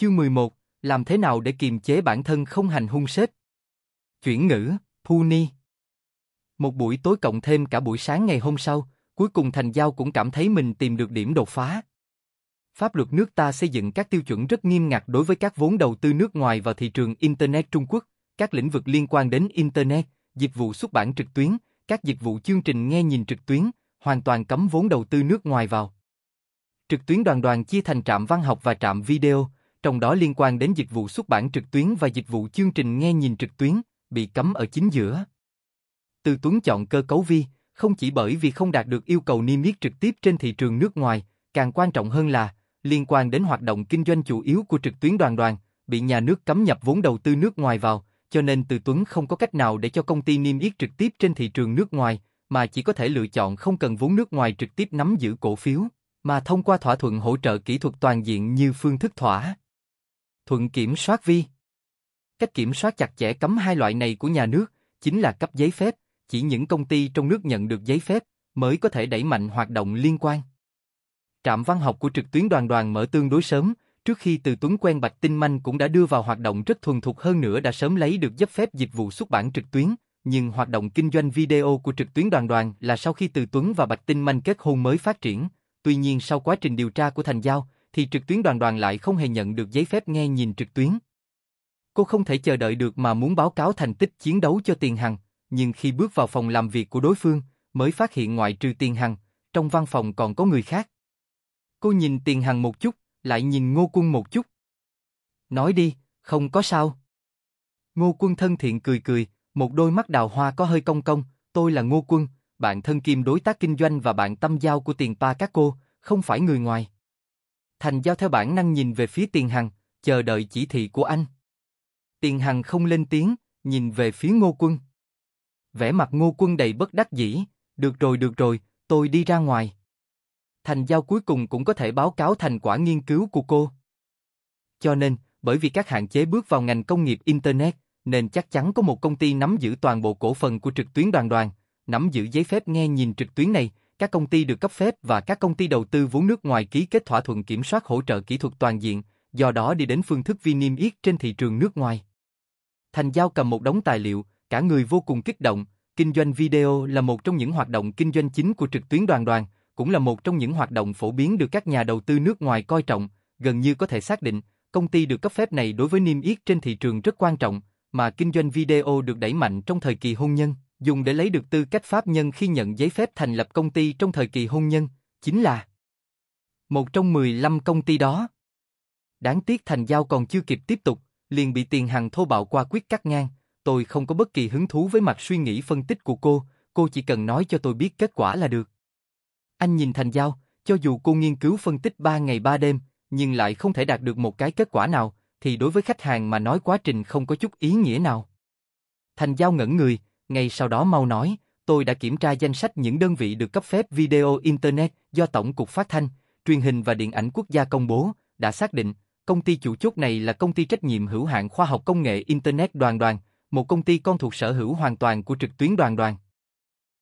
Chương 11, làm thế nào để kiềm chế bản thân không hành hung sếp? Chuyển ngữ, Puni. Một buổi tối cộng thêm cả buổi sáng ngày hôm sau, cuối cùng Thành Giao cũng cảm thấy mình tìm được điểm đột phá. Pháp luật nước ta xây dựng các tiêu chuẩn rất nghiêm ngặt đối với các vốn đầu tư nước ngoài vào thị trường Internet Trung Quốc, các lĩnh vực liên quan đến Internet, dịch vụ xuất bản trực tuyến, các dịch vụ chương trình nghe nhìn trực tuyến, hoàn toàn cấm vốn đầu tư nước ngoài vào. Trực tuyến đoàn đoàn chia thành trạm văn học và trạm video, trong đó liên quan đến dịch vụ xuất bản trực tuyến và dịch vụ chương trình nghe nhìn trực tuyến, bị cấm ở chính giữa. Từ Tuấn chọn cơ cấu vi, không chỉ bởi vì không đạt được yêu cầu niêm yết trực tiếp trên thị trường nước ngoài, càng quan trọng hơn là liên quan đến hoạt động kinh doanh chủ yếu của trực tuyến đoàn đoàn, bị nhà nước cấm nhập vốn đầu tư nước ngoài vào, cho nên Từ Tuấn không có cách nào để cho công ty niêm yết trực tiếp trên thị trường nước ngoài, mà chỉ có thể lựa chọn không cần vốn nước ngoài trực tiếp nắm giữ cổ phiếu, mà thông qua thỏa thuận hỗ trợ kỹ thuật toàn diện như phương thức thỏa thuận kiểm soát vi. Cách kiểm soát chặt chẽ cấm hai loại này của nhà nước chính là cấp giấy phép, chỉ những công ty trong nước nhận được giấy phép mới có thể đẩy mạnh hoạt động liên quan. Trạm văn học của trực tuyến đoàn đoàn mở tương đối sớm, trước khi từ Tuấn quen Bạch Tinh Manh cũng đã đưa vào hoạt động rất thuần thục hơn nữa đã sớm lấy được giấy phép dịch vụ xuất bản trực tuyến, nhưng hoạt động kinh doanh video của trực tuyến đoàn đoàn là sau khi từ Tuấn và Bạch Tinh Manh kết hôn mới phát triển, tuy nhiên sau quá trình điều tra của Thành Giao, thì trực tuyến đoàn đoàn lại không hề nhận được giấy phép nghe nhìn trực tuyến. Cô không thể chờ đợi được mà muốn báo cáo thành tích chiến đấu cho Tiền Hằng, nhưng khi bước vào phòng làm việc của đối phương, mới phát hiện ngoại trừ Tiền Hằng, trong văn phòng còn có người khác. Cô nhìn Tiền Hằng một chút, lại nhìn Ngô Quân một chút. Nói đi, không có sao. Ngô Quân thân thiện cười cười, một đôi mắt đào hoa có hơi cong cong, tôi là Ngô Quân, bạn thân kim đối tác kinh doanh và bạn tâm giao của tiền pa các cô, không phải người ngoài. Thành Giao theo bản năng nhìn về phía Tiền Hằng, chờ đợi chỉ thị của anh. Tiền Hằng không lên tiếng, nhìn về phía Ngô Quân. Vẻ mặt Ngô Quân đầy bất đắc dĩ, được rồi được rồi, tôi đi ra ngoài. Thành Giao cuối cùng cũng có thể báo cáo thành quả nghiên cứu của cô. Cho nên, bởi vì các hạn chế bước vào ngành công nghiệp Internet, nên chắc chắn có một công ty nắm giữ toàn bộ cổ phần của trực tuyến đoàn đoàn, nắm giữ giấy phép nghe nhìn trực tuyến này, các công ty được cấp phép và các công ty đầu tư vốn nước ngoài ký kết thỏa thuận kiểm soát hỗ trợ kỹ thuật toàn diện, do đó đi đến phương thức vi niêm yết trên thị trường nước ngoài. Thành Giao cầm một đống tài liệu, cả người vô cùng kích động, kinh doanh video là một trong những hoạt động kinh doanh chính của trực tuyến đoàn đoàn, cũng là một trong những hoạt động phổ biến được các nhà đầu tư nước ngoài coi trọng, gần như có thể xác định, công ty được cấp phép này đối với niêm yết trên thị trường rất quan trọng, mà kinh doanh video được đẩy mạnh trong thời kỳ hôn nhân dùng để lấy được tư cách pháp nhân khi nhận giấy phép thành lập công ty trong thời kỳ hôn nhân, chính là một trong 15 công ty đó. Đáng tiếc Thành Giao còn chưa kịp tiếp tục, liền bị Tiền hàng thô bạo qua quyết cắt ngang, tôi không có bất kỳ hứng thú với mặt suy nghĩ phân tích của cô, cô chỉ cần nói cho tôi biết kết quả là được. Anh nhìn Thành Giao, cho dù cô nghiên cứu phân tích 3 ngày 3 đêm, nhưng lại không thể đạt được một cái kết quả nào, thì đối với khách hàng mà nói quá trình không có chút ý nghĩa nào. Thành Giao ngẩn người, ngay sau đó mau nói, tôi đã kiểm tra danh sách những đơn vị được cấp phép video Internet do Tổng cục Phát thanh, Truyền hình và Điện ảnh Quốc gia công bố, đã xác định, công ty chủ chốt này là công ty trách nhiệm hữu hạn khoa học công nghệ Internet Đoàn Đoàn, một công ty con thuộc sở hữu hoàn toàn của trực tuyến Đoàn Đoàn.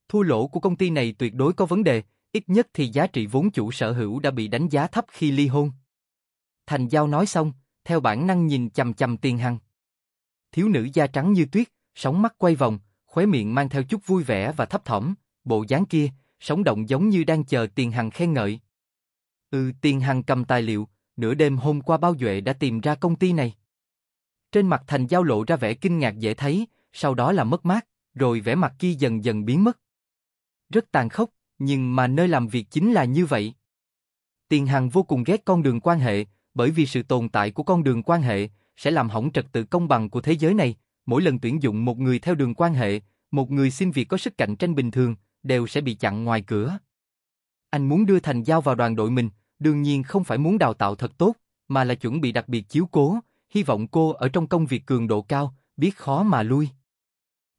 Thua lỗ của công ty này tuyệt đối có vấn đề, ít nhất thì giá trị vốn chủ sở hữu đã bị đánh giá thấp khi ly hôn. Thành Giao nói xong, theo bản năng nhìn chầm chầm Tiền Hằng. Thiếu nữ da trắng như tuyết, sóng mắt quay vòng, khóe miệng mang theo chút vui vẻ và thấp thỏm, bộ dáng kia, sống động giống như đang chờ Tiền Hằng khen ngợi. Ừ, Tiền Hằng cầm tài liệu, nửa đêm hôm qua Bao Duệ đã tìm ra công ty này. Trên mặt Thành Giao lộ ra vẻ kinh ngạc dễ thấy, sau đó là mất mát, rồi vẻ mặt kia dần dần biến mất. Rất tàn khốc, nhưng mà nơi làm việc chính là như vậy. Tiền Hằng vô cùng ghét con đường quan hệ, bởi vì sự tồn tại của con đường quan hệ sẽ làm hỏng trật tự công bằng của thế giới này. Mỗi lần tuyển dụng một người theo đường quan hệ, một người xin việc có sức cạnh tranh bình thường, đều sẽ bị chặn ngoài cửa. Anh muốn đưa Thành Giao vào đoàn đội mình, đương nhiên không phải muốn đào tạo thật tốt, mà là chuẩn bị đặc biệt chiếu cố, hy vọng cô ở trong công việc cường độ cao, biết khó mà lui.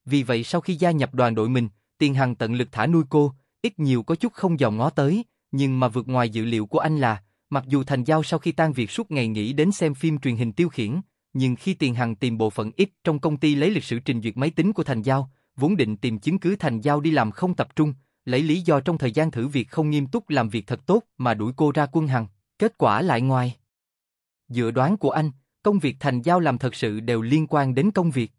Vì vậy sau khi gia nhập đoàn đội mình, Tiền Hằng tận lực thả nuôi cô, ít nhiều có chút không dòm ngó tới, nhưng mà vượt ngoài dự liệu của anh là, mặc dù Thành Giao sau khi tan việc suốt ngày nghĩ đến xem phim truyền hình tiêu khiển, nhưng khi Tiền Hằng tìm bộ phận ít trong công ty lấy lịch sử trình duyệt máy tính của Thành Giao, vốn định tìm chứng cứ thành giao đi làm không tập trung, lấy lý do trong thời gian thử việc không nghiêm túc làm việc thật tốt mà đuổi cô ra quân hằng, kết quả lại ngoài. Dự đoán của anh, công việc thành giao làm thật sự đều liên quan đến công việc.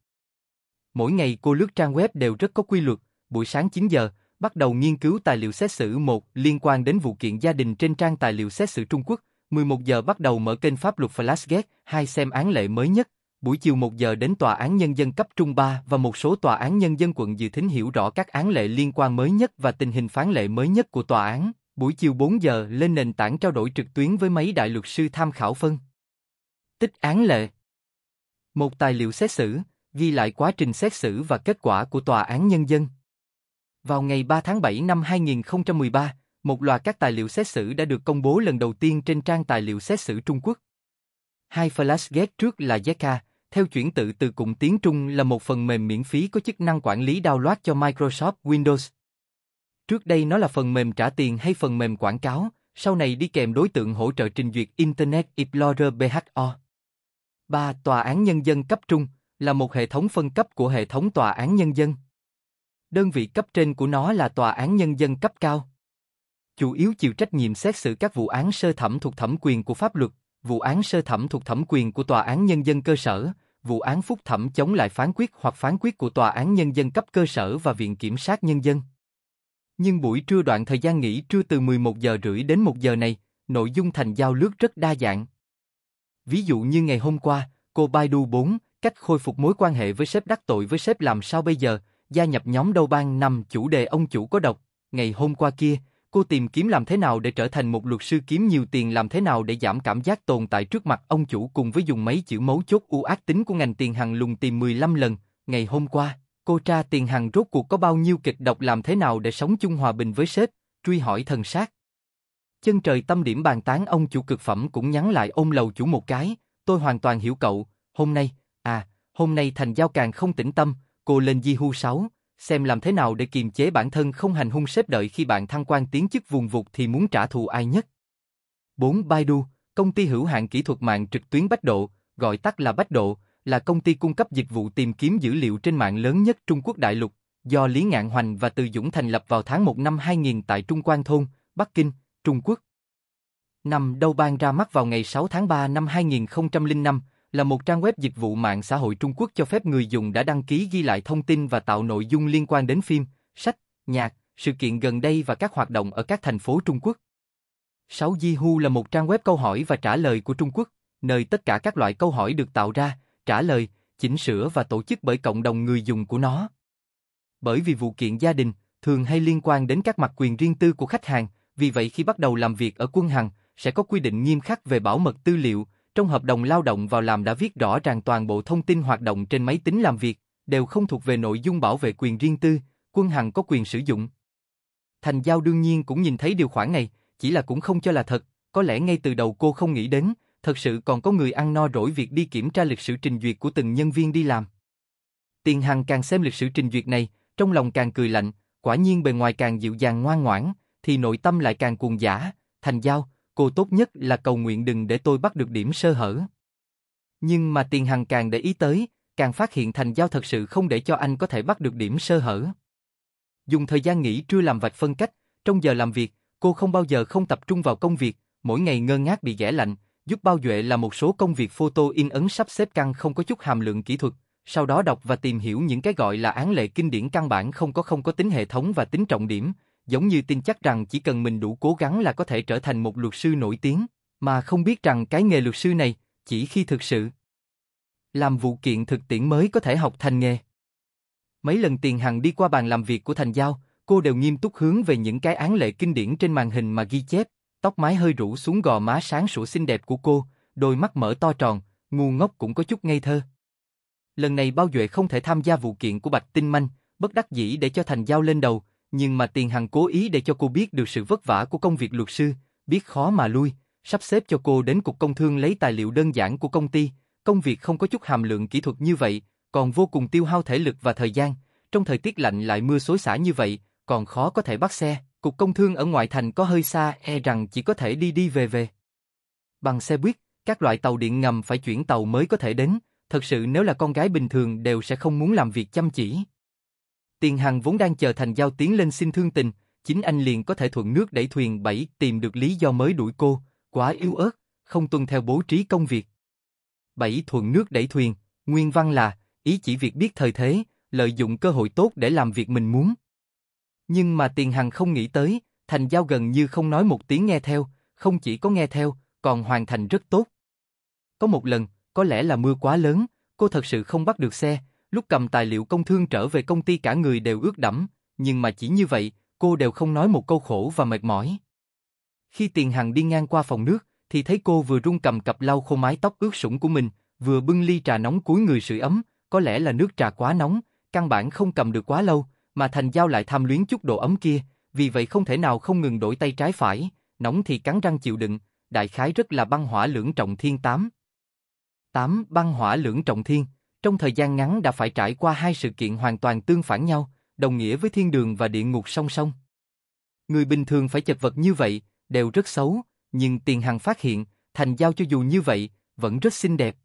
Mỗi ngày cô lướt trang web đều rất có quy luật, buổi sáng 9 giờ, bắt đầu nghiên cứu tài liệu xét xử một liên quan đến vụ kiện gia đình trên trang tài liệu xét xử Trung Quốc, 11 giờ bắt đầu mở kênh pháp luật Flashgate, hai xem án lệ mới nhất, buổi chiều 1 giờ đến Tòa án Nhân dân cấp trung 3 và một số Tòa án Nhân dân quận dự thính hiểu rõ các án lệ liên quan mới nhất và tình hình phán lệ mới nhất của tòa án. Buổi chiều 4 giờ lên nền tảng trao đổi trực tuyến với mấy đại luật sư tham khảo phân. Tích án lệ Một tài liệu xét xử, ghi lại quá trình xét xử và kết quả của Tòa án Nhân dân. Vào ngày 3 tháng 7 năm 2013, một loạt các tài liệu xét xử đã được công bố lần đầu tiên trên trang tài liệu xét xử Trung Quốc. Hai flashgate trước là Zeka, theo chuyển tự từ cụm tiếng Trung là một phần mềm miễn phí có chức năng quản lý download cho Microsoft Windows. Trước đây nó là phần mềm trả tiền hay phần mềm quảng cáo, sau này đi kèm đối tượng hỗ trợ trình duyệt Internet Explorer BHO. 3. Tòa án Nhân dân cấp trung là một hệ thống phân cấp của hệ thống Tòa án Nhân dân. Đơn vị cấp trên của nó là Tòa án Nhân dân cấp cao. Chủ yếu chịu trách nhiệm xét xử các vụ án sơ thẩm thuộc thẩm quyền của pháp luật vụ án sơ thẩm thuộc thẩm quyền của tòa án nhân dân cơ sở, vụ án phúc thẩm chống lại phán quyết hoặc phán quyết của tòa án nhân dân cấp cơ sở và viện kiểm sát nhân dân. Nhưng buổi trưa đoạn thời gian nghỉ trưa từ 11 giờ rưỡi đến 1 giờ này, nội dung thành giao lướt rất đa dạng. Ví dụ như ngày hôm qua, cô Baidu 4, cách khôi phục mối quan hệ với sếp đắc tội với sếp làm sao bây giờ, gia nhập nhóm đâu Bang nằm chủ đề ông chủ có độc. Ngày hôm qua kia, cô tìm kiếm làm thế nào để trở thành một luật sư kiếm nhiều tiền làm thế nào để giảm cảm giác tồn tại trước mặt ông chủ cùng với dùng mấy chữ mấu chốt u ác tính của ngành tiền hàng lùng tìm 15 lần. Ngày hôm qua, cô tra tiền hàng rốt cuộc có bao nhiêu kịch độc làm thế nào để sống chung hòa bình với sếp, truy hỏi thần sát. Chân trời tâm điểm bàn tán ông chủ cực phẩm cũng nhắn lại ôm lầu chủ một cái, tôi hoàn toàn hiểu cậu, hôm nay, à, hôm nay thành giao càng không tĩnh tâm, cô lên di hu 6, xem làm thế nào để kiềm chế bản thân không hành hung sếp đợi khi bạn thăng quan tiến chức vùng vụt thì muốn trả thù ai nhất. 4. Baidu, công ty hữu hạn kỹ thuật mạng trực tuyến Bách Độ, gọi tắt là Bách Độ, là công ty cung cấp dịch vụ tìm kiếm dữ liệu trên mạng lớn nhất Trung Quốc đại lục, do Lý Ngạn Hoành và Từ Dũng thành lập vào tháng 1 năm 2000 tại Trung Quan Thôn, Bắc Kinh, Trung Quốc. Năm đầu ban ra mắt vào ngày 6 tháng 3 năm 2005, là một trang web dịch vụ mạng xã hội Trung Quốc cho phép người dùng đã đăng ký ghi lại thông tin và tạo nội dung liên quan đến phim, sách, nhạc, sự kiện gần đây và các hoạt động ở các thành phố Trung Quốc. 6 Jihu là một trang web câu hỏi và trả lời của Trung Quốc, nơi tất cả các loại câu hỏi được tạo ra, trả lời, chỉnh sửa và tổ chức bởi cộng đồng người dùng của nó. Bởi vì vụ kiện gia đình thường hay liên quan đến các mặt quyền riêng tư của khách hàng, vì vậy khi bắt đầu làm việc ở quân hằng sẽ có quy định nghiêm khắc về bảo mật tư liệu, trong hợp đồng lao động vào làm đã viết rõ ràng toàn bộ thông tin hoạt động trên máy tính làm việc, đều không thuộc về nội dung bảo vệ quyền riêng tư, quân hằng có quyền sử dụng. Thành Giao đương nhiên cũng nhìn thấy điều khoản này, chỉ là cũng không cho là thật, có lẽ ngay từ đầu cô không nghĩ đến, thật sự còn có người ăn no rỗi việc đi kiểm tra lịch sử trình duyệt của từng nhân viên đi làm. Tiền Hằng càng xem lịch sử trình duyệt này, trong lòng càng cười lạnh, quả nhiên bề ngoài càng dịu dàng ngoan ngoãn, thì nội tâm lại càng cuồng giả, thành giao, cô tốt nhất là cầu nguyện đừng để tôi bắt được điểm sơ hở. Nhưng mà Tiền Hằng càng để ý tới, càng phát hiện Thành Giao thật sự không để cho anh có thể bắt được điểm sơ hở. Dùng thời gian nghỉ trưa làm vạch phân cách, trong giờ làm việc, cô không bao giờ không tập trung vào công việc, mỗi ngày ngơ ngác bị ghẻ lạnh, giúp bao duệ là một số công việc photo in ấn sắp xếp căn không có chút hàm lượng kỹ thuật, sau đó đọc và tìm hiểu những cái gọi là án lệ kinh điển căn bản không có không có tính hệ thống và tính trọng điểm, giống như tin chắc rằng chỉ cần mình đủ cố gắng là có thể trở thành một luật sư nổi tiếng, mà không biết rằng cái nghề luật sư này, chỉ khi thực sự làm vụ kiện thực tiễn mới có thể học thành nghề. Mấy lần tiền hằng đi qua bàn làm việc của Thành Giao, cô đều nghiêm túc hướng về những cái án lệ kinh điển trên màn hình mà ghi chép, tóc mái hơi rủ xuống gò má sáng sủa xinh đẹp của cô, đôi mắt mở to tròn, ngu ngốc cũng có chút ngây thơ. Lần này Bao Duệ không thể tham gia vụ kiện của Bạch Tinh Manh, bất đắc dĩ để cho Thành Giao lên đầu, nhưng mà Tiền Hằng cố ý để cho cô biết được sự vất vả của công việc luật sư, biết khó mà lui, sắp xếp cho cô đến cục công thương lấy tài liệu đơn giản của công ty, công việc không có chút hàm lượng kỹ thuật như vậy, còn vô cùng tiêu hao thể lực và thời gian, trong thời tiết lạnh lại mưa xối xả như vậy, còn khó có thể bắt xe, cục công thương ở ngoại thành có hơi xa e rằng chỉ có thể đi đi về về. Bằng xe buýt, các loại tàu điện ngầm phải chuyển tàu mới có thể đến, thật sự nếu là con gái bình thường đều sẽ không muốn làm việc chăm chỉ. Tiền Hằng vốn đang chờ Thành Giao tiến lên xin thương tình, chính anh liền có thể thuận nước đẩy thuyền bảy tìm được lý do mới đuổi cô, quá yếu ớt, không tuân theo bố trí công việc. Bảy thuận nước đẩy thuyền, nguyên văn là, ý chỉ việc biết thời thế, lợi dụng cơ hội tốt để làm việc mình muốn. Nhưng mà Tiền Hằng không nghĩ tới, Thành Giao gần như không nói một tiếng nghe theo, không chỉ có nghe theo, còn hoàn thành rất tốt. Có một lần, có lẽ là mưa quá lớn, cô thật sự không bắt được xe, lúc cầm tài liệu công thương trở về công ty cả người đều ướt đẫm, nhưng mà chỉ như vậy, cô đều không nói một câu khổ và mệt mỏi. Khi Tiền Hằng đi ngang qua phòng nước, thì thấy cô vừa rung cầm cặp lau khô mái tóc ướt sũng của mình, vừa bưng ly trà nóng cuối người sưởi ấm, có lẽ là nước trà quá nóng, căn bản không cầm được quá lâu, mà Thành Giao lại tham luyến chút độ ấm kia, vì vậy không thể nào không ngừng đổi tay trái phải, nóng thì cắn răng chịu đựng, đại khái rất là băng hỏa lưỡng trọng thiên tám 8. Băng hỏa lưỡng trọng thiên, trong thời gian ngắn đã phải trải qua hai sự kiện hoàn toàn tương phản nhau, đồng nghĩa với thiên đường và địa ngục song song. Người bình thường phải chật vật như vậy, đều rất xấu, nhưng tiền hằng phát hiện, thành giao cho dù như vậy, vẫn rất xinh đẹp.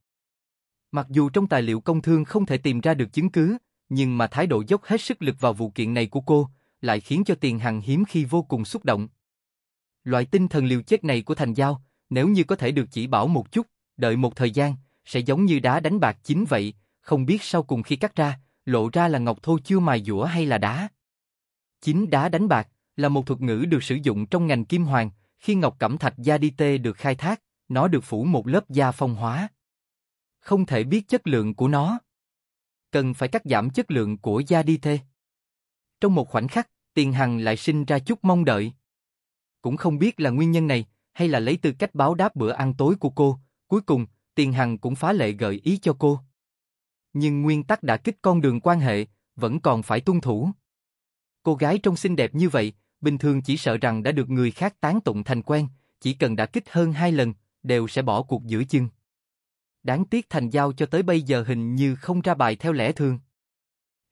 Mặc dù trong tài liệu công thương không thể tìm ra được chứng cứ, nhưng mà thái độ dốc hết sức lực vào vụ kiện này của cô, lại khiến cho tiền hằng hiếm khi vô cùng xúc động. Loại tinh thần liều chết này của thành giao, nếu như có thể được chỉ bảo một chút, đợi một thời gian, sẽ giống như đá đánh bạc chính vậy, không biết sau cùng khi cắt ra, lộ ra là ngọc thô chưa mài dũa hay là đá. Chính đá đánh bạc là một thuật ngữ được sử dụng trong ngành kim hoàng, khi ngọc cẩm thạch da đi tê được khai thác, nó được phủ một lớp da phong hóa. Không thể biết chất lượng của nó. Cần phải cắt giảm chất lượng của da đi tê. Trong một khoảnh khắc, Tiền Hằng lại sinh ra chút mong đợi. Cũng không biết là nguyên nhân này, hay là lấy từ cách báo đáp bữa ăn tối của cô, cuối cùng, Tiền Hằng cũng phá lệ gợi ý cho cô nhưng nguyên tắc đã kích con đường quan hệ, vẫn còn phải tuân thủ. Cô gái trông xinh đẹp như vậy, bình thường chỉ sợ rằng đã được người khác tán tụng thành quen, chỉ cần đã kích hơn hai lần, đều sẽ bỏ cuộc giữa chừng. Đáng tiếc Thành Giao cho tới bây giờ hình như không ra bài theo lẽ thường.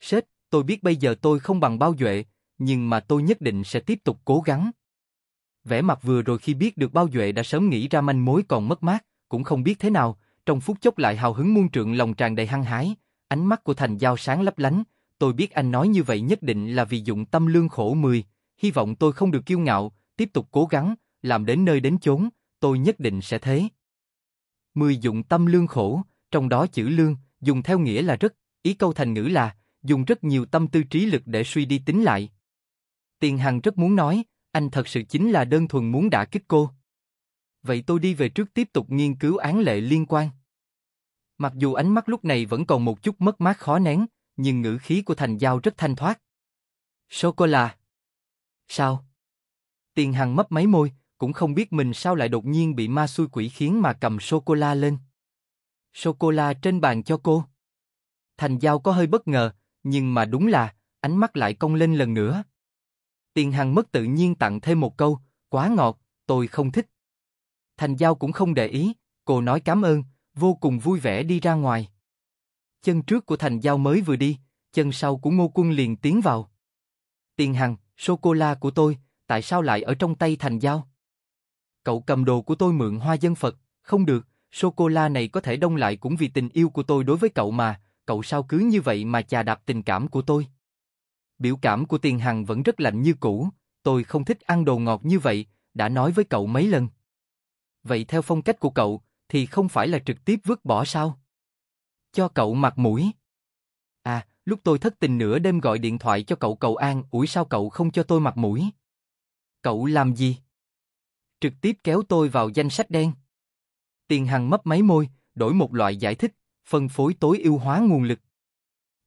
Sếp, tôi biết bây giờ tôi không bằng bao duệ, nhưng mà tôi nhất định sẽ tiếp tục cố gắng. Vẻ mặt vừa rồi khi biết được bao duệ đã sớm nghĩ ra manh mối còn mất mát, cũng không biết thế nào, trong phút chốc lại hào hứng muôn trượng lòng tràn đầy hăng hái, ánh mắt của Thành Giao sáng lấp lánh, tôi biết anh nói như vậy nhất định là vì dụng tâm lương khổ mười, hy vọng tôi không được kiêu ngạo, tiếp tục cố gắng, làm đến nơi đến chốn, tôi nhất định sẽ thế. Mười dụng tâm lương khổ, trong đó chữ lương, dùng theo nghĩa là rất, ý câu thành ngữ là, dùng rất nhiều tâm tư trí lực để suy đi tính lại. Tiền Hằng rất muốn nói, anh thật sự chính là đơn thuần muốn đả kích cô vậy tôi đi về trước tiếp tục nghiên cứu án lệ liên quan. Mặc dù ánh mắt lúc này vẫn còn một chút mất mát khó nén, nhưng ngữ khí của Thành Giao rất thanh thoát. Sô-cô-la. Sao? Tiền Hằng mấp máy môi, cũng không biết mình sao lại đột nhiên bị ma xui quỷ khiến mà cầm sô-cô-la lên. Sô-cô-la trên bàn cho cô. Thành Giao có hơi bất ngờ, nhưng mà đúng là, ánh mắt lại cong lên lần nữa. Tiền Hằng mất tự nhiên tặng thêm một câu, quá ngọt, tôi không thích. Thành Giao cũng không để ý, cô nói cảm ơn, vô cùng vui vẻ đi ra ngoài. Chân trước của Thành Giao mới vừa đi, chân sau của Ngô Quân liền tiến vào. Tiền Hằng, sô-cô-la của tôi, tại sao lại ở trong tay Thành Giao? Cậu cầm đồ của tôi mượn hoa dân Phật, không được, sô-cô-la này có thể đông lại cũng vì tình yêu của tôi đối với cậu mà, cậu sao cứ như vậy mà chà đạp tình cảm của tôi? Biểu cảm của Tiền Hằng vẫn rất lạnh như cũ, tôi không thích ăn đồ ngọt như vậy, đã nói với cậu mấy lần vậy theo phong cách của cậu, thì không phải là trực tiếp vứt bỏ sao? Cho cậu mặt mũi. À, lúc tôi thất tình nửa đêm gọi điện thoại cho cậu cầu an, ủi sao cậu không cho tôi mặt mũi? Cậu làm gì? Trực tiếp kéo tôi vào danh sách đen. Tiền Hằng mấp máy môi, đổi một loại giải thích, phân phối tối ưu hóa nguồn lực.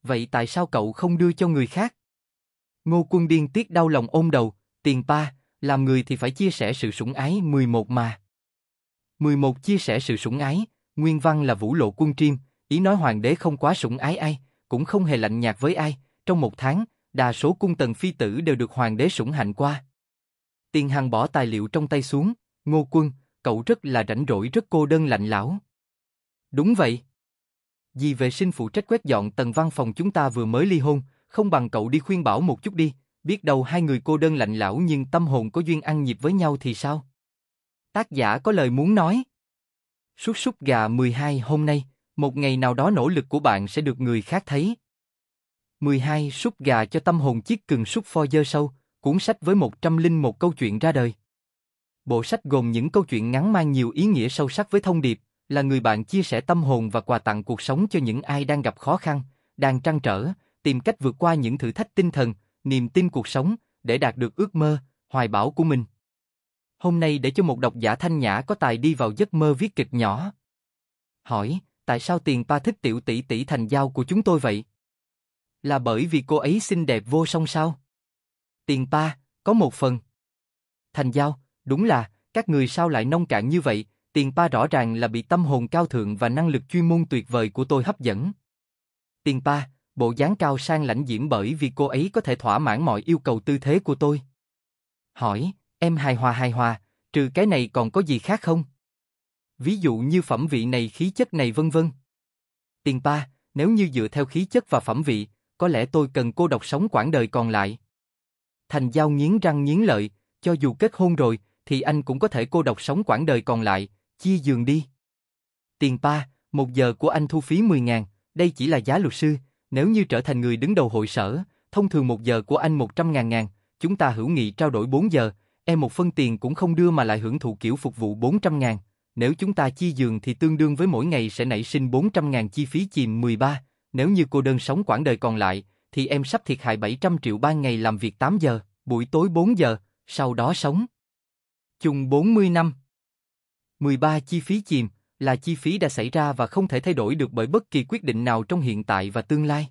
Vậy tại sao cậu không đưa cho người khác? Ngô Quân Điên tiết đau lòng ôm đầu, tiền ba, làm người thì phải chia sẻ sự sủng ái 11 mà. 11 chia sẻ sự sủng ái, nguyên văn là vũ lộ quân triêm, ý nói hoàng đế không quá sủng ái ai, cũng không hề lạnh nhạt với ai, trong một tháng, đa số cung tần phi tử đều được hoàng đế sủng hạnh qua. Tiền Hằng bỏ tài liệu trong tay xuống, ngô quân, cậu rất là rảnh rỗi rất cô đơn lạnh lão. Đúng vậy. Vì vệ sinh phụ trách quét dọn tầng văn phòng chúng ta vừa mới ly hôn, không bằng cậu đi khuyên bảo một chút đi, biết đâu hai người cô đơn lạnh lão nhưng tâm hồn có duyên ăn nhịp với nhau thì sao? Tác giả có lời muốn nói. Sút sút gà 12 hôm nay, một ngày nào đó nỗ lực của bạn sẽ được người khác thấy. 12 sút gà cho tâm hồn chiếc cừng sút pho dơ sâu, cuốn sách với 101 câu chuyện ra đời. Bộ sách gồm những câu chuyện ngắn mang nhiều ý nghĩa sâu sắc với thông điệp, là người bạn chia sẻ tâm hồn và quà tặng cuộc sống cho những ai đang gặp khó khăn, đang trăn trở, tìm cách vượt qua những thử thách tinh thần, niềm tin cuộc sống để đạt được ước mơ, hoài bão của mình. Hôm nay để cho một độc giả thanh nhã có tài đi vào giấc mơ viết kịch nhỏ. Hỏi, tại sao tiền pa thích tiểu tỷ tỷ thành giao của chúng tôi vậy? Là bởi vì cô ấy xinh đẹp vô song sao? Tiền pa, có một phần. Thành giao, đúng là, các người sao lại nông cạn như vậy, tiền pa rõ ràng là bị tâm hồn cao thượng và năng lực chuyên môn tuyệt vời của tôi hấp dẫn. Tiền pa, bộ dáng cao sang lãnh diễm bởi vì cô ấy có thể thỏa mãn mọi yêu cầu tư thế của tôi. Hỏi, Em hài hòa hài hòa, trừ cái này còn có gì khác không? Ví dụ như phẩm vị này khí chất này vân vân. Tiền pa, nếu như dựa theo khí chất và phẩm vị, có lẽ tôi cần cô độc sống quãng đời còn lại. Thành Giao nghiến răng nghiến lợi, cho dù kết hôn rồi, thì anh cũng có thể cô độc sống quãng đời còn lại, chia giường đi. Tiền pa, một giờ của anh thu phí 10 ngàn, đây chỉ là giá luật sư, nếu như trở thành người đứng đầu hội sở, thông thường một giờ của anh 100 ngàn ngàn, chúng ta hữu nghị trao đổi 4 giờ, em một phân tiền cũng không đưa mà lại hưởng thụ kiểu phục vụ 400 ngàn. Nếu chúng ta chi giường thì tương đương với mỗi ngày sẽ nảy sinh 400 ngàn chi phí chìm 13. Nếu như cô đơn sống quãng đời còn lại, thì em sắp thiệt hại 700 triệu ba ngày làm việc 8 giờ, buổi tối 4 giờ, sau đó sống. Chung 40 năm. 13 chi phí chìm là chi phí đã xảy ra và không thể thay đổi được bởi bất kỳ quyết định nào trong hiện tại và tương lai.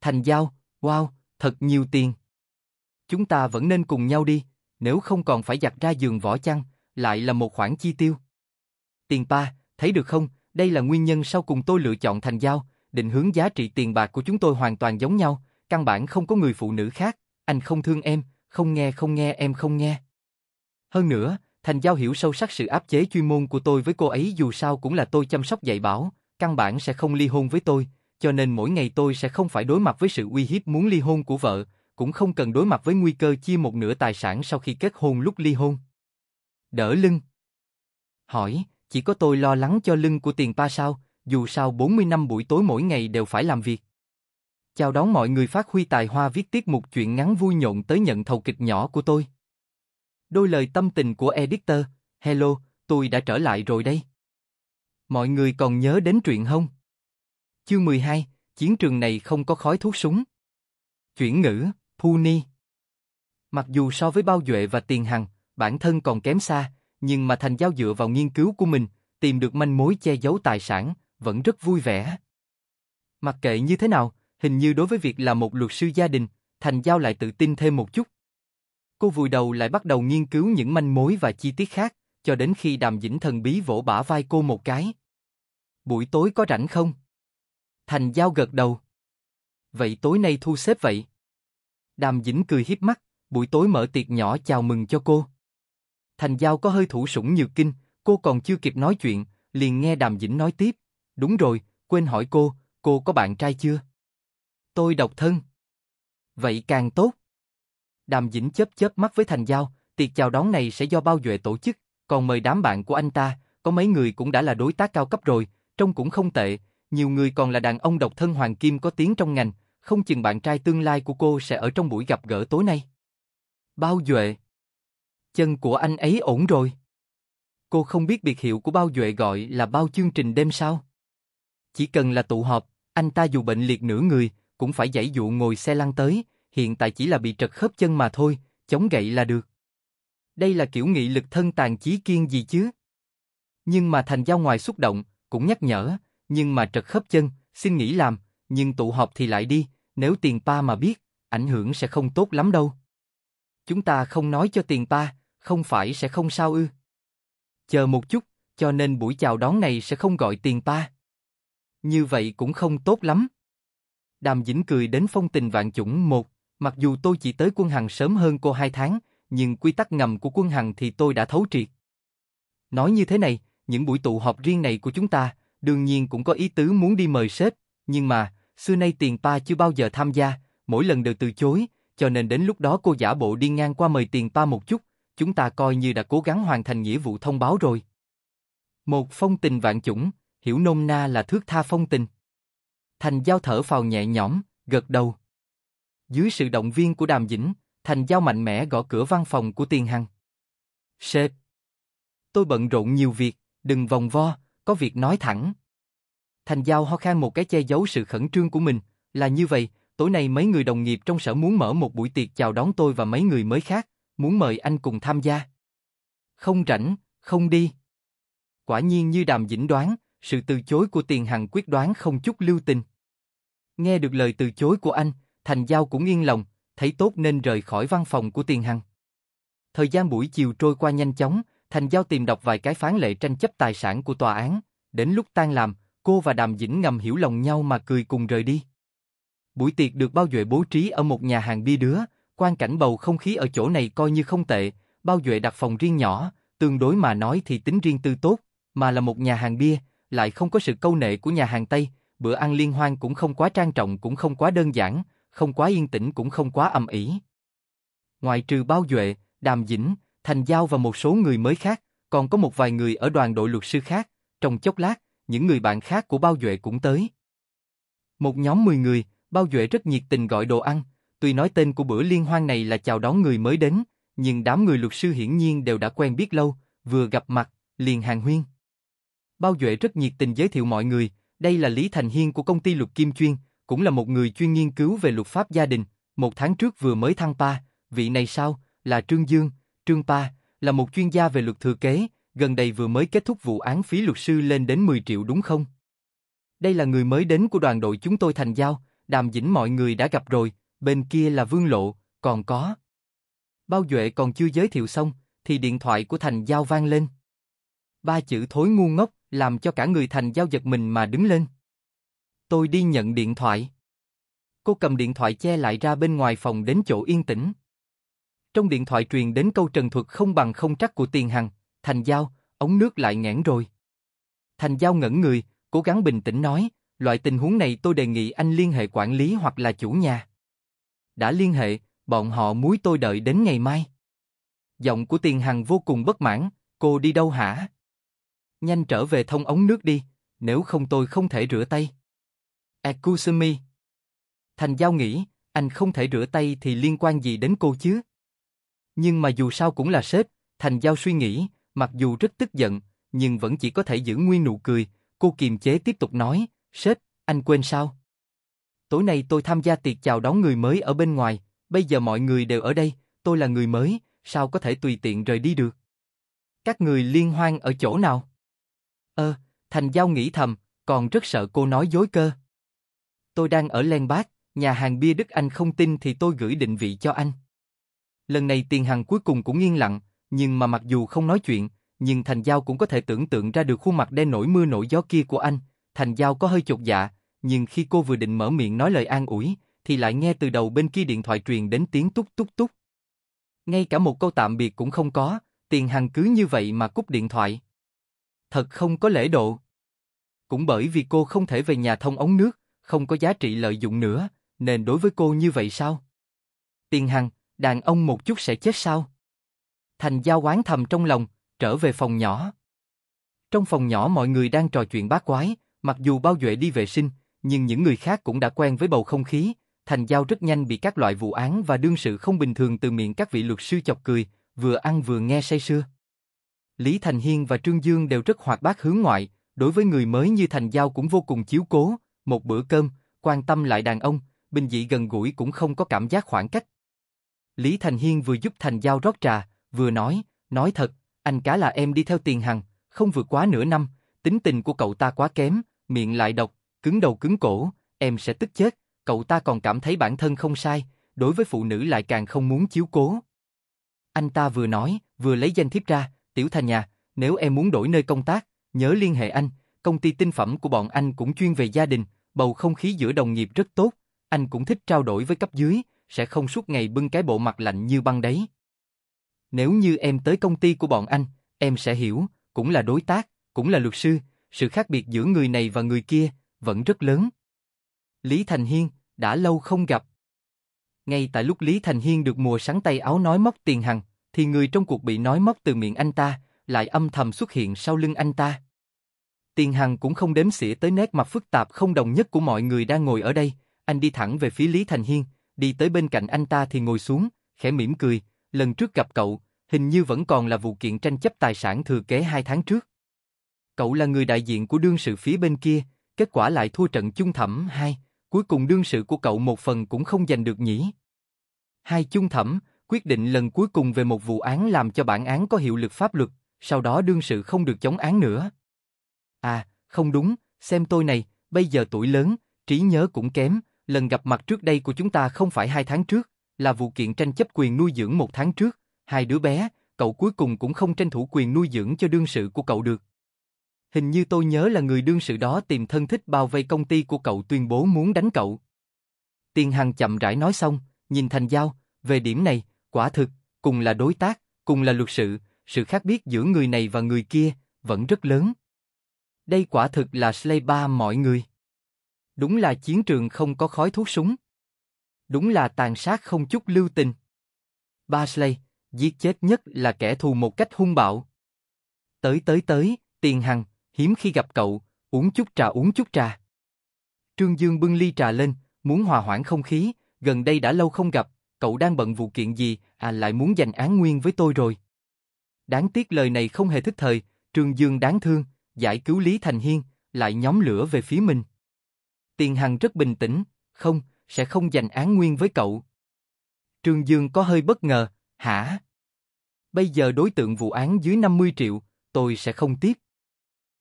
Thành giao, wow, thật nhiều tiền. Chúng ta vẫn nên cùng nhau đi, nếu không còn phải giặt ra giường vỏ chăn, lại là một khoản chi tiêu. Tiền pa, thấy được không, đây là nguyên nhân sau cùng tôi lựa chọn thành giao, định hướng giá trị tiền bạc của chúng tôi hoàn toàn giống nhau, căn bản không có người phụ nữ khác, anh không thương em, không nghe không nghe em không nghe. Hơn nữa, thành giao hiểu sâu sắc sự áp chế chuyên môn của tôi với cô ấy dù sao cũng là tôi chăm sóc dạy bảo, căn bản sẽ không ly hôn với tôi, cho nên mỗi ngày tôi sẽ không phải đối mặt với sự uy hiếp muốn ly hôn của vợ, cũng không cần đối mặt với nguy cơ chia một nửa tài sản sau khi kết hôn lúc ly hôn. Đỡ lưng. Hỏi, chỉ có tôi lo lắng cho lưng của tiền pa sao, dù sao 40 năm buổi tối mỗi ngày đều phải làm việc. Chào đón mọi người phát huy tài hoa viết tiết mục chuyện ngắn vui nhộn tới nhận thầu kịch nhỏ của tôi. Đôi lời tâm tình của editor, hello, tôi đã trở lại rồi đây. Mọi người còn nhớ đến truyện không? Chương 12, chiến trường này không có khói thuốc súng. Chuyển ngữ Puni. Mặc dù so với Bao Duệ và Tiền Hằng, bản thân còn kém xa, nhưng mà Thành Giao dựa vào nghiên cứu của mình, tìm được manh mối che giấu tài sản, vẫn rất vui vẻ. Mặc kệ như thế nào, hình như đối với việc là một luật sư gia đình, Thành Giao lại tự tin thêm một chút. Cô vùi đầu lại bắt đầu nghiên cứu những manh mối và chi tiết khác, cho đến khi đàm dĩnh thần bí vỗ bả vai cô một cái. Buổi tối có rảnh không? Thành Giao gật đầu. Vậy tối nay thu xếp vậy? Đàm Dĩnh cười hiếp mắt, buổi tối mở tiệc nhỏ chào mừng cho cô. Thành Giao có hơi thủ sủng nhiều kinh, cô còn chưa kịp nói chuyện, liền nghe Đàm Dĩnh nói tiếp. Đúng rồi, quên hỏi cô, cô có bạn trai chưa? Tôi độc thân. Vậy càng tốt. Đàm Dĩnh chớp chớp mắt với Thành Giao, tiệc chào đón này sẽ do bao duệ tổ chức, còn mời đám bạn của anh ta, có mấy người cũng đã là đối tác cao cấp rồi, trông cũng không tệ, nhiều người còn là đàn ông độc thân hoàng kim có tiếng trong ngành, không chừng bạn trai tương lai của cô sẽ ở trong buổi gặp gỡ tối nay. Bao Duệ Chân của anh ấy ổn rồi. Cô không biết biệt hiệu của Bao Duệ gọi là bao chương trình đêm sao. Chỉ cần là tụ họp, anh ta dù bệnh liệt nửa người, cũng phải giải dụ ngồi xe lăn tới, hiện tại chỉ là bị trật khớp chân mà thôi, chống gậy là được. Đây là kiểu nghị lực thân tàn chí kiên gì chứ? Nhưng mà thành giao ngoài xúc động, cũng nhắc nhở, nhưng mà trật khớp chân, xin nghỉ làm, nhưng tụ họp thì lại đi, nếu tiền pa mà biết, ảnh hưởng sẽ không tốt lắm đâu. Chúng ta không nói cho tiền pa, không phải sẽ không sao ư. Chờ một chút, cho nên buổi chào đón này sẽ không gọi tiền pa. Như vậy cũng không tốt lắm. Đàm Dĩnh cười đến phong tình vạn chủng một, mặc dù tôi chỉ tới quân hằng sớm hơn cô hai tháng, nhưng quy tắc ngầm của quân hằng thì tôi đã thấu triệt. Nói như thế này, những buổi tụ họp riêng này của chúng ta, đương nhiên cũng có ý tứ muốn đi mời sếp, nhưng mà, xưa nay tiền pa chưa bao giờ tham gia, mỗi lần đều từ chối, cho nên đến lúc đó cô giả bộ đi ngang qua mời tiền pa một chút, chúng ta coi như đã cố gắng hoàn thành nghĩa vụ thông báo rồi. Một phong tình vạn chủng, hiểu nôm na là thước tha phong tình. Thành Giao thở phào nhẹ nhõm, gật đầu. Dưới sự động viên của Đàm Dĩnh, Thành Giao mạnh mẽ gõ cửa văn phòng của Tiền Hằng. Sếp! Tôi bận rộn nhiều việc, đừng vòng vo, có việc nói thẳng. Thành Giao ho khan một cái che giấu sự khẩn trương của mình, là như vậy, tối nay mấy người đồng nghiệp trong sở muốn mở một buổi tiệc chào đón tôi và mấy người mới khác, muốn mời anh cùng tham gia. Không rảnh, không đi. Quả nhiên như đàm dĩnh đoán, sự từ chối của Tiền Hằng quyết đoán không chút lưu tình. Nghe được lời từ chối của anh, Thành Giao cũng yên lòng, thấy tốt nên rời khỏi văn phòng của Tiền Hằng. Thời gian buổi chiều trôi qua nhanh chóng, Thành Giao tìm đọc vài cái phán lệ tranh chấp tài sản của tòa án. Đến lúc tan làm, cô và Đàm Dĩnh ngầm hiểu lòng nhau mà cười cùng rời đi. Buổi tiệc được Bao Duệ bố trí ở một nhà hàng bia đứa, quan cảnh bầu không khí ở chỗ này coi như không tệ, Bao Duệ đặt phòng riêng nhỏ, tương đối mà nói thì tính riêng tư tốt, mà là một nhà hàng bia, lại không có sự câu nệ của nhà hàng Tây, bữa ăn liên hoan cũng không quá trang trọng cũng không quá đơn giản, không quá yên tĩnh cũng không quá ầm ĩ. Ngoài trừ Bao Duệ, Đàm Dĩnh, Thành Giao và một số người mới khác, còn có một vài người ở đoàn đội luật sư khác, trong chốc lát, những người bạn khác của Bao Duệ cũng tới. Một nhóm 10 người, Bao Duệ rất nhiệt tình gọi đồ ăn, tuy nói tên của bữa liên hoan này là chào đón người mới đến, nhưng đám người luật sư hiển nhiên đều đã quen biết lâu, vừa gặp mặt, liền hàng huyên. Bao Duệ rất nhiệt tình giới thiệu mọi người, đây là Lý Thành Hiên của công ty luật Kim Chuyên, cũng là một người chuyên nghiên cứu về luật pháp gia đình, một tháng trước vừa mới thăng pa, vị này sau là Trương Dương, Trương Pa, là một chuyên gia về luật thừa kế, gần đây vừa mới kết thúc vụ án phí luật sư lên đến 10 triệu đúng không? Đây là người mới đến của đoàn đội chúng tôi thành giao, đàm dĩnh mọi người đã gặp rồi, bên kia là Vương Lộ, còn có. Bao Duệ còn chưa giới thiệu xong, thì điện thoại của thành giao vang lên. Ba chữ thối ngu ngốc, làm cho cả người thành giao giật mình mà đứng lên. Tôi đi nhận điện thoại. Cô cầm điện thoại che lại ra bên ngoài phòng đến chỗ yên tĩnh. Trong điện thoại truyền đến câu trần thuật không bằng không trắc của tiền hằng, Thành Giao, ống nước lại nghẽn rồi. Thành Giao ngẩn người, cố gắng bình tĩnh nói, loại tình huống này tôi đề nghị anh liên hệ quản lý hoặc là chủ nhà. Đã liên hệ, bọn họ muối tôi đợi đến ngày mai. Giọng của Tiền Hằng vô cùng bất mãn, cô đi đâu hả? Nhanh trở về thông ống nước đi, nếu không tôi không thể rửa tay. Akusumi Thành Giao nghĩ, anh không thể rửa tay thì liên quan gì đến cô chứ? Nhưng mà dù sao cũng là sếp, Thành Giao suy nghĩ, mặc dù rất tức giận, nhưng vẫn chỉ có thể giữ nguyên nụ cười, cô kiềm chế tiếp tục nói, sếp, anh quên sao? Tối nay tôi tham gia tiệc chào đón người mới ở bên ngoài, bây giờ mọi người đều ở đây, tôi là người mới, sao có thể tùy tiện rời đi được? Các người liên hoan ở chỗ nào? Ơ, ờ, Thành Giao nghĩ thầm, còn rất sợ cô nói dối cơ. Tôi đang ở Len Bát, nhà hàng bia Đức Anh không tin thì tôi gửi định vị cho anh. Lần này tiền hàng cuối cùng cũng yên lặng, nhưng mà mặc dù không nói chuyện, nhưng Thành Giao cũng có thể tưởng tượng ra được khuôn mặt đen nổi mưa nổi gió kia của anh. Thành Giao có hơi chột dạ, nhưng khi cô vừa định mở miệng nói lời an ủi, thì lại nghe từ đầu bên kia điện thoại truyền đến tiếng túc túc túc. Ngay cả một câu tạm biệt cũng không có, tiền hằng cứ như vậy mà cúp điện thoại. Thật không có lễ độ. Cũng bởi vì cô không thể về nhà thông ống nước, không có giá trị lợi dụng nữa, nên đối với cô như vậy sao? Tiền hằng, đàn ông một chút sẽ chết sao? Thành Giao quán thầm trong lòng, trở về phòng nhỏ. Trong phòng nhỏ mọi người đang trò chuyện bát quái, mặc dù bao duệ đi vệ sinh, nhưng những người khác cũng đã quen với bầu không khí, Thành Giao rất nhanh bị các loại vụ án và đương sự không bình thường từ miệng các vị luật sư chọc cười, vừa ăn vừa nghe say sưa. Lý Thành Hiên và Trương Dương đều rất hoạt bát hướng ngoại, đối với người mới như Thành Giao cũng vô cùng chiếu cố, một bữa cơm, quan tâm lại đàn ông, bình dị gần gũi cũng không có cảm giác khoảng cách. Lý Thành Hiên vừa giúp Thành Giao rót trà, vừa nói, nói thật, anh cá là em đi theo tiền hằng, không vượt quá nửa năm, tính tình của cậu ta quá kém, miệng lại độc, cứng đầu cứng cổ, em sẽ tức chết, cậu ta còn cảm thấy bản thân không sai, đối với phụ nữ lại càng không muốn chiếu cố. Anh ta vừa nói, vừa lấy danh thiếp ra, Tiểu Thành nhà, nếu em muốn đổi nơi công tác, nhớ liên hệ anh, công ty tinh phẩm của bọn anh cũng chuyên về gia đình, bầu không khí giữa đồng nghiệp rất tốt, anh cũng thích trao đổi với cấp dưới, sẽ không suốt ngày bưng cái bộ mặt lạnh như băng đấy. Nếu như em tới công ty của bọn anh, em sẽ hiểu, cũng là đối tác, cũng là luật sư, sự khác biệt giữa người này và người kia vẫn rất lớn. Lý Thành Hiên, đã lâu không gặp. Ngay tại lúc Lý Thành Hiên được mùa sáng tay áo nói móc tiền hằng, thì người trong cuộc bị nói móc từ miệng anh ta, lại âm thầm xuất hiện sau lưng anh ta. Tiền Hằng cũng không đếm xỉa tới nét mặt phức tạp không đồng nhất của mọi người đang ngồi ở đây, anh đi thẳng về phía Lý Thành Hiên, đi tới bên cạnh anh ta thì ngồi xuống, khẽ mỉm cười, lần trước gặp cậu, hình như vẫn còn là vụ kiện tranh chấp tài sản thừa kế hai tháng trước. Cậu là người đại diện của đương sự phía bên kia, kết quả lại thua trận chung thẩm hai, cuối cùng đương sự của cậu một phần cũng không giành được nhỉ. Hai chung thẩm, quyết định lần cuối cùng về một vụ án làm cho bản án có hiệu lực pháp luật, sau đó đương sự không được chống án nữa. À, không đúng, xem tôi này, bây giờ tuổi lớn, trí nhớ cũng kém, lần gặp mặt trước đây của chúng ta không phải hai tháng trước, là vụ kiện tranh chấp quyền nuôi dưỡng một tháng trước, hai đứa bé, cậu cuối cùng cũng không tranh thủ quyền nuôi dưỡng cho đương sự của cậu được. Hình như tôi nhớ là người đương sự đó tìm thân thích bao vây công ty của cậu tuyên bố muốn đánh cậu. Tiền Hằng chậm rãi nói xong, nhìn Thành Giao, về điểm này, quả thực, cùng là đối tác, cùng là luật sự, sự khác biệt giữa người này và người kia vẫn rất lớn. Đây quả thực là Slay ba mọi người. Đúng là chiến trường không có khói thuốc súng. Đúng là tàn sát không chút lưu tình. Ba Slay, giết chết nhất là kẻ thù một cách hung bạo. Tới tới tới, Tiền Hằng, hiếm khi gặp cậu, uống chút trà uống chút trà. Trương Dương bưng ly trà lên, muốn hòa hoãn không khí, gần đây đã lâu không gặp, cậu đang bận vụ kiện gì, à lại muốn giành án nguyên với tôi rồi. Đáng tiếc lời này không hề thích thời, Trương Dương đáng thương, giải cứu Lý Thành Hiên, lại nhóm lửa về phía mình. Tiền Hằng rất bình tĩnh, không, sẽ không giành án nguyên với cậu. Trương Dương có hơi bất ngờ, hả? bây giờ đối tượng vụ án dưới 50 triệu, tôi sẽ không tiếp.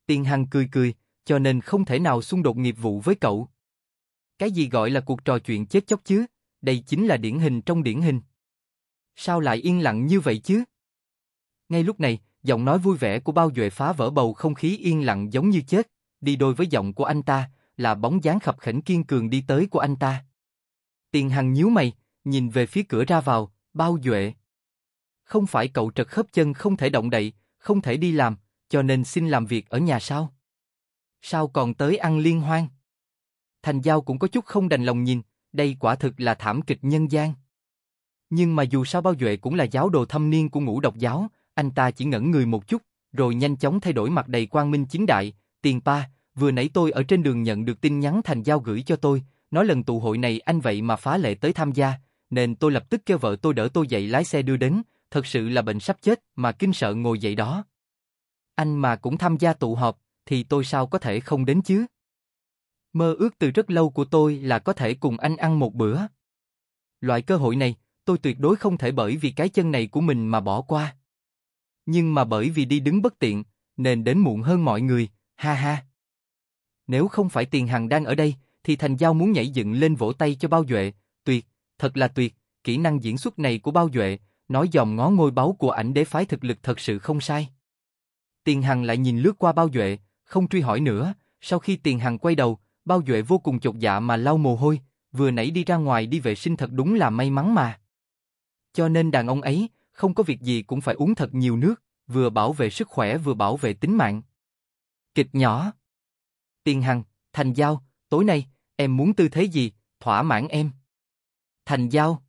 Tiền Hằng cười cười, cho nên không thể nào xung đột nghiệp vụ với cậu. Cái gì gọi là cuộc trò chuyện chết chóc chứ, đây chính là điển hình trong điển hình. Sao lại yên lặng như vậy chứ? Ngay lúc này, giọng nói vui vẻ của bao duệ phá vỡ bầu không khí yên lặng giống như chết, đi đôi với giọng của anh ta, là bóng dáng khập khỉnh kiên cường đi tới của anh ta. Tiền Hằng nhíu mày, nhìn về phía cửa ra vào, bao duệ không phải cậu trật khớp chân không thể động đậy, không thể đi làm, cho nên xin làm việc ở nhà sao? Sao còn tới ăn liên hoan? Thành Giao cũng có chút không đành lòng nhìn, đây quả thực là thảm kịch nhân gian. Nhưng mà dù sao Bao Duệ cũng là giáo đồ thâm niên của ngũ độc giáo, anh ta chỉ ngẩn người một chút, rồi nhanh chóng thay đổi mặt đầy quang minh chính đại, tiền pa, vừa nãy tôi ở trên đường nhận được tin nhắn Thành Giao gửi cho tôi, nói lần tụ hội này anh vậy mà phá lệ tới tham gia, nên tôi lập tức kêu vợ tôi đỡ tôi dậy lái xe đưa đến, thật sự là bệnh sắp chết mà kinh sợ ngồi dậy đó. Anh mà cũng tham gia tụ họp, thì tôi sao có thể không đến chứ? Mơ ước từ rất lâu của tôi là có thể cùng anh ăn một bữa. Loại cơ hội này, tôi tuyệt đối không thể bởi vì cái chân này của mình mà bỏ qua. Nhưng mà bởi vì đi đứng bất tiện, nên đến muộn hơn mọi người, ha ha. Nếu không phải tiền hàng đang ở đây, thì Thành Giao muốn nhảy dựng lên vỗ tay cho Bao Duệ, tuyệt, thật là tuyệt, kỹ năng diễn xuất này của Bao Duệ, nói dòng ngó ngôi báu của ảnh đế phái thực lực thật sự không sai. Tiền Hằng lại nhìn lướt qua bao duệ, không truy hỏi nữa, sau khi Tiền Hằng quay đầu, bao duệ vô cùng chột dạ mà lau mồ hôi, vừa nãy đi ra ngoài đi vệ sinh thật đúng là may mắn mà. Cho nên đàn ông ấy, không có việc gì cũng phải uống thật nhiều nước, vừa bảo vệ sức khỏe vừa bảo vệ tính mạng. Kịch nhỏ Tiền Hằng, Thành Giao, tối nay, em muốn tư thế gì, thỏa mãn em. Thành Giao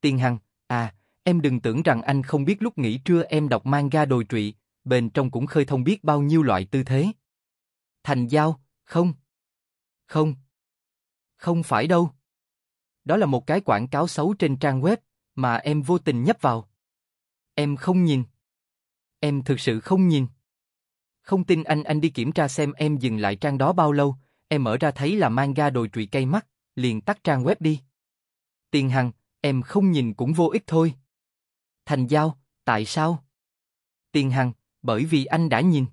Tiền Hằng, à, Em đừng tưởng rằng anh không biết lúc nghỉ trưa em đọc manga đồi trụy, bên trong cũng khơi thông biết bao nhiêu loại tư thế. Thành giao, không. Không. Không phải đâu. Đó là một cái quảng cáo xấu trên trang web mà em vô tình nhấp vào. Em không nhìn. Em thực sự không nhìn. Không tin anh anh đi kiểm tra xem em dừng lại trang đó bao lâu, em mở ra thấy là manga đồi trụy cây mắt, liền tắt trang web đi. Tiền Hằng, em không nhìn cũng vô ích thôi. Thành Giao, tại sao? Tiền Hằng, bởi vì anh đã nhìn.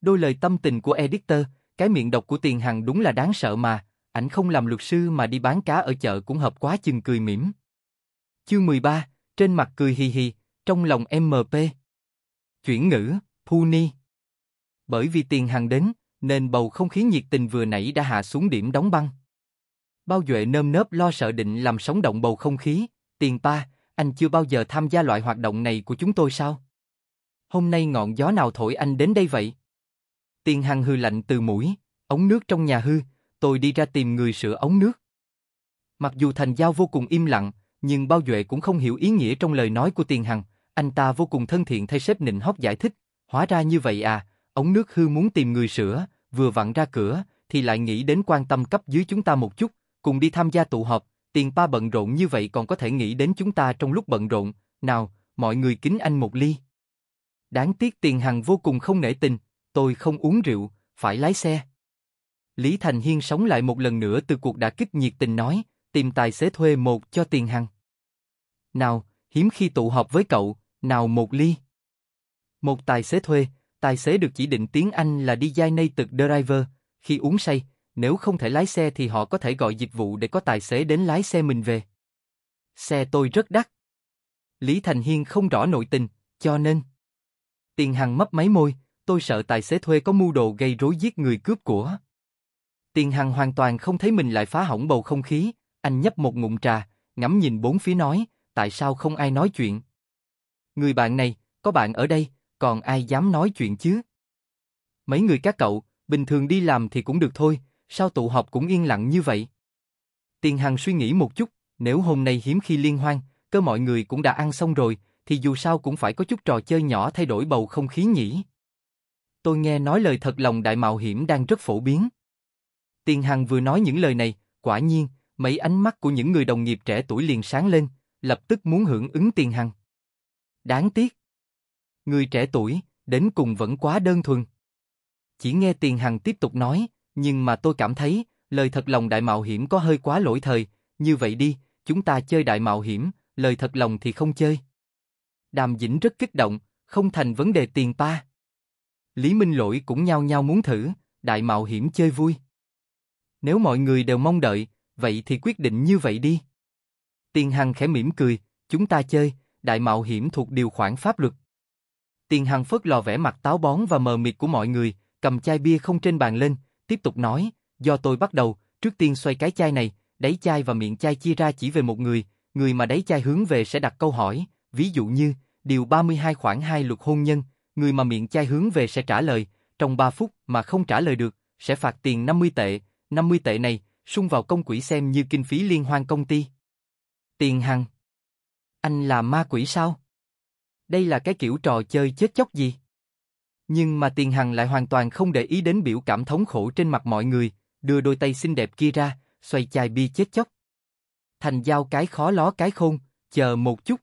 Đôi lời tâm tình của editor, cái miệng độc của Tiền Hằng đúng là đáng sợ mà, ảnh không làm luật sư mà đi bán cá ở chợ cũng hợp quá chừng cười mỉm. Chương 13, trên mặt cười hì hì, trong lòng MP. Chuyển ngữ, Puni. Bởi vì Tiền Hằng đến, nên bầu không khí nhiệt tình vừa nãy đã hạ xuống điểm đóng băng. Bao Duệ nơm nớp lo sợ định làm sóng động bầu không khí, tiền pa, anh chưa bao giờ tham gia loại hoạt động này của chúng tôi sao? Hôm nay ngọn gió nào thổi anh đến đây vậy? Tiền Hằng hư lạnh từ mũi, ống nước trong nhà hư, tôi đi ra tìm người sửa ống nước. Mặc dù Thành Giao vô cùng im lặng, nhưng Bao Duệ cũng không hiểu ý nghĩa trong lời nói của Tiền Hằng, anh ta vô cùng thân thiện thay sếp nịnh hót giải thích, hóa ra như vậy à, ống nước hư muốn tìm người sửa, vừa vặn ra cửa, thì lại nghĩ đến quan tâm cấp dưới chúng ta một chút, cùng đi tham gia tụ họp, tiền pa bận rộn như vậy còn có thể nghĩ đến chúng ta trong lúc bận rộn, nào, mọi người kính anh một ly. Đáng tiếc tiền hằng vô cùng không nể tình, tôi không uống rượu, phải lái xe. Lý Thành Hiên sống lại một lần nữa từ cuộc đả kích nhiệt tình nói, tìm tài xế thuê một cho tiền hằng. Nào, hiếm khi tụ họp với cậu, nào một ly. Một tài xế thuê, tài xế được chỉ định tiếng Anh là designated driver, khi uống say, nếu không thể lái xe thì họ có thể gọi dịch vụ để có tài xế đến lái xe mình về. Xe tôi rất đắt. Lý Thành Hiên không rõ nội tình, cho nên... Tiền Hằng mấp máy môi, tôi sợ tài xế thuê có mưu đồ gây rối giết người cướp của. Tiền Hằng hoàn toàn không thấy mình lại phá hỏng bầu không khí, anh nhấp một ngụm trà, ngắm nhìn bốn phía nói, tại sao không ai nói chuyện. Người bạn này, có bạn ở đây, còn ai dám nói chuyện chứ? Mấy người các cậu, bình thường đi làm thì cũng được thôi, sao tụ họp cũng yên lặng như vậy? Tiền Hằng suy nghĩ một chút, nếu hôm nay hiếm khi liên hoan, cơ mọi người cũng đã ăn xong rồi, thì dù sao cũng phải có chút trò chơi nhỏ thay đổi bầu không khí nhỉ. Tôi nghe nói lời thật lòng đại mạo hiểm đang rất phổ biến. Tiền Hằng vừa nói những lời này, quả nhiên, mấy ánh mắt của những người đồng nghiệp trẻ tuổi liền sáng lên, lập tức muốn hưởng ứng Tiền Hằng. Đáng tiếc. Người trẻ tuổi, đến cùng vẫn quá đơn thuần. Chỉ nghe Tiền Hằng tiếp tục nói, nhưng mà tôi cảm thấy, lời thật lòng đại mạo hiểm có hơi quá lỗi thời, như vậy đi, chúng ta chơi đại mạo hiểm, lời thật lòng thì không chơi. Đàm Dĩnh rất kích động, không thành vấn đề tiền pa. Lý Minh Lỗi cũng nhao nhao muốn thử, đại mạo hiểm chơi vui. Nếu mọi người đều mong đợi, vậy thì quyết định như vậy đi. Tiền Hằng khẽ mỉm cười, chúng ta chơi, đại mạo hiểm thuộc điều khoản pháp luật. Tiền Hằng phớt lò vẻ mặt táo bón và mờ mịt của mọi người, cầm chai bia không trên bàn lên, tiếp tục nói, do tôi bắt đầu, trước tiên xoay cái chai này, đáy chai và miệng chai chia ra chỉ về một người, người mà đáy chai hướng về sẽ đặt câu hỏi, ví dụ như, điều 32 khoảng 2 luật hôn nhân, người mà miệng chai hướng về sẽ trả lời, trong 3 phút mà không trả lời được, sẽ phạt tiền 50 tệ, 50 tệ này, sung vào công quỹ xem như kinh phí liên hoan công ty. Tiền hằng. Anh là ma quỷ sao? Đây là cái kiểu trò chơi chết chóc gì? Nhưng mà Tiền Hằng lại hoàn toàn không để ý đến biểu cảm thống khổ trên mặt mọi người, đưa đôi tay xinh đẹp kia ra, xoay chai bia chết chóc. Thành giao cái khó ló cái khôn, chờ một chút.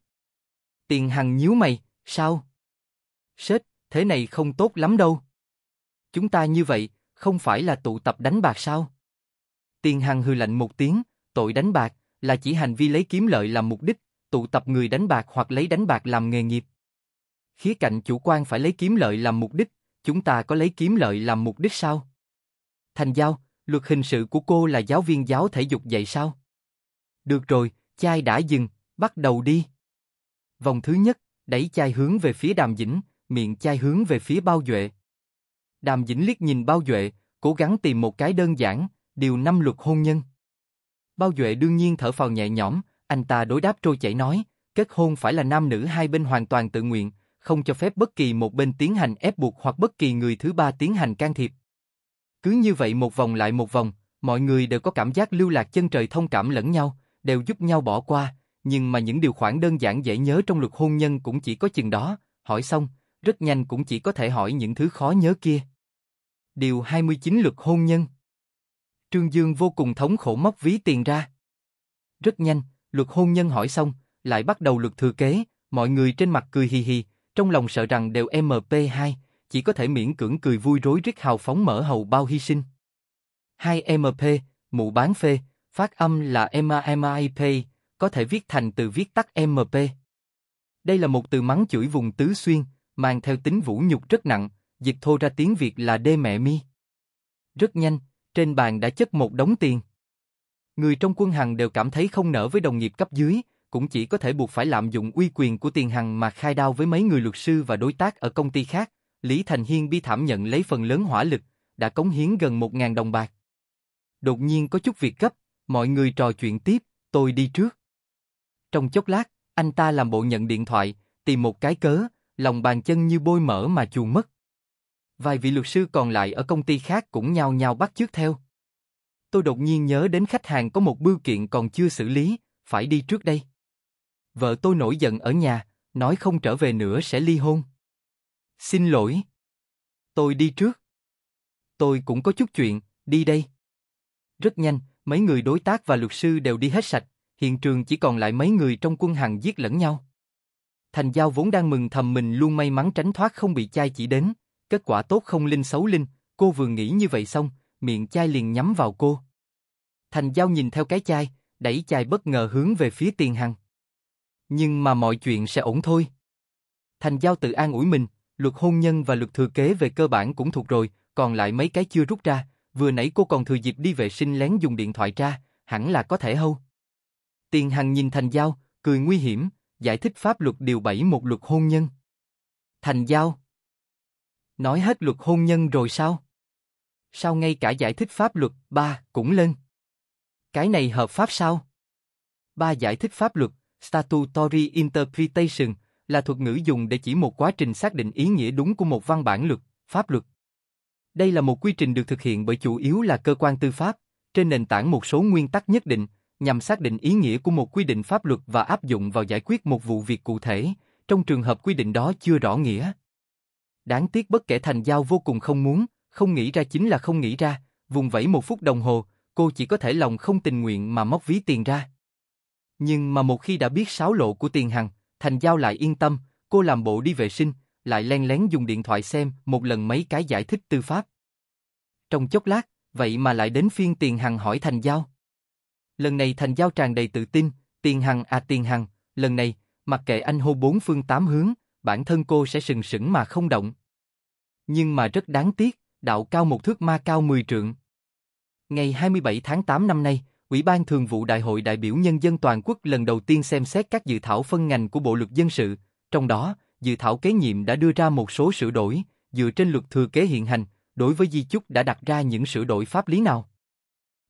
Tiền Hằng nhíu mày, sao? Sết, thế này không tốt lắm đâu. Chúng ta như vậy, không phải là tụ tập đánh bạc sao? Tiền Hằng hư lạnh một tiếng, tội đánh bạc là chỉ hành vi lấy kiếm lợi làm mục đích, tụ tập người đánh bạc hoặc lấy đánh bạc làm nghề nghiệp. Khía cạnh chủ quan phải lấy kiếm lợi làm mục đích, chúng ta có lấy kiếm lợi làm mục đích sao? Thành Giao, luật hình sự của cô là giáo viên giáo thể dục dạy sao? Được rồi, chai đã dừng, bắt đầu đi. Vòng thứ nhất, đẩy chai hướng về phía đàm dĩnh, miệng chai hướng về phía bao duệ. Đàm dĩnh liếc nhìn bao duệ, cố gắng tìm một cái đơn giản, điều năm luật hôn nhân. Bao duệ đương nhiên thở phào nhẹ nhõm, anh ta đối đáp trôi chảy nói, kết hôn phải là nam nữ hai bên hoàn toàn tự nguyện, không cho phép bất kỳ một bên tiến hành ép buộc hoặc bất kỳ người thứ ba tiến hành can thiệp. Cứ như vậy một vòng lại một vòng, mọi người đều có cảm giác lưu lạc chân trời thông cảm lẫn nhau, đều giúp nhau bỏ qua, nhưng mà những điều khoản đơn giản dễ nhớ trong luật hôn nhân cũng chỉ có chừng đó, hỏi xong, rất nhanh cũng chỉ có thể hỏi những thứ khó nhớ kia. Điều 29 luật hôn nhân Trương Dương vô cùng thống khổ móc ví tiền ra. Rất nhanh, luật hôn nhân hỏi xong, lại bắt đầu luật thừa kế, mọi người trên mặt cười hì hì, trong lòng sợ rằng đều MP2, chỉ có thể miễn cưỡng cười vui rối rít hào phóng mở hầu bao hy sinh. 2MP, mụ bán phê, phát âm là MIMIP, có thể viết thành từ viết tắt MP. Đây là một từ mắng chửi vùng tứ xuyên, mang theo tính vũ nhục rất nặng, dịch thô ra tiếng Việt là đê mẹ mi. Rất nhanh, trên bàn đã chất một đống tiền. Người trong quân hàng đều cảm thấy không nở với đồng nghiệp cấp dưới, cũng chỉ có thể buộc phải lạm dụng uy quyền của tiền hằng mà khai đao với mấy người luật sư và đối tác ở công ty khác. Lý Thành Hiên bi thảm nhận lấy phần lớn hỏa lực, đã cống hiến gần 1.000 đồng bạc. Đột nhiên có chút việc gấp, mọi người trò chuyện tiếp, tôi đi trước. Trong chốc lát, anh ta làm bộ nhận điện thoại, tìm một cái cớ, lòng bàn chân như bôi mỡ mà chuồn mất. Vài vị luật sư còn lại ở công ty khác cũng nhao nhao bắt trước theo. Tôi đột nhiên nhớ đến khách hàng có một bưu kiện còn chưa xử lý, phải đi trước đây vợ tôi nổi giận ở nhà, nói không trở về nữa sẽ ly hôn. Xin lỗi. Tôi đi trước. Tôi cũng có chút chuyện, đi đây. Rất nhanh, mấy người đối tác và luật sư đều đi hết sạch, hiện trường chỉ còn lại mấy người trong quân hàng giết lẫn nhau. Thành Giao vốn đang mừng thầm mình luôn may mắn tránh thoát không bị chai chỉ đến, kết quả tốt không linh xấu linh, cô vừa nghĩ như vậy xong, miệng chai liền nhắm vào cô. Thành Giao nhìn theo cái chai, đẩy chai bất ngờ hướng về phía tiền hằng. Nhưng mà mọi chuyện sẽ ổn thôi. Thành Giao tự an ủi mình, luật hôn nhân và luật thừa kế về cơ bản cũng thuộc rồi, còn lại mấy cái chưa rút ra, vừa nãy cô còn thừa dịp đi vệ sinh lén dùng điện thoại ra, hẳn là có thể hâu. Tiền Hằng nhìn Thành Giao, cười nguy hiểm, giải thích pháp luật điều 7 một luật hôn nhân. Thành Giao Nói hết luật hôn nhân rồi sao? Sao ngay cả giải thích pháp luật, ba, cũng lên. Cái này hợp pháp sao? Ba giải thích pháp luật, Statutory Interpretation là thuật ngữ dùng để chỉ một quá trình xác định ý nghĩa đúng của một văn bản luật, pháp luật. Đây là một quy trình được thực hiện bởi chủ yếu là cơ quan tư pháp, trên nền tảng một số nguyên tắc nhất định, nhằm xác định ý nghĩa của một quy định pháp luật và áp dụng vào giải quyết một vụ việc cụ thể, trong trường hợp quy định đó chưa rõ nghĩa. Đáng tiếc bất kể thành giao vô cùng không muốn, không nghĩ ra chính là không nghĩ ra, vùng vẫy một phút đồng hồ, cô chỉ có thể lòng không tình nguyện mà móc ví tiền ra. Nhưng mà một khi đã biết sáo lộ của tiền hằng, Thành Giao lại yên tâm, cô làm bộ đi vệ sinh, lại len lén dùng điện thoại xem một lần mấy cái giải thích tư pháp. Trong chốc lát, vậy mà lại đến phiên Tiền Hằng hỏi Thành Giao. Lần này Thành Giao tràn đầy tự tin, Tiền Hằng à Tiền Hằng, lần này, mặc kệ anh hô bốn phương tám hướng, bản thân cô sẽ sừng sững mà không động. Nhưng mà rất đáng tiếc, đạo cao một thước ma cao mười trượng. Ngày 27 tháng 8 năm nay, Ủy ban Thường vụ Đại hội đại biểu nhân dân toàn quốc lần đầu tiên xem xét các dự thảo phân ngành của Bộ luật dân sự, trong đó, dự thảo kế nhiệm đã đưa ra một số sửa đổi, dựa trên luật thừa kế hiện hành, đối với di chúc đã đặt ra những sửa đổi pháp lý nào.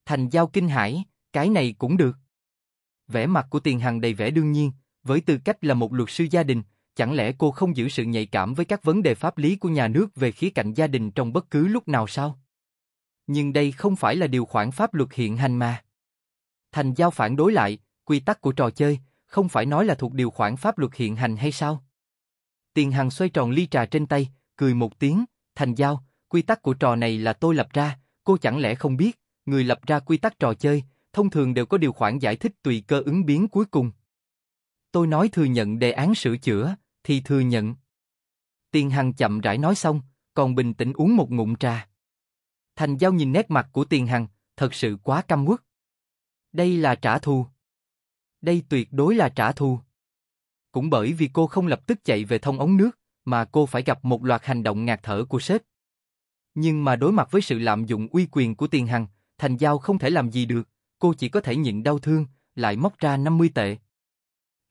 Thành giao kinh hải, cái này cũng được. Vẻ mặt của Tiền Hằng đầy vẻ đương nhiên, với tư cách là một luật sư gia đình, chẳng lẽ cô không giữ sự nhạy cảm với các vấn đề pháp lý của nhà nước về khía cạnh gia đình trong bất cứ lúc nào sao? Nhưng đây không phải là điều khoản pháp luật hiện hành mà. Thành giao phản đối lại, quy tắc của trò chơi, không phải nói là thuộc điều khoản pháp luật hiện hành hay sao? Tiền Hằng xoay tròn ly trà trên tay, cười một tiếng, thành giao, quy tắc của trò này là tôi lập ra, cô chẳng lẽ không biết, người lập ra quy tắc trò chơi, thông thường đều có điều khoản giải thích tùy cơ ứng biến cuối cùng. Tôi nói thừa nhận đề án sửa chữa, thì thừa nhận. Tiền Hằng chậm rãi nói xong, còn bình tĩnh uống một ngụm trà. Thành Giao nhìn nét mặt của Tiền Hằng, thật sự quá căm quất. Đây là trả thù. Đây tuyệt đối là trả thù. Cũng bởi vì cô không lập tức chạy về thông ống nước, mà cô phải gặp một loạt hành động ngạt thở của sếp. Nhưng mà đối mặt với sự lạm dụng uy quyền của tiền hằng, Thành Giao không thể làm gì được, cô chỉ có thể nhịn đau thương, lại móc ra 50 tệ.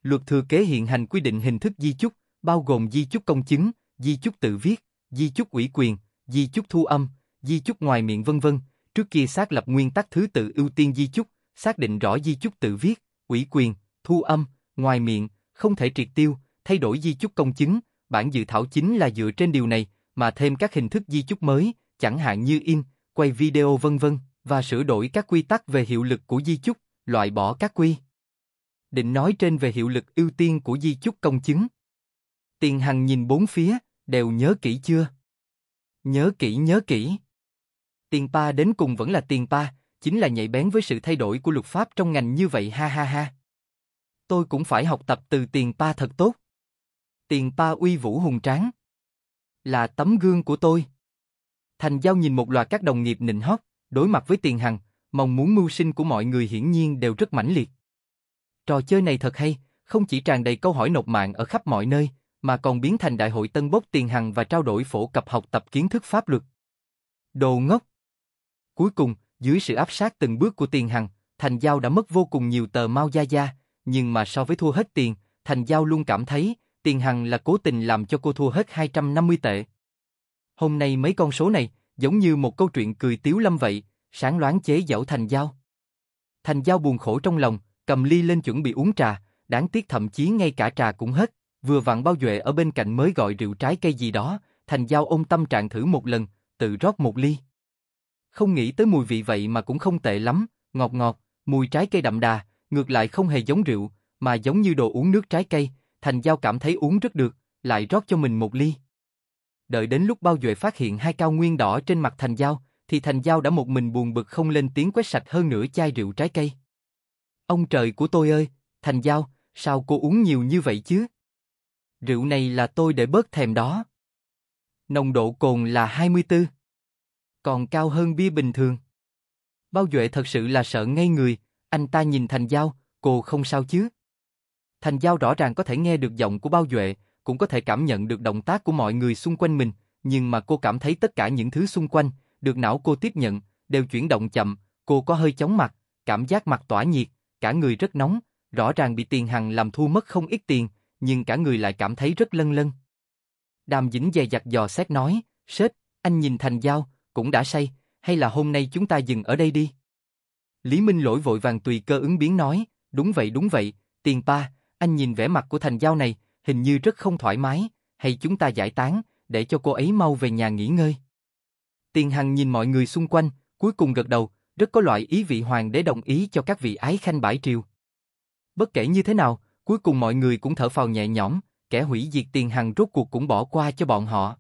Luật thừa kế hiện hành quy định hình thức di chúc, bao gồm di chúc công chứng, di chúc tự viết, di chúc ủy quyền, di chúc thu âm, di chúc ngoài miệng vân vân. Trước kia xác lập nguyên tắc thứ tự ưu tiên di chúc, xác định rõ di chúc tự viết, ủy quyền, thu âm, ngoài miệng, không thể triệt tiêu, thay đổi di chúc công chứng, bản dự thảo chính là dựa trên điều này mà thêm các hình thức di chúc mới, chẳng hạn như in, quay video vân vân và sửa đổi các quy tắc về hiệu lực của di chúc, loại bỏ các quy định nói trên về hiệu lực ưu tiên của di chúc công chứng. Tiền Hằng nhìn bốn phía, đều nhớ kỹ chưa? Nhớ kỹ nhớ kỹ. Tiền pa đến cùng vẫn là tiền pa, chính là nhạy bén với sự thay đổi của luật pháp trong ngành như vậy ha ha ha. Tôi cũng phải học tập từ tiền pa thật tốt. Tiền pa uy vũ hùng tráng. Là tấm gương của tôi. Thành Giao nhìn một loạt các đồng nghiệp nịnh hót, đối mặt với tiền hằng, mong muốn mưu sinh của mọi người hiển nhiên đều rất mãnh liệt. Trò chơi này thật hay, không chỉ tràn đầy câu hỏi nộp mạng ở khắp mọi nơi, mà còn biến thành đại hội tân bốc tiền hằng và trao đổi phổ cập học tập kiến thức pháp luật. Đồ ngốc! Cuối cùng, dưới sự áp sát từng bước của tiền hằng, Thành Giao đã mất vô cùng nhiều tờ mau gia gia, nhưng mà so với thua hết tiền, Thành Giao luôn cảm thấy tiền hằng là cố tình làm cho cô thua hết 250 tệ. Hôm nay mấy con số này giống như một câu chuyện cười tiếu lâm vậy, sáng loáng chế giễu Thành Giao. Thành Giao buồn khổ trong lòng, cầm ly lên chuẩn bị uống trà, đáng tiếc thậm chí ngay cả trà cũng hết, vừa vặn bao duệ ở bên cạnh mới gọi rượu trái cây gì đó, Thành Giao ôm tâm trạng thử một lần, tự rót một ly không nghĩ tới mùi vị vậy mà cũng không tệ lắm, ngọt ngọt, mùi trái cây đậm đà, ngược lại không hề giống rượu, mà giống như đồ uống nước trái cây, Thành Giao cảm thấy uống rất được, lại rót cho mình một ly. Đợi đến lúc bao Duệ phát hiện hai cao nguyên đỏ trên mặt Thành Giao, thì Thành Giao đã một mình buồn bực không lên tiếng quét sạch hơn nửa chai rượu trái cây. Ông trời của tôi ơi, Thành Giao, sao cô uống nhiều như vậy chứ? Rượu này là tôi để bớt thèm đó. Nồng độ cồn là 24 còn cao hơn bia bình thường. Bao Duệ thật sự là sợ ngây người, anh ta nhìn Thành Giao, cô không sao chứ? Thành Giao rõ ràng có thể nghe được giọng của Bao Duệ, cũng có thể cảm nhận được động tác của mọi người xung quanh mình, nhưng mà cô cảm thấy tất cả những thứ xung quanh, được não cô tiếp nhận, đều chuyển động chậm, cô có hơi chóng mặt, cảm giác mặt tỏa nhiệt, cả người rất nóng, rõ ràng bị tiền hằng làm thu mất không ít tiền, nhưng cả người lại cảm thấy rất lân lân. Đàm Dĩnh dè dặt dò xét nói, sếp, anh nhìn Thành Giao, cũng đã say, hay là hôm nay chúng ta dừng ở đây đi? Lý Minh Lỗi vội vàng tùy cơ ứng biến nói, đúng vậy đúng vậy, tiền pa, anh nhìn vẻ mặt của thành giao này, hình như rất không thoải mái, hay chúng ta giải tán, để cho cô ấy mau về nhà nghỉ ngơi. Tiền Hằng nhìn mọi người xung quanh, cuối cùng gật đầu, rất có loại ý vị hoàng để đồng ý cho các vị ái khanh bãi triều. Bất kể như thế nào, cuối cùng mọi người cũng thở phào nhẹ nhõm, kẻ hủy diệt tiền hằng rốt cuộc cũng bỏ qua cho bọn họ.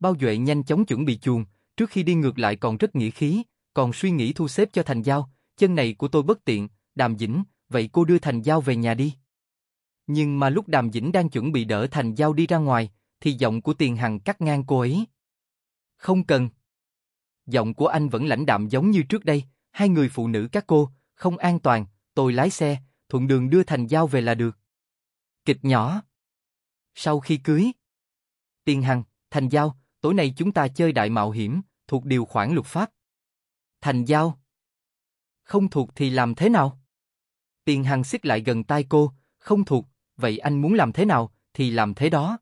Bao Duệ nhanh chóng chuẩn bị chuồng, trước khi đi ngược lại còn rất nghĩa khí, còn suy nghĩ thu xếp cho Thành Giao, chân này của tôi bất tiện, Đàm Dĩnh, vậy cô đưa Thành Giao về nhà đi. Nhưng mà lúc Đàm Dĩnh đang chuẩn bị đỡ Thành Giao đi ra ngoài, thì giọng của Tiền Hằng cắt ngang cô ấy. Không cần. Giọng của anh vẫn lãnh đạm giống như trước đây, hai người phụ nữ các cô, không an toàn, tôi lái xe, thuận đường đưa Thành Giao về là được. Kịch nhỏ. Sau khi cưới, Tiền Hằng, Thành Giao, tối nay chúng ta chơi đại mạo hiểm, thuộc điều khoản luật pháp. Thành giao. Không thuộc thì làm thế nào? Tiền Hằng xích lại gần tai cô, không thuộc, vậy anh muốn làm thế nào, thì làm thế đó.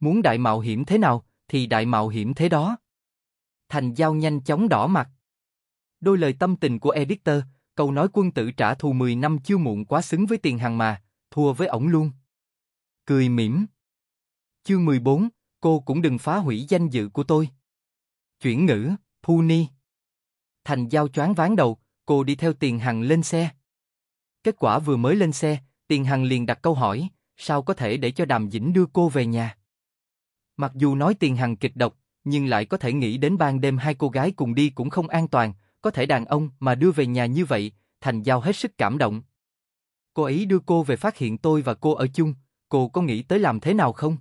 Muốn đại mạo hiểm thế nào, thì đại mạo hiểm thế đó. Thành giao nhanh chóng đỏ mặt. Đôi lời tâm tình của editor, câu nói quân tử trả thù 10 năm chưa muộn quá xứng với tiền Hằng mà, thua với ổng luôn. Cười mỉm. Chương 14, cô cũng đừng phá hủy danh dự của tôi. Chuyển ngữ, Puni. Thành giao choáng ván đầu, cô đi theo Tiền Hằng lên xe. Kết quả vừa mới lên xe, Tiền Hằng liền đặt câu hỏi, sao có thể để cho Đàm Dĩnh đưa cô về nhà? Mặc dù nói Tiền Hằng kịch độc, nhưng lại có thể nghĩ đến ban đêm hai cô gái cùng đi cũng không an toàn, có thể đàn ông mà đưa về nhà như vậy, Thành Giao hết sức cảm động. Cô ấy đưa cô về phát hiện tôi và cô ở chung, cô có nghĩ tới làm thế nào không?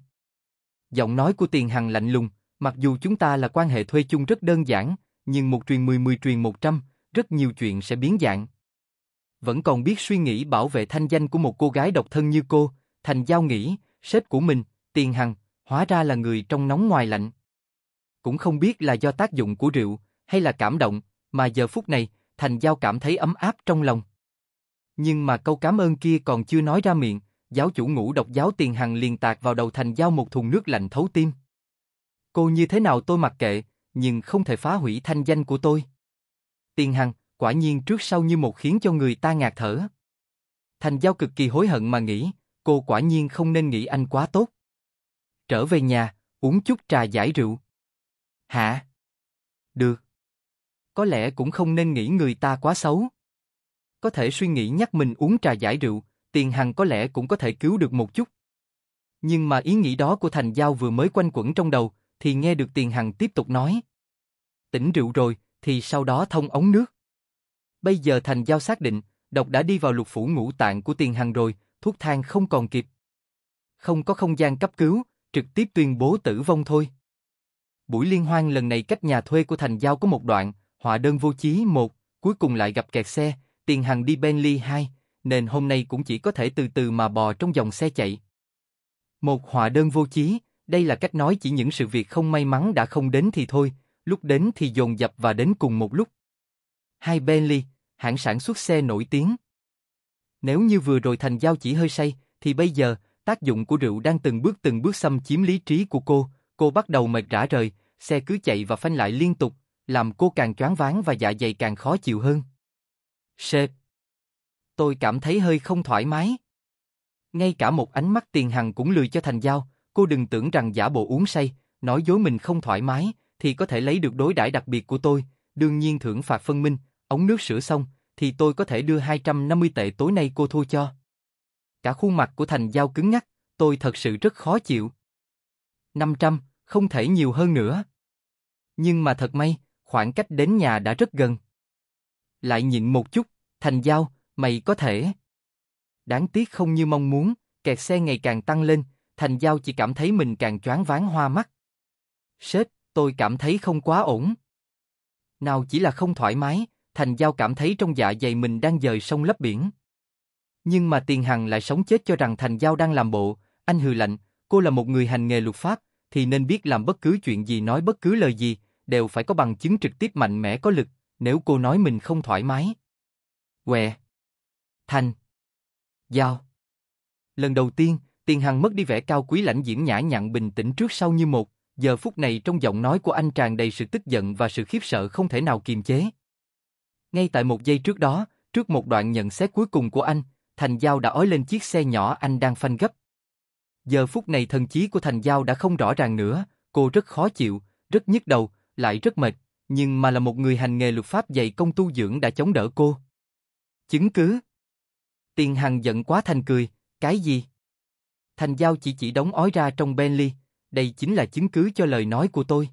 Giọng nói của Tiền Hằng lạnh lùng, mặc dù chúng ta là quan hệ thuê chung rất đơn giản, nhưng một truyền mười mười truyền một trăm, rất nhiều chuyện sẽ biến dạng. Vẫn còn biết suy nghĩ bảo vệ thanh danh của một cô gái độc thân như cô, thành giao nghĩ, sếp của mình, Tiền Hằng, hóa ra là người trong nóng ngoài lạnh. Cũng không biết là do tác dụng của rượu, hay là cảm động, mà giờ phút này, thành giao cảm thấy ấm áp trong lòng. Nhưng mà câu cảm ơn kia còn chưa nói ra miệng, giáo chủ ngũ độc giáo tiền hằng liền tạc vào đầu thành giao một thùng nước lạnh thấu tim. Cô như thế nào tôi mặc kệ, nhưng không thể phá hủy thanh danh của tôi. Tiền hằng, quả nhiên trước sau như một khiến cho người ta ngạt thở. Thành giao cực kỳ hối hận mà nghĩ, cô quả nhiên không nên nghĩ anh quá tốt. Trở về nhà, uống chút trà giải rượu. Hả? Được. Có lẽ cũng không nên nghĩ người ta quá xấu. Có thể suy nghĩ nhắc mình uống trà giải rượu, tiền hằng có lẽ cũng có thể cứu được một chút. Nhưng mà ý nghĩ đó của Thành Giao vừa mới quanh quẩn trong đầu, thì nghe được tiền hằng tiếp tục nói. Tỉnh rượu rồi, thì sau đó thông ống nước. Bây giờ Thành Giao xác định, độc đã đi vào lục phủ ngũ tạng của tiền hằng rồi, thuốc thang không còn kịp. Không có không gian cấp cứu, trực tiếp tuyên bố tử vong thôi. Buổi liên hoan lần này cách nhà thuê của Thành Giao có một đoạn, họa đơn vô chí một, cuối cùng lại gặp kẹt xe, tiền hằng đi Bentley 2, nên hôm nay cũng chỉ có thể từ từ mà bò trong dòng xe chạy. Một họa đơn vô chí, đây là cách nói chỉ những sự việc không may mắn đã không đến thì thôi, lúc đến thì dồn dập và đến cùng một lúc. Hai Bentley, hãng sản xuất xe nổi tiếng. Nếu như vừa rồi thành giao chỉ hơi say, thì bây giờ, tác dụng của rượu đang từng bước từng bước xâm chiếm lý trí của cô, cô bắt đầu mệt rã rời, xe cứ chạy và phanh lại liên tục, làm cô càng choáng váng và dạ dày càng khó chịu hơn. Sệt tôi cảm thấy hơi không thoải mái. Ngay cả một ánh mắt tiền hằng cũng lười cho thành giao, cô đừng tưởng rằng giả bộ uống say, nói dối mình không thoải mái, thì có thể lấy được đối đãi đặc biệt của tôi, đương nhiên thưởng phạt phân minh, ống nước sữa xong, thì tôi có thể đưa 250 tệ tối nay cô thua cho. Cả khuôn mặt của thành giao cứng ngắc, tôi thật sự rất khó chịu. 500, không thể nhiều hơn nữa. Nhưng mà thật may, khoảng cách đến nhà đã rất gần. Lại nhịn một chút, thành giao, Mày có thể. Đáng tiếc không như mong muốn, kẹt xe ngày càng tăng lên, Thành Giao chỉ cảm thấy mình càng choáng váng hoa mắt. Sếp, tôi cảm thấy không quá ổn. Nào chỉ là không thoải mái, Thành Giao cảm thấy trong dạ dày mình đang dời sông lấp biển. Nhưng mà Tiền Hằng lại sống chết cho rằng Thành Giao đang làm bộ, anh hừ lạnh, cô là một người hành nghề luật pháp, thì nên biết làm bất cứ chuyện gì nói bất cứ lời gì, đều phải có bằng chứng trực tiếp mạnh mẽ có lực, nếu cô nói mình không thoải mái. Quẹ! thành. Giao. Lần đầu tiên, Tiền Hằng mất đi vẻ cao quý lãnh diễn nhã nhặn bình tĩnh trước sau như một, giờ phút này trong giọng nói của anh tràn đầy sự tức giận và sự khiếp sợ không thể nào kiềm chế. Ngay tại một giây trước đó, trước một đoạn nhận xét cuối cùng của anh, Thành Giao đã ói lên chiếc xe nhỏ anh đang phanh gấp. Giờ phút này thần chí của Thành Giao đã không rõ ràng nữa, cô rất khó chịu, rất nhức đầu, lại rất mệt, nhưng mà là một người hành nghề luật pháp dạy công tu dưỡng đã chống đỡ cô. Chứng cứ Tiền Hằng giận quá thành cười, cái gì? Thành Giao chỉ chỉ đóng ói ra trong Bentley, đây chính là chứng cứ cho lời nói của tôi.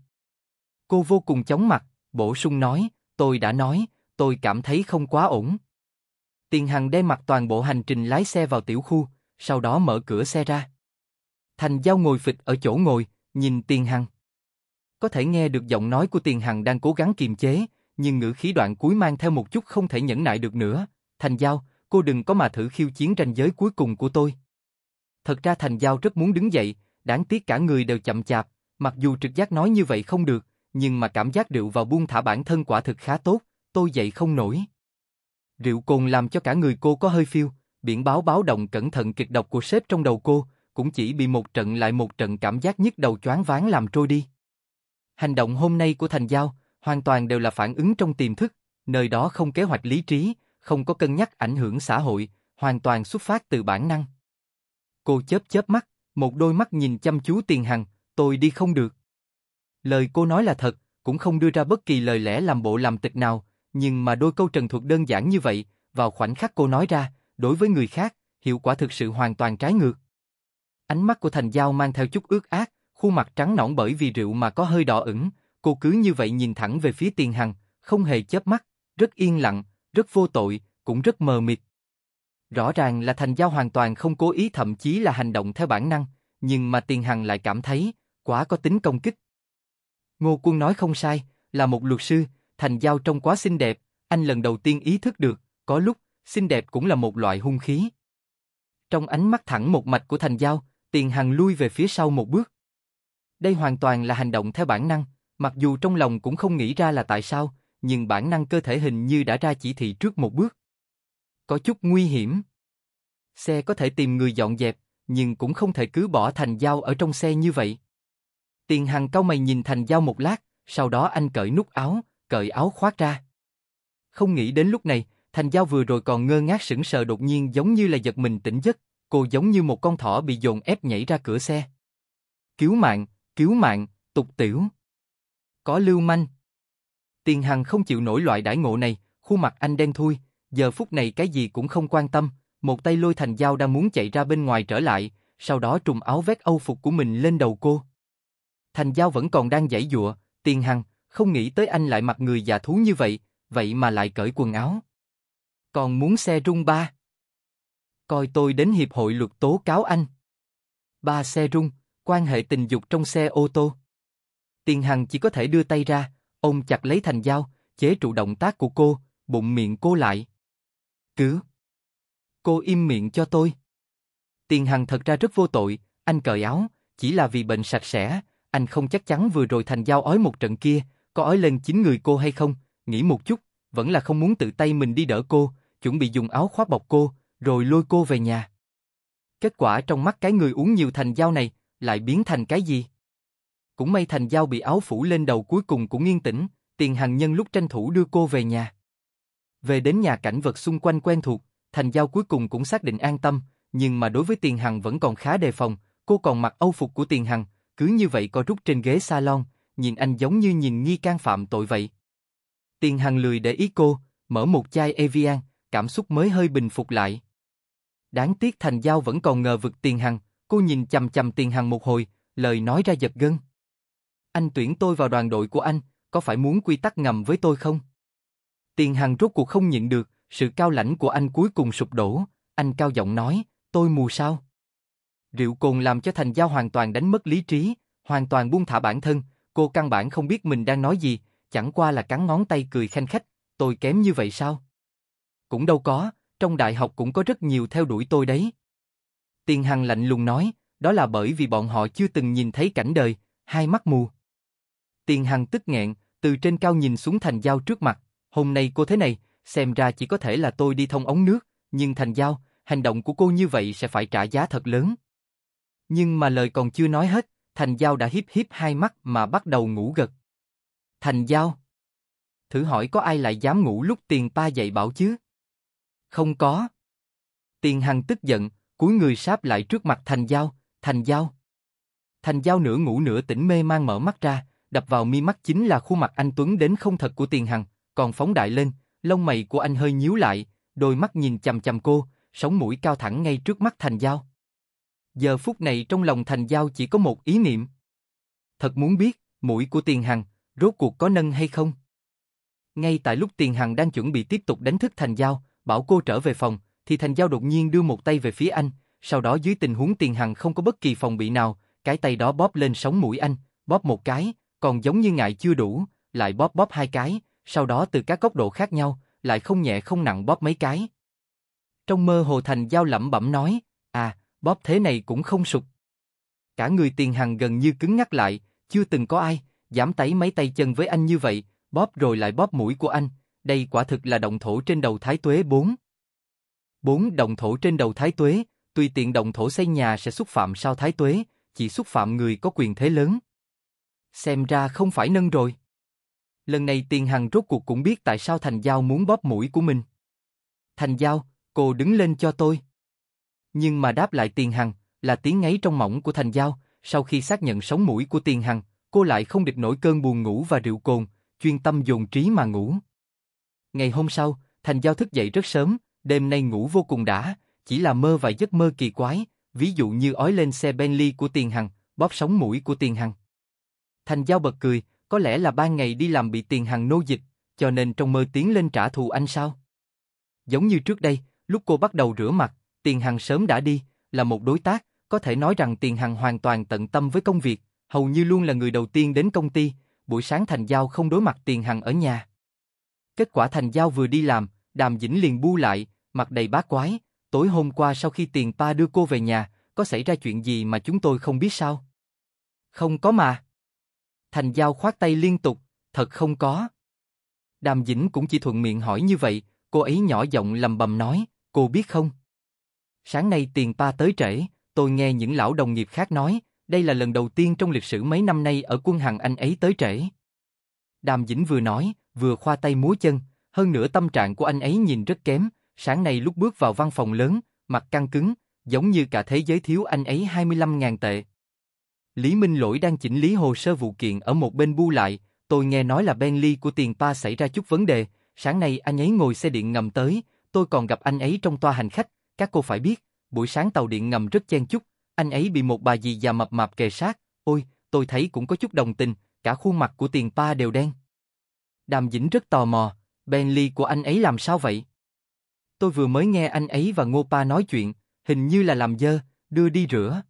Cô vô cùng chóng mặt, bổ sung nói, tôi đã nói, tôi cảm thấy không quá ổn. Tiền Hằng đe mặt toàn bộ hành trình lái xe vào tiểu khu, sau đó mở cửa xe ra. Thành Giao ngồi phịch ở chỗ ngồi, nhìn Tiền Hằng. Có thể nghe được giọng nói của Tiền Hằng đang cố gắng kiềm chế, nhưng ngữ khí đoạn cuối mang theo một chút không thể nhẫn nại được nữa. Thành Giao, cô đừng có mà thử khiêu chiến ranh giới cuối cùng của tôi. Thật ra Thành Giao rất muốn đứng dậy, đáng tiếc cả người đều chậm chạp, mặc dù trực giác nói như vậy không được, nhưng mà cảm giác rượu vào buông thả bản thân quả thực khá tốt, tôi dậy không nổi. Rượu cồn làm cho cả người cô có hơi phiêu, biển báo báo động cẩn thận kịch độc của sếp trong đầu cô, cũng chỉ bị một trận lại một trận cảm giác nhức đầu choáng váng làm trôi đi. Hành động hôm nay của Thành Giao hoàn toàn đều là phản ứng trong tiềm thức, nơi đó không kế hoạch lý trí, không có cân nhắc ảnh hưởng xã hội, hoàn toàn xuất phát từ bản năng. Cô chớp chớp mắt, một đôi mắt nhìn chăm chú Tiền Hằng, tôi đi không được. Lời cô nói là thật, cũng không đưa ra bất kỳ lời lẽ làm bộ làm tịch nào, nhưng mà đôi câu trần thuật đơn giản như vậy, vào khoảnh khắc cô nói ra, đối với người khác, hiệu quả thực sự hoàn toàn trái ngược. Ánh mắt của Thành Giao mang theo chút ướt ác, khuôn mặt trắng nõn bởi vì rượu mà có hơi đỏ ửng, cô cứ như vậy nhìn thẳng về phía Tiền Hằng, không hề chớp mắt, rất yên lặng, rất vô tội, cũng rất mờ mịt. Rõ ràng là Thành Giao hoàn toàn không cố ý thậm chí là hành động theo bản năng, nhưng mà Tiền Hằng lại cảm thấy, quả có tính công kích. Ngô Quân nói không sai, là một luật sư, Thành Giao trông quá xinh đẹp, anh lần đầu tiên ý thức được, có lúc, xinh đẹp cũng là một loại hung khí. Trong ánh mắt thẳng một mạch của Thành Giao, Tiền Hằng lui về phía sau một bước. Đây hoàn toàn là hành động theo bản năng, mặc dù trong lòng cũng không nghĩ ra là tại sao, nhưng bản năng cơ thể hình như đã ra chỉ thị trước một bước. Có chút nguy hiểm. Xe có thể tìm người dọn dẹp, nhưng cũng không thể cứ bỏ thành dao ở trong xe như vậy. Tiền Hằng cao mày nhìn thành dao một lát, sau đó anh cởi nút áo, cởi áo khoác ra. Không nghĩ đến lúc này, thành dao vừa rồi còn ngơ ngác sững sờ đột nhiên giống như là giật mình tỉnh giấc, cô giống như một con thỏ bị dồn ép nhảy ra cửa xe. Cứu mạng, cứu mạng, tục tiểu. Có lưu manh. Tiền Hằng không chịu nổi loại đãi ngộ này, khuôn mặt anh đen thui, giờ phút này cái gì cũng không quan tâm, một tay lôi thành dao đang muốn chạy ra bên ngoài trở lại, sau đó trùm áo vét âu phục của mình lên đầu cô. Thành dao vẫn còn đang giãy dụa, Tiền Hằng không nghĩ tới anh lại mặc người già thú như vậy, vậy mà lại cởi quần áo. Còn muốn xe rung ba. Coi tôi đến hiệp hội luật tố cáo anh. Ba xe rung, quan hệ tình dục trong xe ô tô. Tiền Hằng chỉ có thể đưa tay ra, Ông chặt lấy thành dao, chế trụ động tác của cô, bụng miệng cô lại. Cứ. Cô im miệng cho tôi. Tiền Hằng thật ra rất vô tội, anh cởi áo, chỉ là vì bệnh sạch sẽ, anh không chắc chắn vừa rồi thành dao ói một trận kia, có ói lên chính người cô hay không, nghĩ một chút, vẫn là không muốn tự tay mình đi đỡ cô, chuẩn bị dùng áo khoác bọc cô, rồi lôi cô về nhà. Kết quả trong mắt cái người uống nhiều thành dao này, lại biến thành cái gì? Cũng may thành dao bị áo phủ lên đầu cuối cùng cũng yên tĩnh, tiền hằng nhân lúc tranh thủ đưa cô về nhà. Về đến nhà cảnh vật xung quanh quen thuộc, thành giao cuối cùng cũng xác định an tâm, nhưng mà đối với tiền hằng vẫn còn khá đề phòng, cô còn mặc âu phục của tiền hằng, cứ như vậy co rút trên ghế salon, nhìn anh giống như nhìn nghi can phạm tội vậy. Tiền hằng lười để ý cô, mở một chai Evian, cảm xúc mới hơi bình phục lại. Đáng tiếc thành giao vẫn còn ngờ vực tiền hằng, cô nhìn chầm chầm tiền hằng một hồi, lời nói ra giật gân. Anh tuyển tôi vào đoàn đội của anh, có phải muốn quy tắc ngầm với tôi không? Tiền Hằng rốt cuộc không nhịn được, sự cao lãnh của anh cuối cùng sụp đổ, anh cao giọng nói, tôi mù sao? Rượu cồn làm cho Thành Giao hoàn toàn đánh mất lý trí, hoàn toàn buông thả bản thân, cô căn bản không biết mình đang nói gì, chẳng qua là cắn ngón tay cười khanh khách, tôi kém như vậy sao? Cũng đâu có, trong đại học cũng có rất nhiều theo đuổi tôi đấy. Tiền Hằng lạnh lùng nói, đó là bởi vì bọn họ chưa từng nhìn thấy cảnh đời, hai mắt mù. Tiền Hằng tức nghẹn, từ trên cao nhìn xuống Thành Giao trước mặt. Hôm nay cô thế này, xem ra chỉ có thể là tôi đi thông ống nước, nhưng Thành Giao, hành động của cô như vậy sẽ phải trả giá thật lớn. Nhưng mà lời còn chưa nói hết, Thành Giao đã hiếp hiếp hai mắt mà bắt đầu ngủ gật. Thành Giao Thử hỏi có ai lại dám ngủ lúc tiền pa dậy bảo chứ? Không có. Tiền Hằng tức giận, cúi người sáp lại trước mặt Thành Giao, Thành Giao. Thành Giao nửa ngủ nửa tỉnh mê mang mở mắt ra, đập vào mi mắt chính là khuôn mặt anh Tuấn đến không thật của Tiền Hằng, còn phóng đại lên, lông mày của anh hơi nhíu lại, đôi mắt nhìn chầm chầm cô, sống mũi cao thẳng ngay trước mắt Thành Giao. Giờ phút này trong lòng Thành Giao chỉ có một ý niệm. Thật muốn biết, mũi của Tiền Hằng, rốt cuộc có nâng hay không? Ngay tại lúc Tiền Hằng đang chuẩn bị tiếp tục đánh thức Thành Giao, bảo cô trở về phòng, thì Thành Giao đột nhiên đưa một tay về phía anh, sau đó dưới tình huống Tiền Hằng không có bất kỳ phòng bị nào, cái tay đó bóp lên sống mũi anh, bóp một cái, còn giống như ngại chưa đủ, lại bóp bóp hai cái, sau đó từ các góc độ khác nhau, lại không nhẹ không nặng bóp mấy cái. Trong mơ hồ thành giao lẩm bẩm nói, à, bóp thế này cũng không sụp. Cả người tiền hằng gần như cứng ngắc lại, chưa từng có ai, dám tấy mấy tay chân với anh như vậy, bóp rồi lại bóp mũi của anh, đây quả thực là động thổ trên đầu thái tuế 4. 4. Động thổ trên đầu thái tuế, tùy tiện động thổ xây nhà sẽ xúc phạm sao thái tuế, chỉ xúc phạm người có quyền thế lớn. Xem ra không phải nâng rồi. Lần này tiền hằng rốt cuộc cũng biết tại sao Thành Giao muốn bóp mũi của mình. Thành Giao, cô đứng lên cho tôi. Nhưng mà đáp lại tiền hằng là tiếng ngáy trong mỏng của Thành Giao, sau khi xác nhận sống mũi của tiền hằng, cô lại không địch nổi cơn buồn ngủ và rượu cồn, chuyên tâm dồn trí mà ngủ. Ngày hôm sau, Thành Giao thức dậy rất sớm, đêm nay ngủ vô cùng đã, chỉ là mơ vài giấc mơ kỳ quái, ví dụ như ói lên xe Bentley của Tiền Hằng, bóp sóng mũi của Tiền Hằng. Thành Giao bật cười, có lẽ là ban ngày đi làm bị tiền hàng nô dịch, cho nên trong mơ tiến lên trả thù anh sao? Giống như trước đây, lúc cô bắt đầu rửa mặt, tiền hàng sớm đã đi, là một đối tác, có thể nói rằng tiền hàng hoàn toàn tận tâm với công việc, hầu như luôn là người đầu tiên đến công ty, buổi sáng Thành Giao không đối mặt tiền hàng ở nhà. Kết quả Thành Giao vừa đi làm, Đàm Dĩnh liền bu lại, mặt đầy bát quái, tối hôm qua sau khi tiền pa đưa cô về nhà, có xảy ra chuyện gì mà chúng tôi không biết sao? Không có mà. Thành Giao khoát tay liên tục, thật không có. Đàm Dĩnh cũng chỉ thuận miệng hỏi như vậy, cô ấy nhỏ giọng lầm bầm nói, cô biết không? Sáng nay tiền pa tới trễ, tôi nghe những lão đồng nghiệp khác nói, đây là lần đầu tiên trong lịch sử mấy năm nay ở quân hàng anh ấy tới trễ. Đàm Dĩnh vừa nói, vừa khoa tay múa chân, hơn nữa tâm trạng của anh ấy nhìn rất kém, sáng nay lúc bước vào văn phòng lớn, mặt căng cứng, giống như cả thế giới thiếu anh ấy 25.000 tệ. Lý Minh Lỗi đang chỉnh lý hồ sơ vụ kiện ở một bên bu lại, tôi nghe nói là Bentley của tiền pa xảy ra chút vấn đề, sáng nay anh ấy ngồi xe điện ngầm tới, tôi còn gặp anh ấy trong toa hành khách, các cô phải biết, buổi sáng tàu điện ngầm rất chen chúc, anh ấy bị một bà dì già mập mạp kề sát, ôi, tôi thấy cũng có chút đồng tình, cả khuôn mặt của tiền pa đều đen. Đàm Dĩnh rất tò mò, Bentley của anh ấy làm sao vậy? Tôi vừa mới nghe anh ấy và Ngô Pa nói chuyện, hình như là làm dơ, đưa đi rửa.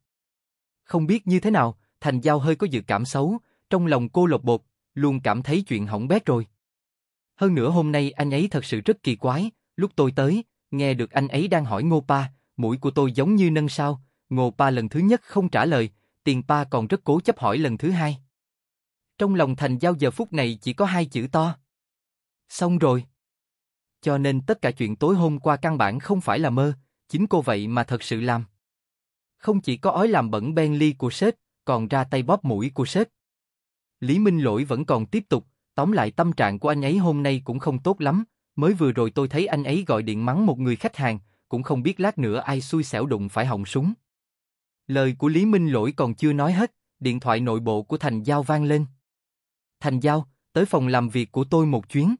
Không biết như thế nào, Thành Giao hơi có dự cảm xấu, trong lòng cô lột bột, luôn cảm thấy chuyện hỏng bét rồi. Hơn nữa hôm nay anh ấy thật sự rất kỳ quái, lúc tôi tới, nghe được anh ấy đang hỏi Ngô Pa, mũi của tôi giống như nâng sao, Ngô Pa lần thứ nhất không trả lời, tiền Pa còn rất cố chấp hỏi lần thứ hai. Trong lòng Thành Giao giờ phút này chỉ có hai chữ to. Xong rồi. Cho nên tất cả chuyện tối hôm qua căn bản không phải là mơ, chính cô vậy mà thật sự làm không chỉ có ói làm bẩn ben ly của sếp, còn ra tay bóp mũi của sếp. Lý Minh Lỗi vẫn còn tiếp tục, tóm lại tâm trạng của anh ấy hôm nay cũng không tốt lắm, mới vừa rồi tôi thấy anh ấy gọi điện mắng một người khách hàng, cũng không biết lát nữa ai xui xẻo đụng phải họng súng. Lời của Lý Minh Lỗi còn chưa nói hết, điện thoại nội bộ của Thành Giao vang lên. Thành Giao, tới phòng làm việc của tôi một chuyến.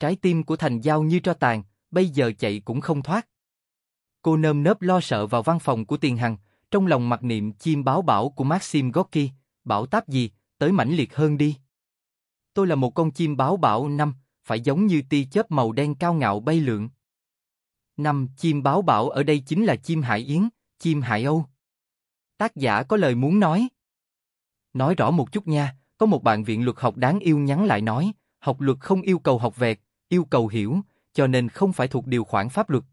Trái tim của Thành Giao như tro tàn, bây giờ chạy cũng không thoát. Cô nơm nớp lo sợ vào văn phòng của Tiền Hằng, trong lòng mặc niệm chim báo bảo của Maxim Gorky, bảo táp gì, tới mãnh liệt hơn đi. Tôi là một con chim báo bảo năm, phải giống như tia chớp màu đen cao ngạo bay lượn. Năm chim báo bảo ở đây chính là chim hải yến, chim hải âu. Tác giả có lời muốn nói. Nói rõ một chút nha, có một bạn viện luật học đáng yêu nhắn lại nói, học luật không yêu cầu học vẹt, yêu cầu hiểu, cho nên không phải thuộc điều khoản pháp luật,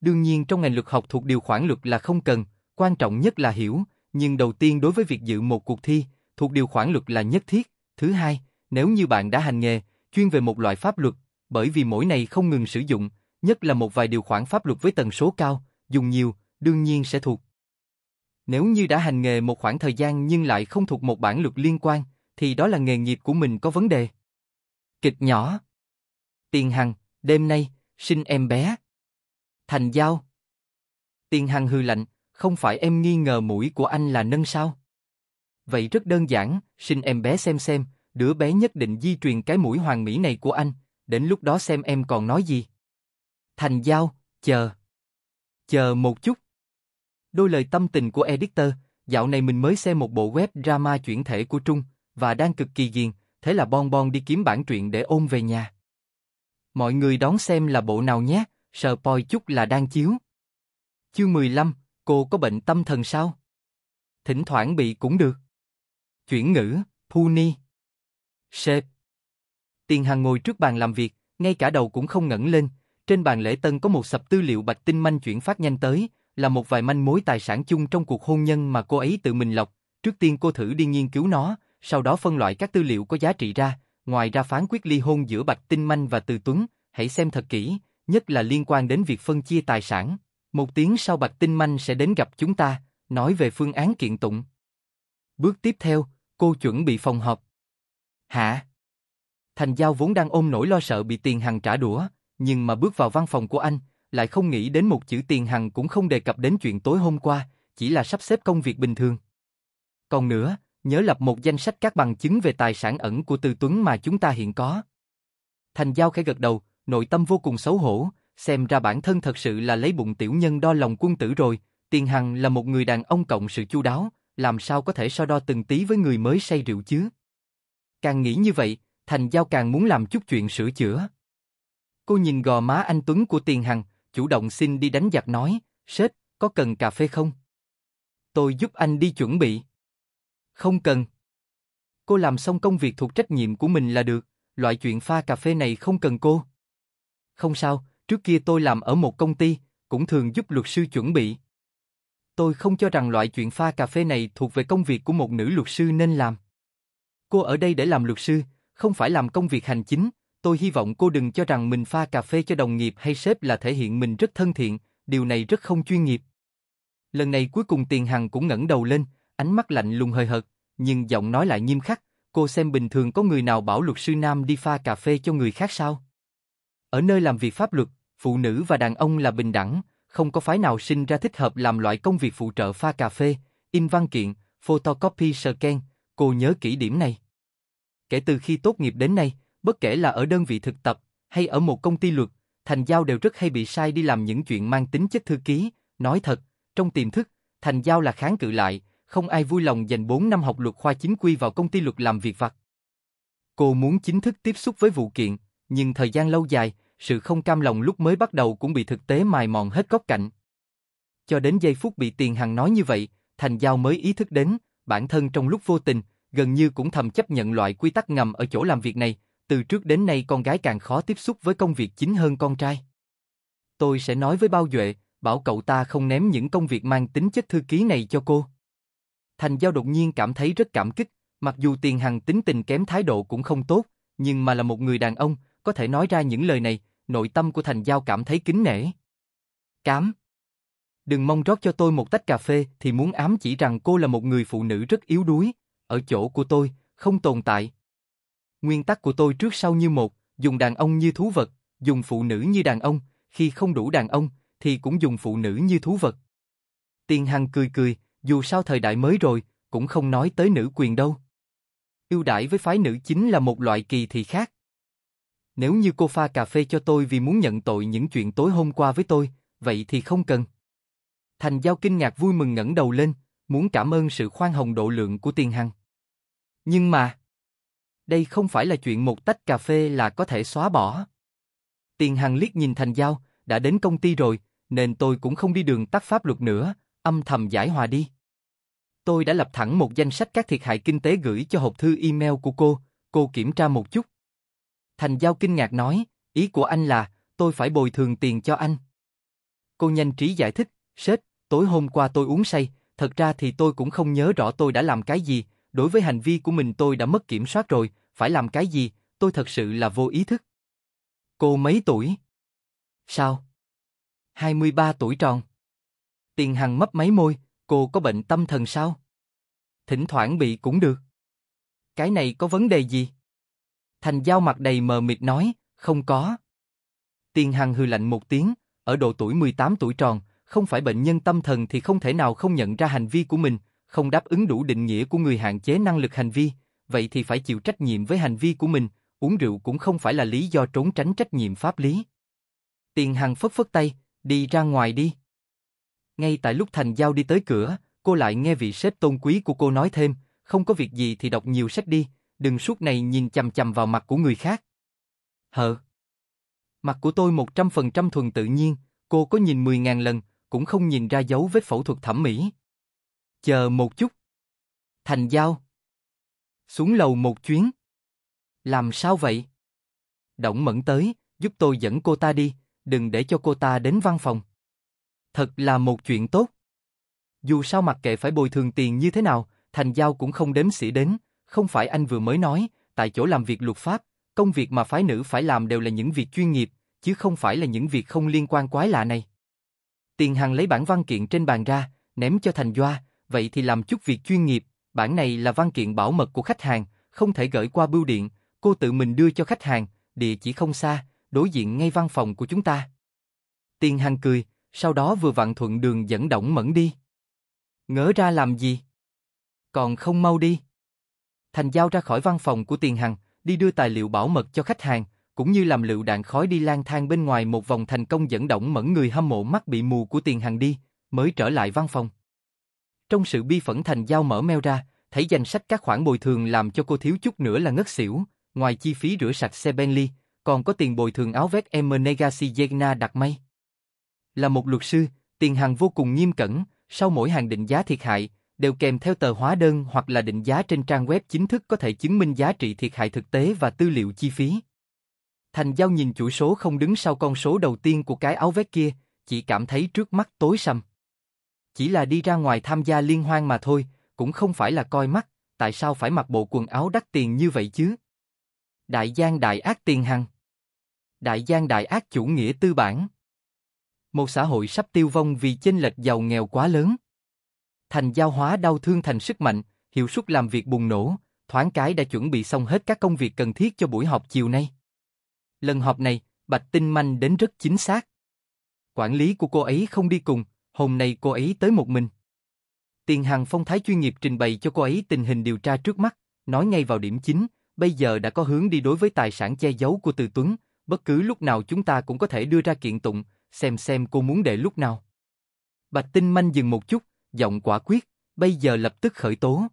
Đương nhiên trong ngành luật học thuộc điều khoản luật là không cần, quan trọng nhất là hiểu, nhưng đầu tiên đối với việc dự một cuộc thi, thuộc điều khoản luật là nhất thiết. Thứ hai, nếu như bạn đã hành nghề, chuyên về một loại pháp luật, bởi vì mỗi này không ngừng sử dụng, nhất là một vài điều khoản pháp luật với tần số cao, dùng nhiều, đương nhiên sẽ thuộc. Nếu như đã hành nghề một khoảng thời gian nhưng lại không thuộc một bản luật liên quan, thì đó là nghề nghiệp của mình có vấn đề. Kịch nhỏ Tiền Hằng, đêm nay, sinh em bé. Thành Giao. Tiền Hằng hư lạnh, không phải em nghi ngờ mũi của anh là nâng sao? Vậy rất đơn giản, xin em bé xem xem, đứa bé nhất định di truyền cái mũi hoàng mỹ này của anh, đến lúc đó xem em còn nói gì. Thành Giao, chờ. Chờ một chút. Đôi lời tâm tình của editor, dạo này mình mới xem một bộ web drama chuyển thể của Trung, và đang cực kỳ ghiền, thế là Bon Bon đi kiếm bản truyện để ôm về nhà. Mọi người đón xem là bộ nào nhé sờ poi chút là đang chiếu. Chương 15, cô có bệnh tâm thần sao? Thỉnh thoảng bị cũng được. Chuyển ngữ, Puni. Sếp. Tiền hàng ngồi trước bàn làm việc, ngay cả đầu cũng không ngẩng lên. Trên bàn lễ tân có một sập tư liệu bạch tinh manh chuyển phát nhanh tới, là một vài manh mối tài sản chung trong cuộc hôn nhân mà cô ấy tự mình lọc. Trước tiên cô thử đi nghiên cứu nó, sau đó phân loại các tư liệu có giá trị ra, ngoài ra phán quyết ly hôn giữa Bạch Tinh Manh và Từ Tuấn, hãy xem thật kỹ, nhất là liên quan đến việc phân chia tài sản. Một tiếng sau Bạch Tinh Manh sẽ đến gặp chúng ta, nói về phương án kiện tụng. Bước tiếp theo, cô chuẩn bị phòng họp. Hả? Thành Giao vốn đang ôm nỗi lo sợ bị Tiền Hằng trả đũa, nhưng mà bước vào văn phòng của anh, lại không nghĩ đến một chữ Tiền Hằng cũng không đề cập đến chuyện tối hôm qua, chỉ là sắp xếp công việc bình thường. Còn nữa, nhớ lập một danh sách các bằng chứng về tài sản ẩn của Từ Tuấn mà chúng ta hiện có. Thành Giao khẽ gật đầu, nội tâm vô cùng xấu hổ, xem ra bản thân thật sự là lấy bụng tiểu nhân đo lòng quân tử rồi, Tiền Hằng là một người đàn ông cộng sự chu đáo, làm sao có thể so đo từng tí với người mới say rượu chứ. Càng nghĩ như vậy, Thành Giao càng muốn làm chút chuyện sửa chữa. Cô nhìn gò má anh Tuấn của Tiền Hằng, chủ động xin đi đánh giặc nói, sếp, có cần cà phê không? Tôi giúp anh đi chuẩn bị. Không cần. Cô làm xong công việc thuộc trách nhiệm của mình là được, loại chuyện pha cà phê này không cần cô. Không sao, trước kia tôi làm ở một công ty, cũng thường giúp luật sư chuẩn bị. Tôi không cho rằng loại chuyện pha cà phê này thuộc về công việc của một nữ luật sư nên làm. Cô ở đây để làm luật sư, không phải làm công việc hành chính, tôi hy vọng cô đừng cho rằng mình pha cà phê cho đồng nghiệp hay sếp là thể hiện mình rất thân thiện, điều này rất không chuyên nghiệp. Lần này cuối cùng Tiền Hằng cũng ngẩng đầu lên, ánh mắt lạnh lùng hơi hợt, nhưng giọng nói lại nghiêm khắc, cô xem bình thường có người nào bảo luật sư nam đi pha cà phê cho người khác sao? Ở nơi làm việc pháp luật, phụ nữ và đàn ông là bình đẳng, không có phái nào sinh ra thích hợp làm loại công việc phụ trợ pha cà phê, in văn kiện, photocopy scan, cô nhớ kỹ điểm này. Kể từ khi tốt nghiệp đến nay, bất kể là ở đơn vị thực tập hay ở một công ty luật, Thành Giao đều rất hay bị sai đi làm những chuyện mang tính chất thư ký, nói thật, trong tiềm thức, Thành Giao là kháng cự lại, không ai vui lòng dành 4 năm học luật khoa chính quy vào công ty luật làm việc vặt. Cô muốn chính thức tiếp xúc với vụ kiện, nhưng thời gian lâu dài, sự không cam lòng lúc mới bắt đầu cũng bị thực tế mài mòn hết góc cạnh. Cho đến giây phút bị Tiền Hằng nói như vậy, Thành Giao mới ý thức đến, bản thân trong lúc vô tình, gần như cũng thầm chấp nhận loại quy tắc ngầm ở chỗ làm việc này, từ trước đến nay con gái càng khó tiếp xúc với công việc chính hơn con trai. Tôi sẽ nói với Bao Duệ, bảo cậu ta không ném những công việc mang tính chất thư ký này cho cô. Thành Giao đột nhiên cảm thấy rất cảm kích, mặc dù Tiền Hằng tính tình kém thái độ cũng không tốt, nhưng mà là một người đàn ông, có thể nói ra những lời này, nội tâm của Thành Giao cảm thấy kính nể. Cám. Đừng mong rót cho tôi một tách cà phê thì muốn ám chỉ rằng cô là một người phụ nữ rất yếu đuối, ở chỗ của tôi, không tồn tại. Nguyên tắc của tôi trước sau như một, dùng đàn ông như thú vật, dùng phụ nữ như đàn ông, khi không đủ đàn ông, thì cũng dùng phụ nữ như thú vật. Tiền Hằng cười cười, dù sao thời đại mới rồi, cũng không nói tới nữ quyền đâu. yêu đãi với phái nữ chính là một loại kỳ thì khác nếu như cô pha cà phê cho tôi vì muốn nhận tội những chuyện tối hôm qua với tôi, vậy thì không cần. Thành Giao kinh ngạc vui mừng ngẩng đầu lên, muốn cảm ơn sự khoan hồng độ lượng của Tiền Hằng. Nhưng mà, đây không phải là chuyện một tách cà phê là có thể xóa bỏ. Tiền Hằng liếc nhìn Thành Giao, đã đến công ty rồi, nên tôi cũng không đi đường tắt pháp luật nữa, âm thầm giải hòa đi. Tôi đã lập thẳng một danh sách các thiệt hại kinh tế gửi cho hộp thư email của cô, cô kiểm tra một chút. Thành Giao kinh ngạc nói, ý của anh là, tôi phải bồi thường tiền cho anh. Cô nhanh trí giải thích, sếp, tối hôm qua tôi uống say, thật ra thì tôi cũng không nhớ rõ tôi đã làm cái gì, đối với hành vi của mình tôi đã mất kiểm soát rồi, phải làm cái gì, tôi thật sự là vô ý thức. Cô mấy tuổi? Sao? 23 tuổi tròn. Tiền Hằng mấp máy môi, cô có bệnh tâm thần sao? Thỉnh thoảng bị cũng được. Cái này có vấn đề gì? Thành Giao mặt đầy mờ mịt nói, không có. Tiền Hằng hư lạnh một tiếng, ở độ tuổi 18 tuổi tròn, không phải bệnh nhân tâm thần thì không thể nào không nhận ra hành vi của mình, không đáp ứng đủ định nghĩa của người hạn chế năng lực hành vi, vậy thì phải chịu trách nhiệm với hành vi của mình, uống rượu cũng không phải là lý do trốn tránh trách nhiệm pháp lý. Tiền Hằng phất phất tay, đi ra ngoài đi. Ngay tại lúc Thành Giao đi tới cửa, cô lại nghe vị sếp tôn quý của cô nói thêm, không có việc gì thì đọc nhiều sách đi, đừng suốt này nhìn chằm chằm vào mặt của người khác. Hờ. Mặt của tôi 100% thuần tự nhiên, cô có nhìn 10.000 lần, cũng không nhìn ra dấu vết phẫu thuật thẩm mỹ. Chờ một chút. Thành Giao. Xuống lầu một chuyến. Làm sao vậy? Động mẫn tới, giúp tôi dẫn cô ta đi, đừng để cho cô ta đến văn phòng. Thật là một chuyện tốt. Dù sao mặc kệ phải bồi thường tiền như thế nào, Thành Giao cũng không đếm xỉa đến, không phải anh vừa mới nói, tại chỗ làm việc luật pháp, công việc mà phái nữ phải làm đều là những việc chuyên nghiệp, chứ không phải là những việc không liên quan quái lạ này. Tiền Hằng lấy bản văn kiện trên bàn ra, ném cho Thành Doa, vậy thì làm chút việc chuyên nghiệp, bản này là văn kiện bảo mật của khách hàng, không thể gửi qua bưu điện, cô tự mình đưa cho khách hàng, địa chỉ không xa, đối diện ngay văn phòng của chúng ta. Tiền Hằng cười, sau đó vừa vặn thuận đường dẫn động Mẫn đi. Ngỡ ra làm gì? Còn không mau đi. Thành Giao ra khỏi văn phòng của Tiền Hằng, đi đưa tài liệu bảo mật cho khách hàng, cũng như làm lựu đạn khói đi lang thang bên ngoài một vòng thành công dẫn động mẫn người hâm mộ mắt bị mù của Tiền Hằng đi, mới trở lại văn phòng. Trong sự bi phẫn Thành Giao mở mail ra, thấy danh sách các khoản bồi thường làm cho cô thiếu chút nữa là ngất xỉu, ngoài chi phí rửa sạch xe Bentley, còn có tiền bồi thường áo vest M Negasi Yegna đặt may. Là một luật sư, Tiền Hằng vô cùng nghiêm cẩn, sau mỗi hàng định giá thiệt hại, đều kèm theo tờ hóa đơn hoặc là định giá trên trang web chính thức có thể chứng minh giá trị thiệt hại thực tế và tư liệu chi phí. Thành Giao nhìn chuỗi số không đứng sau con số đầu tiên của cái áo vest kia, chỉ cảm thấy trước mắt tối sầm. Chỉ là đi ra ngoài tham gia liên hoan mà thôi, cũng không phải là coi mắt, tại sao phải mặc bộ quần áo đắt tiền như vậy chứ? Đại gian đại ác tiền hằng. Đại gian đại ác chủ nghĩa tư bản. Một xã hội sắp tiêu vong vì chênh lệch giàu nghèo quá lớn thành giao hóa đau thương thành sức mạnh, hiệu suất làm việc bùng nổ, thoáng cái đã chuẩn bị xong hết các công việc cần thiết cho buổi họp chiều nay. Lần họp này, Bạch Tinh Manh đến rất chính xác. Quản lý của cô ấy không đi cùng, hôm nay cô ấy tới một mình. Tiền Hằng Phong Thái chuyên nghiệp trình bày cho cô ấy tình hình điều tra trước mắt, nói ngay vào điểm chính, bây giờ đã có hướng đi đối với tài sản che giấu của Từ Tuấn, bất cứ lúc nào chúng ta cũng có thể đưa ra kiện tụng, xem xem cô muốn để lúc nào. Bạch Tinh Manh dừng một chút, giọng quả quyết, bây giờ lập tức khởi tố.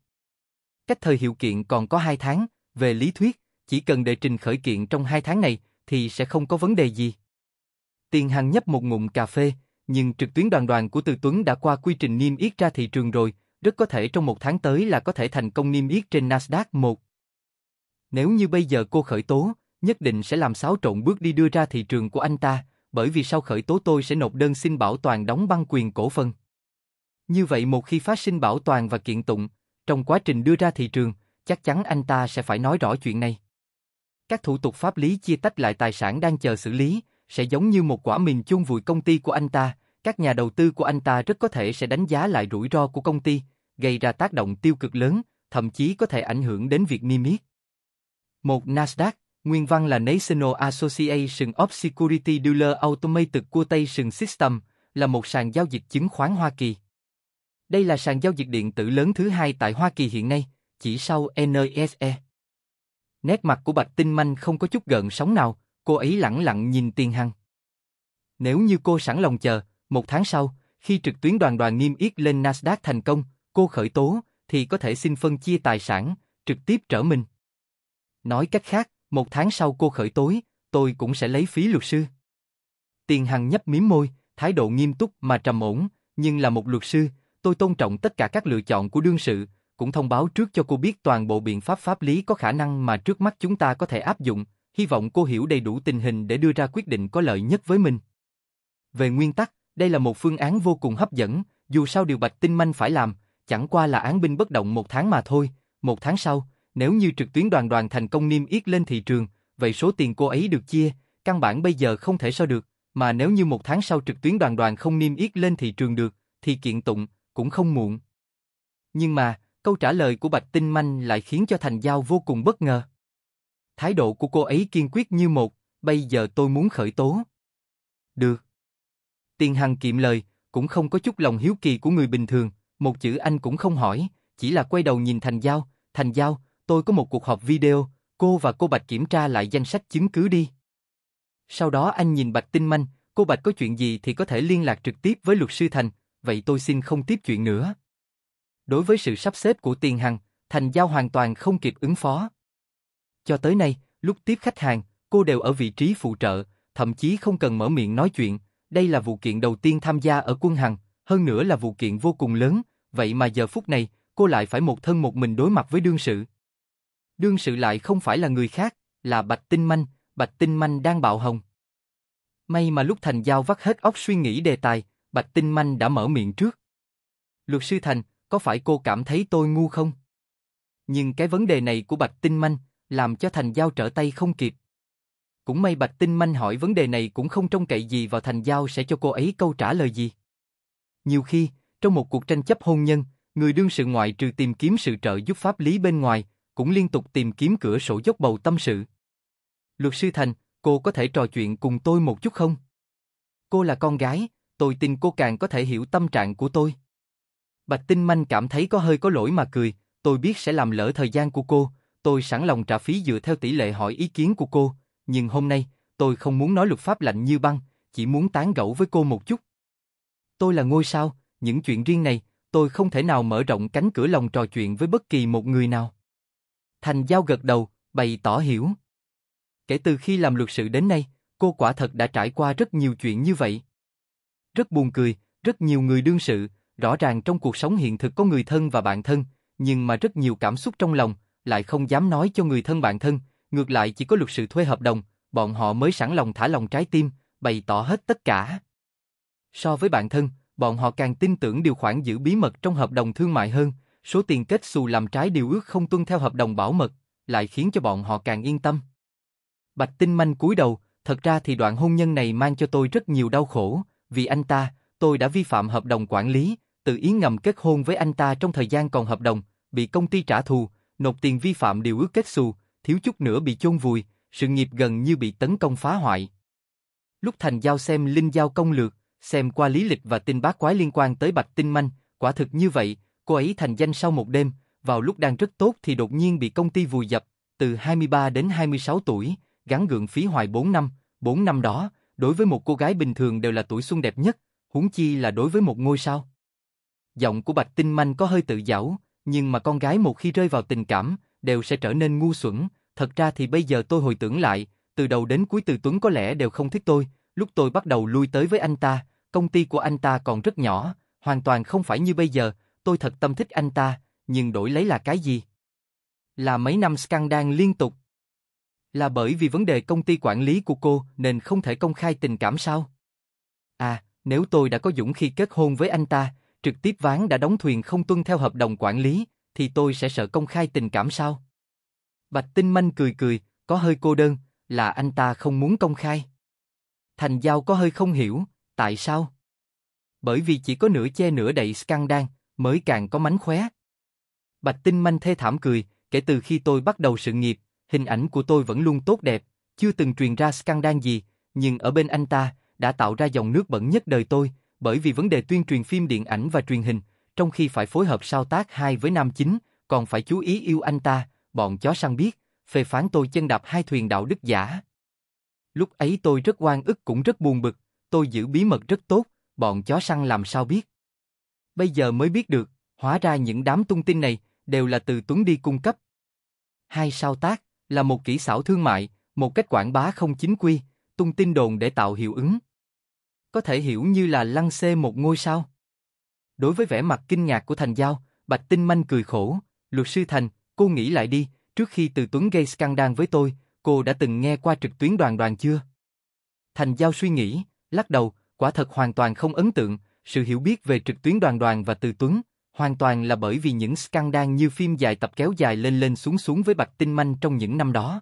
Cách thời hiệu kiện còn có 2 tháng, về lý thuyết, chỉ cần đệ trình khởi kiện trong 2 tháng này thì sẽ không có vấn đề gì. Tiền Hằng nhấp một ngụm cà phê, nhưng trực tuyến đoàn đoàn của Từ Tuấn đã qua quy trình niêm yết ra thị trường rồi, rất có thể trong một tháng tới là có thể thành công niêm yết trên Nasdaq 1. Nếu như bây giờ cô khởi tố, nhất định sẽ làm xáo trộn bước đi đưa ra thị trường của anh ta, bởi vì sau khởi tố tôi sẽ nộp đơn xin bảo toàn đóng băng quyền cổ phần. Như vậy một khi phát sinh bảo toàn và kiện tụng, trong quá trình đưa ra thị trường, chắc chắn anh ta sẽ phải nói rõ chuyện này. Các thủ tục pháp lý chia tách lại tài sản đang chờ xử lý, sẽ giống như một quả mìn chung vùi công ty của anh ta, các nhà đầu tư của anh ta rất có thể sẽ đánh giá lại rủi ro của công ty, gây ra tác động tiêu cực lớn, thậm chí có thể ảnh hưởng đến việc niêm yết. Một Nasdaq, nguyên văn là National Association of Security Dealer Automated Quotation System, là một sàn giao dịch chứng khoán Hoa Kỳ. Đây là sàn giao dịch điện tử lớn thứ hai tại Hoa Kỳ hiện nay, chỉ sau NYSE. E. Nét mặt của Bạch Tinh Manh không có chút gợn sóng nào, cô ấy lặng lặng nhìn Tiền Hằng. Nếu như cô sẵn lòng chờ, một tháng sau, khi trực tuyến đoàn đoàn niêm yết lên Nasdaq thành công, cô khởi tố, thì có thể xin phân chia tài sản, trực tiếp trở mình. Nói cách khác, một tháng sau cô khởi tối, tôi cũng sẽ lấy phí luật sư. Tiền Hằng nhấp miếm môi, thái độ nghiêm túc mà trầm ổn, nhưng là một luật sư, tôi tôn trọng tất cả các lựa chọn của đương sự, cũng thông báo trước cho cô biết toàn bộ biện pháp pháp lý có khả năng mà trước mắt chúng ta có thể áp dụng, hy vọng cô hiểu đầy đủ tình hình để đưa ra quyết định có lợi nhất với mình. Về nguyên tắc, đây là một phương án vô cùng hấp dẫn, dù sao điều Bạch Tinh Manh phải làm, chẳng qua là án binh bất động một tháng mà thôi, một tháng sau, nếu như trực tuyến đoàn đoàn thành công niêm yết lên thị trường, vậy số tiền cô ấy được chia, căn bản bây giờ không thể so được, mà nếu như một tháng sau trực tuyến đoàn đoàn không niêm yết lên thị trường được, thì kiện tụng, cũng không muộn. Nhưng mà, câu trả lời của Bạch Tinh Manh lại khiến cho Thành Giao vô cùng bất ngờ. Thái độ của cô ấy kiên quyết như một, bây giờ tôi muốn khởi tố. Được. Tiền Hằng kiệm lời, cũng không có chút lòng hiếu kỳ của người bình thường, một chữ anh cũng không hỏi, chỉ là quay đầu nhìn Thành Giao, Thành Giao, tôi có một cuộc họp video, cô và cô Bạch kiểm tra lại danh sách chứng cứ đi. Sau đó anh nhìn Bạch Tinh Manh, cô Bạch có chuyện gì thì có thể liên lạc trực tiếp với luật sư Thành, vậy tôi xin không tiếp chuyện nữa. Đối với sự sắp xếp của tiền hằng, Thành Giao hoàn toàn không kịp ứng phó. Cho tới nay, lúc tiếp khách hàng, cô đều ở vị trí phụ trợ, thậm chí không cần mở miệng nói chuyện. Đây là vụ kiện đầu tiên tham gia ở quân hằng, hơn nữa là vụ kiện vô cùng lớn, vậy mà giờ phút này, cô lại phải một thân một mình đối mặt với đương sự. Đương sự lại không phải là người khác, là Bạch Tinh Manh, Bạch Tinh Manh đang bạo hồng. May mà lúc Thành Giao vắt hết óc suy nghĩ đề tài, Bạch Tinh Manh đã mở miệng trước. Luật sư Thành, có phải cô cảm thấy tôi ngu không? Nhưng cái vấn đề này của Bạch Tinh Manh làm cho Thành Giao trở tay không kịp. Cũng may Bạch Tinh Manh hỏi vấn đề này cũng không trông cậy gì vào Thành Giao sẽ cho cô ấy câu trả lời gì. Nhiều khi, trong một cuộc tranh chấp hôn nhân, người đương sự ngoại trừ tìm kiếm sự trợ giúp pháp lý bên ngoài, cũng liên tục tìm kiếm cửa sổ dốc bầu tâm sự. Luật sư Thành, cô có thể trò chuyện cùng tôi một chút không? Cô là con gái, tôi tin cô càng có thể hiểu tâm trạng của tôi. Bạch Tinh Manh cảm thấy có hơi có lỗi mà cười, tôi biết sẽ làm lỡ thời gian của cô, tôi sẵn lòng trả phí dựa theo tỷ lệ hỏi ý kiến của cô, nhưng hôm nay, tôi không muốn nói luật pháp lạnh như băng, chỉ muốn tán gẫu với cô một chút. Tôi là ngôi sao, những chuyện riêng này, tôi không thể nào mở rộng cánh cửa lòng trò chuyện với bất kỳ một người nào. Thành Giao gật đầu, bày tỏ hiểu. Kể từ khi làm luật sự đến nay, cô quả thật đã trải qua rất nhiều chuyện như vậy. Rất buồn cười, rất nhiều người đương sự, rõ ràng trong cuộc sống hiện thực có người thân và bạn thân, nhưng mà rất nhiều cảm xúc trong lòng, lại không dám nói cho người thân bạn thân, ngược lại chỉ có luật sự thuê hợp đồng, bọn họ mới sẵn lòng thả lòng trái tim, bày tỏ hết tất cả. So với bạn thân, bọn họ càng tin tưởng điều khoản giữ bí mật trong hợp đồng thương mại hơn, số tiền kết xù làm trái điều ước không tuân theo hợp đồng bảo mật, lại khiến cho bọn họ càng yên tâm. Bạch Tinh Manh cúi đầu, thật ra thì đoạn hôn nhân này mang cho tôi rất nhiều đau khổ, vì anh ta, tôi đã vi phạm hợp đồng quản lý, tự ý ngầm kết hôn với anh ta trong thời gian còn hợp đồng, bị công ty trả thù, nộp tiền vi phạm điều ước kết xù, thiếu chút nữa bị chôn vùi, sự nghiệp gần như bị tấn công phá hoại. Lúc Thành Giao xem Linh Giao công lược, xem qua lý lịch và tin bác quái liên quan tới Bạch Tinh Manh, quả thực như vậy, cô ấy thành danh sau một đêm, vào lúc đang rất tốt thì đột nhiên bị công ty vùi dập, từ 23 đến 26 tuổi, gắn gượng phí hoài 4 năm, 4 năm đó, đối với một cô gái bình thường đều là tuổi xuân đẹp nhất, huống chi là đối với một ngôi sao. Giọng của Bạch Tinh Manh có hơi tự giảo, nhưng mà con gái một khi rơi vào tình cảm, đều sẽ trở nên ngu xuẩn, thật ra thì bây giờ tôi hồi tưởng lại, từ đầu đến cuối Từ Tuấn có lẽ đều không thích tôi, lúc tôi bắt đầu lui tới với anh ta, công ty của anh ta còn rất nhỏ, hoàn toàn không phải như bây giờ, tôi thật tâm thích anh ta, nhưng đổi lấy là cái gì? Là mấy năm scandal liên tục. Là bởi vì vấn đề công ty quản lý của cô nên không thể công khai tình cảm sao? À, nếu tôi đã có dũng khi kết hôn với anh ta, trực tiếp ván đã đóng thuyền không tuân theo hợp đồng quản lý, thì tôi sẽ sợ công khai tình cảm sao? Bạch Tinh Manh cười cười, có hơi cô đơn, là anh ta không muốn công khai. Thành Giao có hơi không hiểu, tại sao? Bởi vì chỉ có nửa che nửa đậy scandal, mới càng có mánh khóe. Bạch Tinh Manh thê thảm cười, kể từ khi tôi bắt đầu sự nghiệp, hình ảnh của tôi vẫn luôn tốt đẹp, chưa từng truyền ra scandal gì, nhưng ở bên anh ta, đã tạo ra dòng nước bẩn nhất đời tôi, bởi vì vấn đề tuyên truyền phim điện ảnh và truyền hình, trong khi phải phối hợp sao tác hai với nam chính, còn phải chú ý yêu anh ta, bọn chó săn biết, phê phán tôi chân đạp hai thuyền đạo đức giả. Lúc ấy tôi rất oan ức cũng rất buồn bực, tôi giữ bí mật rất tốt, bọn chó săn làm sao biết. Bây giờ mới biết được, hóa ra những đám tung tin này đều là từ Tuấn đi cung cấp. Hai sao tác, là một kỹ xảo thương mại, một cách quảng bá không chính quy, tung tin đồn để tạo hiệu ứng. Có thể hiểu như là lăng xê một ngôi sao. Đối với vẻ mặt kinh ngạc của Thành Giao, Bạch Tinh Manh cười khổ, luật sư Thành, cô nghĩ lại đi, trước khi Từ Tuấn gây scandal với tôi, cô đã từng nghe qua trực tuyến đoàn đoàn chưa? Thành Giao suy nghĩ, lắc đầu, quả thật hoàn toàn không ấn tượng, sự hiểu biết về trực tuyến đoàn đoàn và Từ Tuấn, hoàn toàn là bởi vì những scandal như phim dài tập kéo dài lên lên xuống xuống với Bạch Tinh Manh trong những năm đó.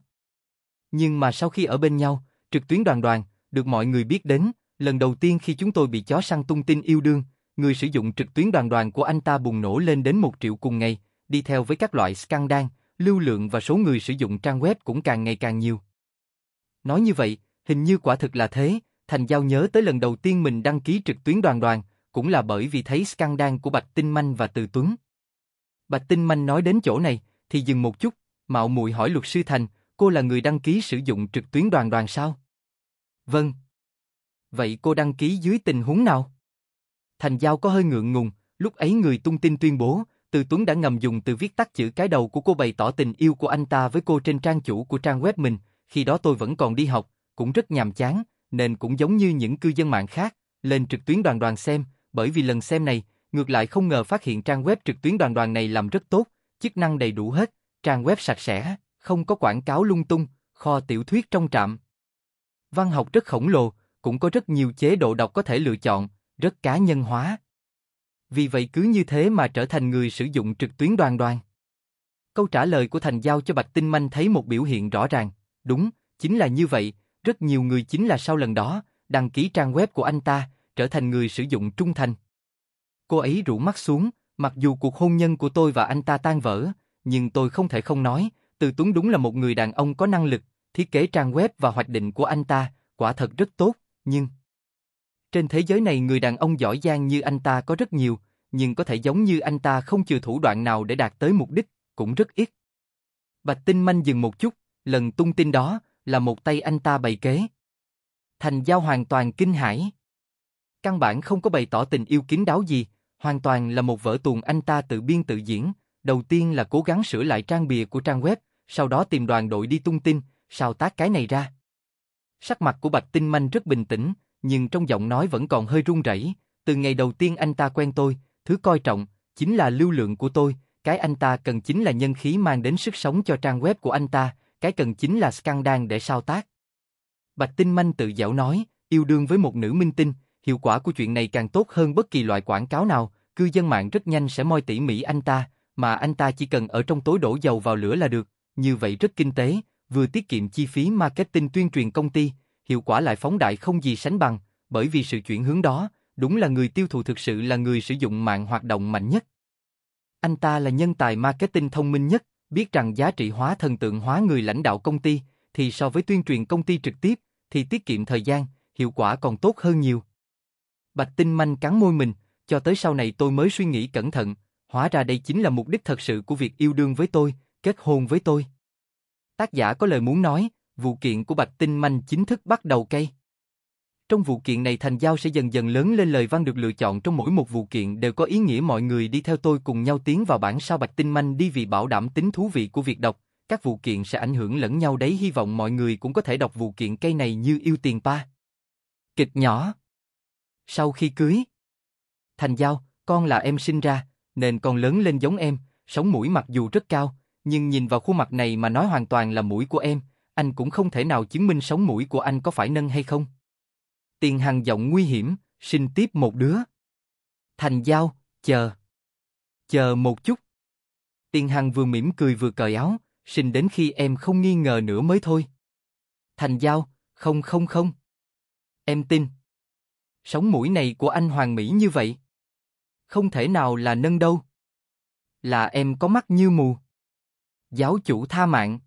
Nhưng mà sau khi ở bên nhau, trực tuyến đoàn đoàn, được mọi người biết đến, lần đầu tiên khi chúng tôi bị chó săn tung tin yêu đương, người sử dụng trực tuyến đoàn đoàn của anh ta bùng nổ lên đến một triệu cùng ngày, đi theo với các loại scandal, lưu lượng và số người sử dụng trang web cũng càng ngày càng nhiều. Nói như vậy, hình như quả thực là thế, Thành Giao nhớ tới lần đầu tiên mình đăng ký trực tuyến đoàn đoàn, cũng là bởi vì thấy scandal của Bạch Tinh Manh và Từ Tuấn. Bạch Tinh Manh nói đến chỗ này, thì dừng một chút, mạo muội hỏi luật sư Thành, cô là người đăng ký sử dụng trực tuyến đoàn đoàn sao? Vâng. Vậy cô đăng ký dưới tình huống nào? Thành Giao có hơi ngượng ngùng, lúc ấy người tung tin tuyên bố, Từ Tuấn đã ngầm dùng từ viết tắt chữ cái đầu của cô bày tỏ tình yêu của anh ta với cô trên trang chủ của trang web mình, khi đó tôi vẫn còn đi học, cũng rất nhàm chán, nên cũng giống như những cư dân mạng khác, lên trực tuyến đoàn đoàn xem, bởi vì lần xem này, ngược lại không ngờ phát hiện trang web trực tuyến đoàn đoàn này làm rất tốt, chức năng đầy đủ hết, trang web sạch sẽ, không có quảng cáo lung tung, kho tiểu thuyết trong trạm. Văn học rất khổng lồ, cũng có rất nhiều chế độ đọc có thể lựa chọn, rất cá nhân hóa. Vì vậy cứ như thế mà trở thành người sử dụng trực tuyến đoàn đoàn. Câu trả lời của Thành Giao cho Bạch Tinh Manh thấy một biểu hiện rõ ràng, đúng, chính là như vậy, rất nhiều người chính là sau lần đó, đăng ký trang web của anh ta, trở thành người sử dụng trung thành. Cô ấy rủ mắt xuống, mặc dù cuộc hôn nhân của tôi và anh ta tan vỡ, nhưng tôi không thể không nói, Từ Tuấn đúng là một người đàn ông có năng lực, thiết kế trang web và hoạch định của anh ta, quả thật rất tốt, nhưng... Trên thế giới này người đàn ông giỏi giang như anh ta có rất nhiều, nhưng có thể giống như anh ta không chừa thủ đoạn nào để đạt tới mục đích, cũng rất ít. Bạch Tinh Manh dừng một chút, lần tung tin đó là một tay anh ta bày kế. Thành Giao hoàn toàn kinh hãi. Căn bản không có bày tỏ tình yêu kín đáo gì, hoàn toàn là một vở tuồng anh ta tự biên tự diễn, đầu tiên là cố gắng sửa lại trang bìa của trang web, sau đó tìm đoàn đội đi tung tin, sao tác cái này ra. Sắc mặt của Bạch Tinh Manh rất bình tĩnh, nhưng trong giọng nói vẫn còn hơi run rẩy. từ ngày đầu tiên anh ta quen tôi, thứ coi trọng, chính là lưu lượng của tôi, cái anh ta cần chính là nhân khí mang đến sức sống cho trang web của anh ta, cái cần chính là scandal để sao tác. Bạch Tinh Manh tự dẻo nói, yêu đương với một nữ minh tinh, hiệu quả của chuyện này càng tốt hơn bất kỳ loại quảng cáo nào, cư dân mạng rất nhanh sẽ moi tỉ mỉ anh ta, mà anh ta chỉ cần ở trong tối đổ dầu vào lửa là được, như vậy rất kinh tế, vừa tiết kiệm chi phí marketing tuyên truyền công ty, hiệu quả lại phóng đại không gì sánh bằng, bởi vì sự chuyển hướng đó, đúng là người tiêu thụ thực sự là người sử dụng mạng hoạt động mạnh nhất. Anh ta là nhân tài marketing thông minh nhất, biết rằng giá trị hóa thần tượng hóa người lãnh đạo công ty, thì so với tuyên truyền công ty trực tiếp, thì tiết kiệm thời gian, hiệu quả còn tốt hơn nhiều. Bạch Tinh Manh cắn môi mình, cho tới sau này tôi mới suy nghĩ cẩn thận, hóa ra đây chính là mục đích thật sự của việc yêu đương với tôi, kết hôn với tôi. Tác giả có lời muốn nói, vụ kiện của Bạch Tinh Manh chính thức bắt đầu cây. Trong vụ kiện này Thành Giao sẽ dần dần lớn lên lời văn được lựa chọn trong mỗi một vụ kiện đều có ý nghĩa mọi người đi theo tôi cùng nhau tiến vào bản sao Bạch Tinh Manh đi vì bảo đảm tính thú vị của việc đọc, các vụ kiện sẽ ảnh hưởng lẫn nhau đấy hy vọng mọi người cũng có thể đọc vụ kiện cây này như yêu tiền pa. Kịch nhỏ sau khi cưới, Thành Giao, con là em sinh ra, nên con lớn lên giống em, sống mũi mặc dù rất cao, nhưng nhìn vào khuôn mặt này mà nói hoàn toàn là mũi của em, anh cũng không thể nào chứng minh sống mũi của anh có phải nâng hay không. Tiền Hằng giọng nguy hiểm, sinh tiếp một đứa. Thành Giao, chờ. Chờ một chút. Tiền Hằng vừa mỉm cười vừa cởi áo, sinh đến khi em không nghi ngờ nữa mới thôi. Thành Giao, không không không. Em tin. Sống mũi này của anh hoàng mỹ như vậy. Không thể nào là nâng đâu. Là em có mắt như mù. Giáo chủ tha mạng.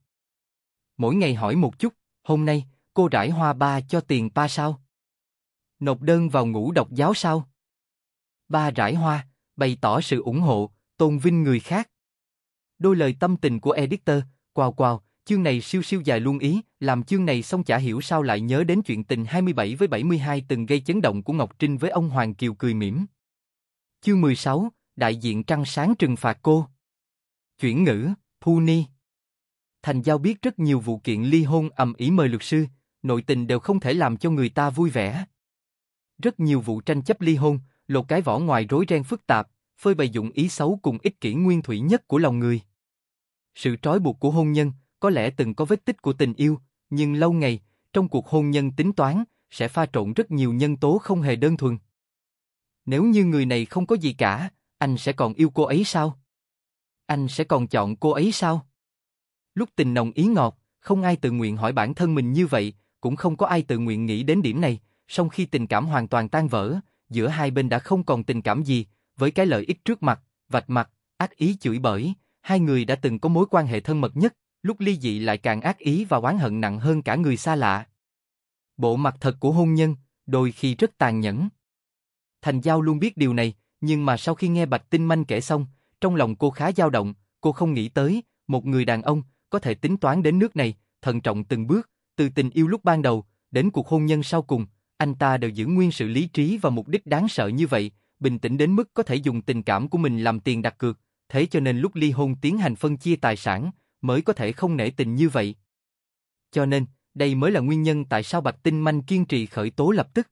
Mỗi ngày hỏi một chút, hôm nay, cô rải hoa ba cho tiền ba sao? Nộp đơn vào ngũ độc giáo sao? Ba rải hoa, bày tỏ sự ủng hộ, tôn vinh người khác. Đôi lời tâm tình của editor, quào quào, Chương này siêu siêu dài luôn ý, làm chương này xong chả hiểu sao lại nhớ đến chuyện tình 27 với 72 từng gây chấn động của Ngọc Trinh với ông Hoàng Kiều cười mỉm. Chương 16, đại diện trăng sáng trừng phạt cô. Chuyển ngữ, Thu Ni. Thành Giao biết rất nhiều vụ kiện ly hôn ầm ĩ mời luật sư, nội tình đều không thể làm cho người ta vui vẻ. Rất nhiều vụ tranh chấp ly hôn, lột cái vỏ ngoài rối ren phức tạp, phơi bày dụng ý xấu cùng ích kỷ nguyên thủy nhất của lòng người. Sự trói buộc của hôn nhân, có lẽ từng có vết tích của tình yêu, nhưng lâu ngày, trong cuộc hôn nhân tính toán, sẽ pha trộn rất nhiều nhân tố không hề đơn thuần. Nếu như người này không có gì cả, anh sẽ còn yêu cô ấy sao? Anh sẽ còn chọn cô ấy sao? Lúc tình nồng ý ngọt, không ai tự nguyện hỏi bản thân mình như vậy, cũng không có ai tự nguyện nghĩ đến điểm này, song khi tình cảm hoàn toàn tan vỡ, giữa hai bên đã không còn tình cảm gì, với cái lợi ích trước mặt, vạch mặt, ác ý chửi bởi, hai người đã từng có mối quan hệ thân mật nhất lúc ly dị lại càng ác ý và oán hận nặng hơn cả người xa lạ. Bộ mặt thật của hôn nhân, đôi khi rất tàn nhẫn. Thành Giao luôn biết điều này, nhưng mà sau khi nghe Bạch Tinh Manh kể xong, trong lòng cô khá dao động, cô không nghĩ tới, một người đàn ông có thể tính toán đến nước này, thận trọng từng bước, từ tình yêu lúc ban đầu, đến cuộc hôn nhân sau cùng, anh ta đều giữ nguyên sự lý trí và mục đích đáng sợ như vậy, bình tĩnh đến mức có thể dùng tình cảm của mình làm tiền đặt cược, thế cho nên lúc ly hôn tiến hành phân chia tài sản, mới có thể không nể tình như vậy. Cho nên, đây mới là nguyên nhân tại sao Bạch Tinh Manh kiên trì khởi tố lập tức.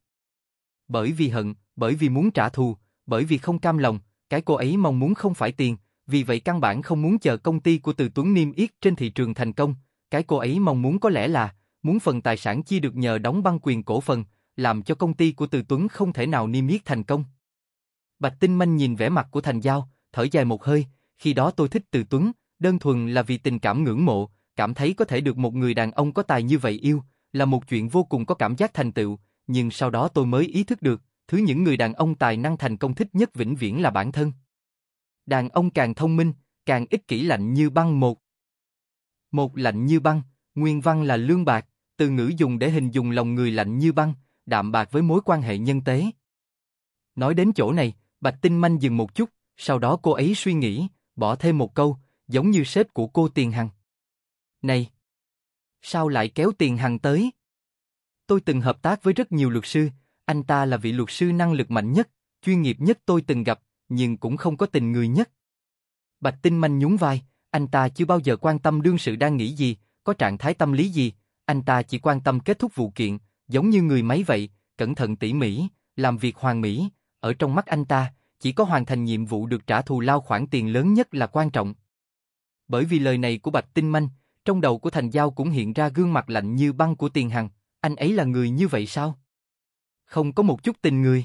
Bởi vì hận, bởi vì muốn trả thù, bởi vì không cam lòng, cái cô ấy mong muốn không phải tiền, vì vậy căn bản không muốn chờ công ty của Từ Tuấn niêm yết trên thị trường thành công, cái cô ấy mong muốn có lẽ là muốn phần tài sản chia được nhờ đóng băng quyền cổ phần, làm cho công ty của Từ Tuấn không thể nào niêm yết thành công. Bạch Tinh Manh nhìn vẻ mặt của Thành Giao, thở dài một hơi, khi đó tôi thích Từ Tuấn, đơn thuần là vì tình cảm ngưỡng mộ, cảm thấy có thể được một người đàn ông có tài như vậy yêu, là một chuyện vô cùng có cảm giác thành tựu, nhưng sau đó tôi mới ý thức được, thứ những người đàn ông tài năng thành công thích nhất vĩnh viễn là bản thân. Đàn ông càng thông minh, càng ích kỷ lạnh như băng một. Một lạnh như băng, nguyên văn là lương bạc, từ ngữ dùng để hình dung lòng người lạnh như băng, đạm bạc với mối quan hệ nhân tế. Nói đến chỗ này, Bạch Tinh Manh dừng một chút, sau đó cô ấy suy nghĩ, bỏ thêm một câu, giống như sếp của cô Tiền Hằng. Này! Sao lại kéo Tiền Hằng tới? Tôi từng hợp tác với rất nhiều luật sư, anh ta là vị luật sư năng lực mạnh nhất, chuyên nghiệp nhất tôi từng gặp, nhưng cũng không có tình người nhất. Bạch Tinh Manh nhún vai, anh ta chưa bao giờ quan tâm đương sự đang nghĩ gì, có trạng thái tâm lý gì, anh ta chỉ quan tâm kết thúc vụ kiện, giống như người máy vậy, cẩn thận tỉ mỉ, làm việc hoàn mỹ, ở trong mắt anh ta, chỉ có hoàn thành nhiệm vụ được trả thù lao khoản tiền lớn nhất là quan trọng. Bởi vì lời này của Bạch Tinh Manh, trong đầu của Thành Giao cũng hiện ra gương mặt lạnh như băng của Tiền Hằng, anh ấy là người như vậy sao? Không có một chút tình người.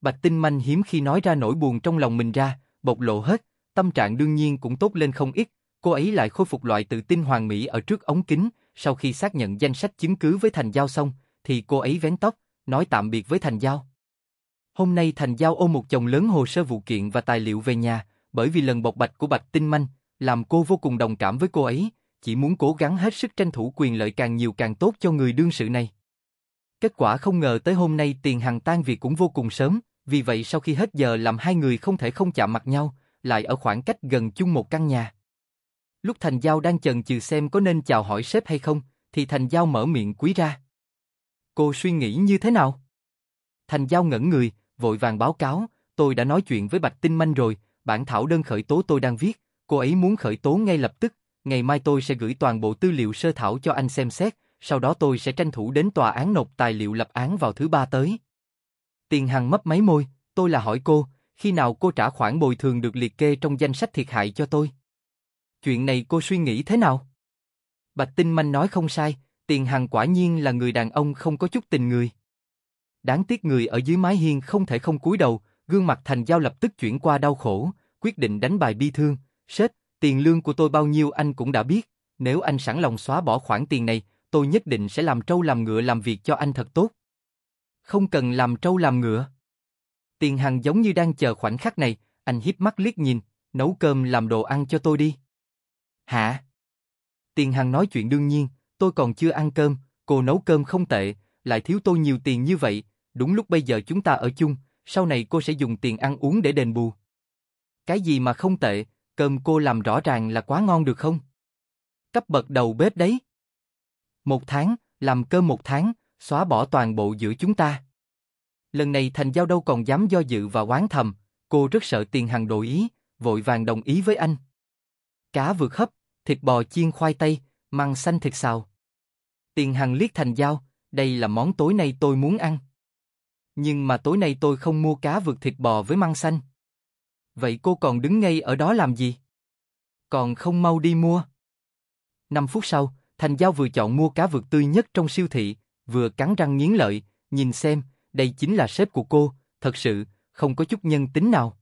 Bạch Tinh Manh hiếm khi nói ra nỗi buồn trong lòng mình ra, bộc lộ hết, tâm trạng đương nhiên cũng tốt lên không ít, cô ấy lại khôi phục loại tự tin hoàn mỹ ở trước ống kính, sau khi xác nhận danh sách chứng cứ với Thành Giao xong, thì cô ấy vén tóc, nói tạm biệt với Thành Giao. Hôm nay Thành Giao ôm một chồng lớn hồ sơ vụ kiện và tài liệu về nhà, bởi vì lần bộc bạch của Bạch Tinh Manh, làm cô vô cùng đồng cảm với cô ấy, chỉ muốn cố gắng hết sức tranh thủ quyền lợi càng nhiều càng tốt cho người đương sự này. Kết quả không ngờ tới hôm nay tiền hàng tan việc cũng vô cùng sớm, vì vậy sau khi hết giờ làm hai người không thể không chạm mặt nhau, lại ở khoảng cách gần chung một căn nhà. Lúc Thành Giao đang chần chừ xem có nên chào hỏi sếp hay không, thì Thành Giao mở miệng quý ra. Cô suy nghĩ như thế nào? Thành Giao ngẩn người, vội vàng báo cáo, tôi đã nói chuyện với Bạch Tinh Manh rồi, bản thảo đơn khởi tố tôi đang viết, cô ấy muốn khởi tố ngay lập tức, ngày mai tôi sẽ gửi toàn bộ tư liệu sơ thảo cho anh xem xét, sau đó tôi sẽ tranh thủ đến tòa án nộp tài liệu lập án vào thứ ba tới. Tiền Hằng mấp máy môi, tôi là hỏi cô, khi nào cô trả khoản bồi thường được liệt kê trong danh sách thiệt hại cho tôi? Chuyện này cô suy nghĩ thế nào? Bạch Tinh Manh nói không sai, Tiền Hằng quả nhiên là người đàn ông không có chút tình người. Đáng tiếc người ở dưới mái hiên không thể không cúi đầu, gương mặt Thành Giao lập tức chuyển qua đau khổ, quyết định đánh bài bi thương, Sếp, tiền lương của tôi bao nhiêu anh cũng đã biết, nếu anh sẵn lòng xóa bỏ khoản tiền này, tôi nhất định sẽ làm trâu làm ngựa làm việc cho anh thật tốt. Không cần làm trâu làm ngựa. Tiền Hằng giống như đang chờ khoảnh khắc này, anh híp mắt liếc nhìn, nấu cơm làm đồ ăn cho tôi đi. Hả? Tiền Hằng nói chuyện đương nhiên, tôi còn chưa ăn cơm, cô nấu cơm không tệ, lại thiếu tôi nhiều tiền như vậy, đúng lúc bây giờ chúng ta ở chung, sau này cô sẽ dùng tiền ăn uống để đền bù. Cái gì mà không tệ, cơm cô làm rõ ràng là quá ngon được không? Cấp bậc đầu bếp đấy. Một tháng, làm cơm một tháng, xóa bỏ toàn bộ giữa chúng ta. Lần này Thành Giao đâu còn dám do dự và oán thầm, cô rất sợ tiền hằng đổi ý, vội vàng đồng ý với anh. Cá vượt hấp, thịt bò chiên khoai tây, măng xanh thịt xào. Tiền hằng liếc Thành Giao, đây là món tối nay tôi muốn ăn. Nhưng mà tối nay tôi không mua cá vượt thịt bò với măng xanh. Vậy cô còn đứng ngay ở đó làm gì? Còn không mau đi mua. năm phút sau, Thành Giao vừa chọn mua cá vượt tươi nhất trong siêu thị, vừa cắn răng nghiến lợi, nhìn xem, đây chính là sếp của cô, thật sự, không có chút nhân tính nào.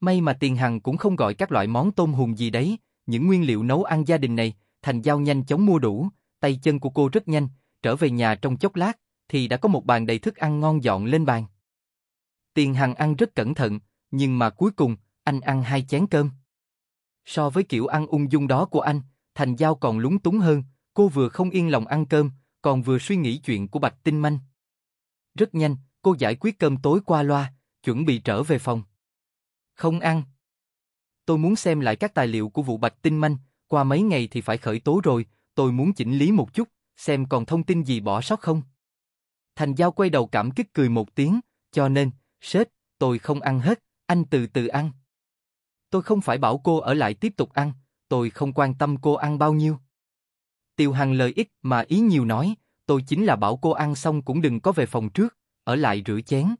May mà tiền hằng cũng không gọi các loại món tôm hùm gì đấy, những nguyên liệu nấu ăn gia đình này, Thành Giao nhanh chóng mua đủ, tay chân của cô rất nhanh, trở về nhà trong chốc lát, thì đã có một bàn đầy thức ăn ngon dọn lên bàn. Tiền Hằng ăn rất cẩn thận, nhưng mà cuối cùng, anh ăn hai chén cơm. So với kiểu ăn ung dung đó của anh, Thành Giao còn lúng túng hơn, cô vừa không yên lòng ăn cơm, còn vừa suy nghĩ chuyện của Bạch Tinh Manh. Rất nhanh, cô giải quyết cơm tối qua loa, chuẩn bị trở về phòng. Không ăn. Tôi muốn xem lại các tài liệu của vụ Bạch Tinh Manh, qua mấy ngày thì phải khởi tố rồi, tôi muốn chỉnh lý một chút, xem còn thông tin gì bỏ sót không. Thành Giao quay đầu cảm kích cười một tiếng, cho nên, sếp, tôi không ăn hết, anh từ từ ăn. Tôi không phải bảo cô ở lại tiếp tục ăn, tôi không quan tâm cô ăn bao nhiêu. Tiêu Hằng lời ít mà ý nhiều nói, tôi chính là bảo cô ăn xong cũng đừng có về phòng trước, ở lại rửa chén.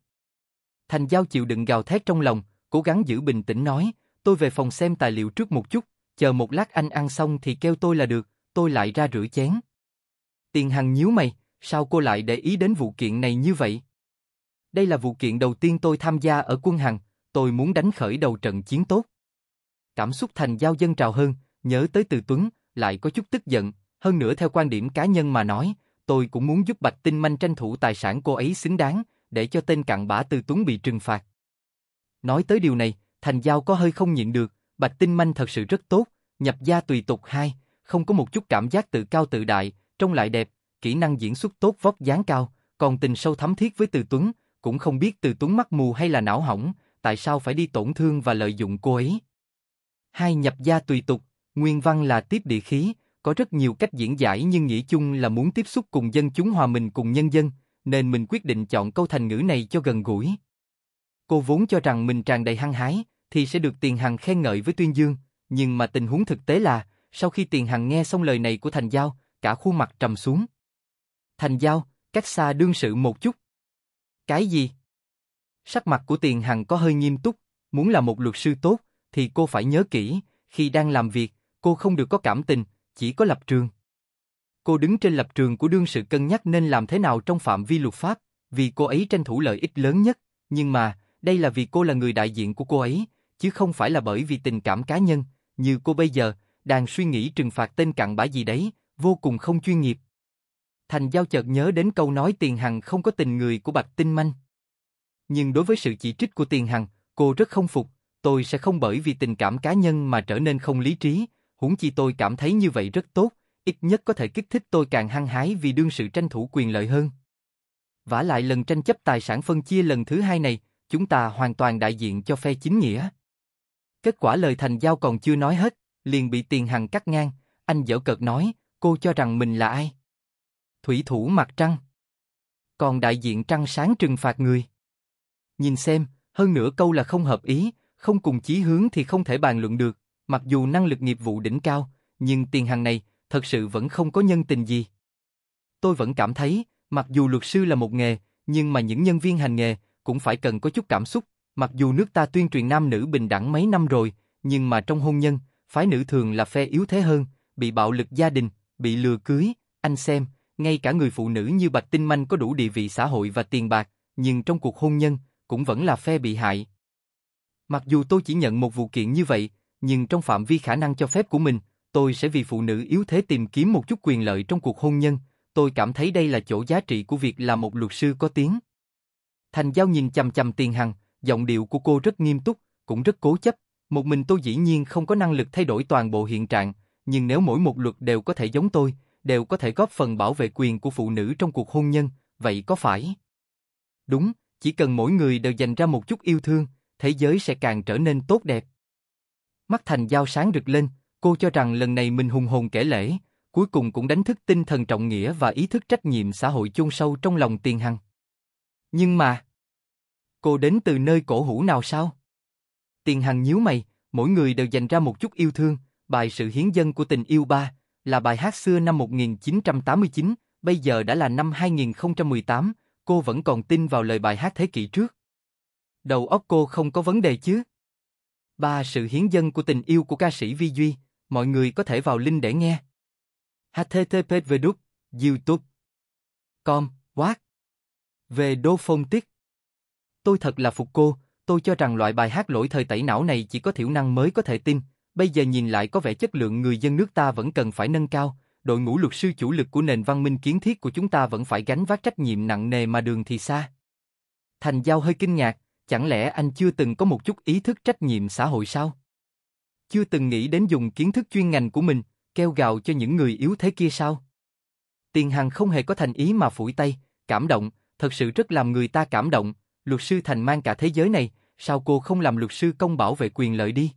Thành Giao chịu đựng gào thét trong lòng, cố gắng giữ bình tĩnh nói, tôi về phòng xem tài liệu trước một chút, chờ một lát anh ăn xong thì kêu tôi là được, tôi lại ra rửa chén. Tiền Hằng nhíu mày, sao cô lại để ý đến vụ kiện này như vậy? Đây là vụ kiện đầu tiên tôi tham gia ở quân Hằng, tôi muốn đánh khởi đầu trận chiến tốt. Cảm xúc thành giao dân trào hơn, nhớ tới từ Tuấn, lại có chút tức giận, hơn nữa theo quan điểm cá nhân mà nói, tôi cũng muốn giúp Bạch Tinh Manh tranh thủ tài sản cô ấy xứng đáng, để cho tên cặn bã từ Tuấn bị trừng phạt. Nói tới điều này, Thành Giao có hơi không nhịn được, Bạch Tinh Manh thật sự rất tốt, nhập gia tùy tục hai, không có một chút cảm giác tự cao tự đại, trông lại đẹp, kỹ năng diễn xuất tốt vóc dáng cao, còn tình sâu thắm thiết với Từ Tuấn, cũng không biết Từ Tuấn mắt mù hay là não hỏng, tại sao phải đi tổn thương và lợi dụng cô ấy. Hai nhập gia tùy tục, nguyên văn là tiếp địa khí, có rất nhiều cách diễn giải nhưng nghĩ chung là muốn tiếp xúc cùng dân chúng hòa mình cùng nhân dân, nên mình quyết định chọn câu thành ngữ này cho gần gũi. Cô vốn cho rằng mình tràn đầy hăng hái, thì sẽ được tiền hằng khen ngợi với tuyên dương, nhưng mà tình huống thực tế là, sau khi tiền hằng nghe xong lời này của thành giao, cả khuôn mặt trầm xuống. Thành giao, cách xa đương sự một chút. Cái gì? Sắc mặt của Tiền Hằng có hơi nghiêm túc, muốn là một luật sư tốt, thì cô phải nhớ kỹ, khi đang làm việc, cô không được có cảm tình, chỉ có lập trường. Cô đứng trên lập trường của đương sự cân nhắc nên làm thế nào trong phạm vi luật pháp, vì cô ấy tranh thủ lợi ích lớn nhất, nhưng mà, đây là vì cô là người đại diện của cô ấy, chứ không phải là bởi vì tình cảm cá nhân, như cô bây giờ, đang suy nghĩ trừng phạt tên cặn bã gì đấy, vô cùng không chuyên nghiệp. Thành Giao chợt nhớ đến câu nói tiền hằng không có tình người của Bạch Tinh Manh nhưng đối với sự chỉ trích của Tiền Hằng, cô rất không phục, tôi sẽ không bởi vì tình cảm cá nhân mà trở nên không lý trí, huống chi tôi cảm thấy như vậy rất tốt, ít nhất có thể kích thích tôi càng hăng hái vì đương sự tranh thủ quyền lợi hơn. Vả lại lần tranh chấp tài sản phân chia lần thứ hai này, chúng ta hoàn toàn đại diện cho phe chính nghĩa. Kết quả lời thành giao còn chưa nói hết, liền bị Tiền Hằng cắt ngang, anh dở cợt nói, cô cho rằng mình là ai? Thủy thủ mặt trăng. Còn đại diện trăng sáng trừng phạt người. Nhìn xem, hơn nữa câu là không hợp ý, không cùng chí hướng thì không thể bàn luận được, mặc dù năng lực nghiệp vụ đỉnh cao, nhưng tiền hàng này thật sự vẫn không có nhân tình gì. Tôi vẫn cảm thấy, mặc dù luật sư là một nghề, nhưng mà những nhân viên hành nghề cũng phải cần có chút cảm xúc, mặc dù nước ta tuyên truyền nam nữ bình đẳng mấy năm rồi, nhưng mà trong hôn nhân, phái nữ thường là phe yếu thế hơn, bị bạo lực gia đình, bị lừa cưới, anh xem, ngay cả người phụ nữ như Bạch Tinh Manh có đủ địa vị xã hội và tiền bạc, nhưng trong cuộc hôn nhân, cũng vẫn là phe bị hại. Mặc dù tôi chỉ nhận một vụ kiện như vậy, nhưng trong phạm vi khả năng cho phép của mình, tôi sẽ vì phụ nữ yếu thế tìm kiếm một chút quyền lợi trong cuộc hôn nhân, tôi cảm thấy đây là chỗ giá trị của việc là một luật sư có tiếng. Thành Giao nhìn chầm chầm Tiền Hằng, giọng điệu của cô rất nghiêm túc, cũng rất cố chấp, một mình tôi dĩ nhiên không có năng lực thay đổi toàn bộ hiện trạng, nhưng nếu mỗi một luật đều có thể giống tôi, đều có thể góp phần bảo vệ quyền của phụ nữ trong cuộc hôn nhân, vậy có phải? Đúng, chỉ cần mỗi người đều dành ra một chút yêu thương, thế giới sẽ càng trở nên tốt đẹp. Mắt Thành Giao sáng rực lên, cô cho rằng lần này mình hùng hồn kể lễ, cuối cùng cũng đánh thức tinh thần trọng nghĩa và ý thức trách nhiệm xã hội chôn sâu trong lòng Tiền Hằng. Nhưng mà, cô đến từ nơi cổ hủ nào sao? Tiền Hằng nhíu mày, mỗi người đều dành ra một chút yêu thương, bài sự hiến dân của tình yêu ba, là bài hát xưa năm 1989, bây giờ đã là năm 2018, cô vẫn còn tin vào lời bài hát thế kỷ trước. Đầu óc cô không có vấn đề chứ? Ba sự hiến dân của tình yêu của ca sĩ Vi Duy, mọi người có thể vào link để nghe. http youtube com what về đô phong tiết tôi thật là phục cô tôi cho rằng loại bài hát lỗi thời tẩy não này chỉ có thiểu năng mới có thể tin bây giờ nhìn lại có vẻ chất lượng người dân nước ta vẫn cần phải nâng cao đội ngũ luật sư chủ lực của nền văn minh kiến thiết của chúng ta vẫn phải gánh vác trách nhiệm nặng nề mà đường thì xa. Thành Giao hơi kinh ngạc, chẳng lẽ anh chưa từng có một chút ý thức trách nhiệm xã hội sao? Chưa từng nghĩ đến dùng kiến thức chuyên ngành của mình, kêu gào cho những người yếu thế kia sao? Tiền Hằng không hề có thành ý mà phủi tay, cảm động, thật sự rất làm người ta cảm động, luật sư Thành mang cả thế giới này, sao cô không làm luật sư công bảo vệ quyền lợi đi?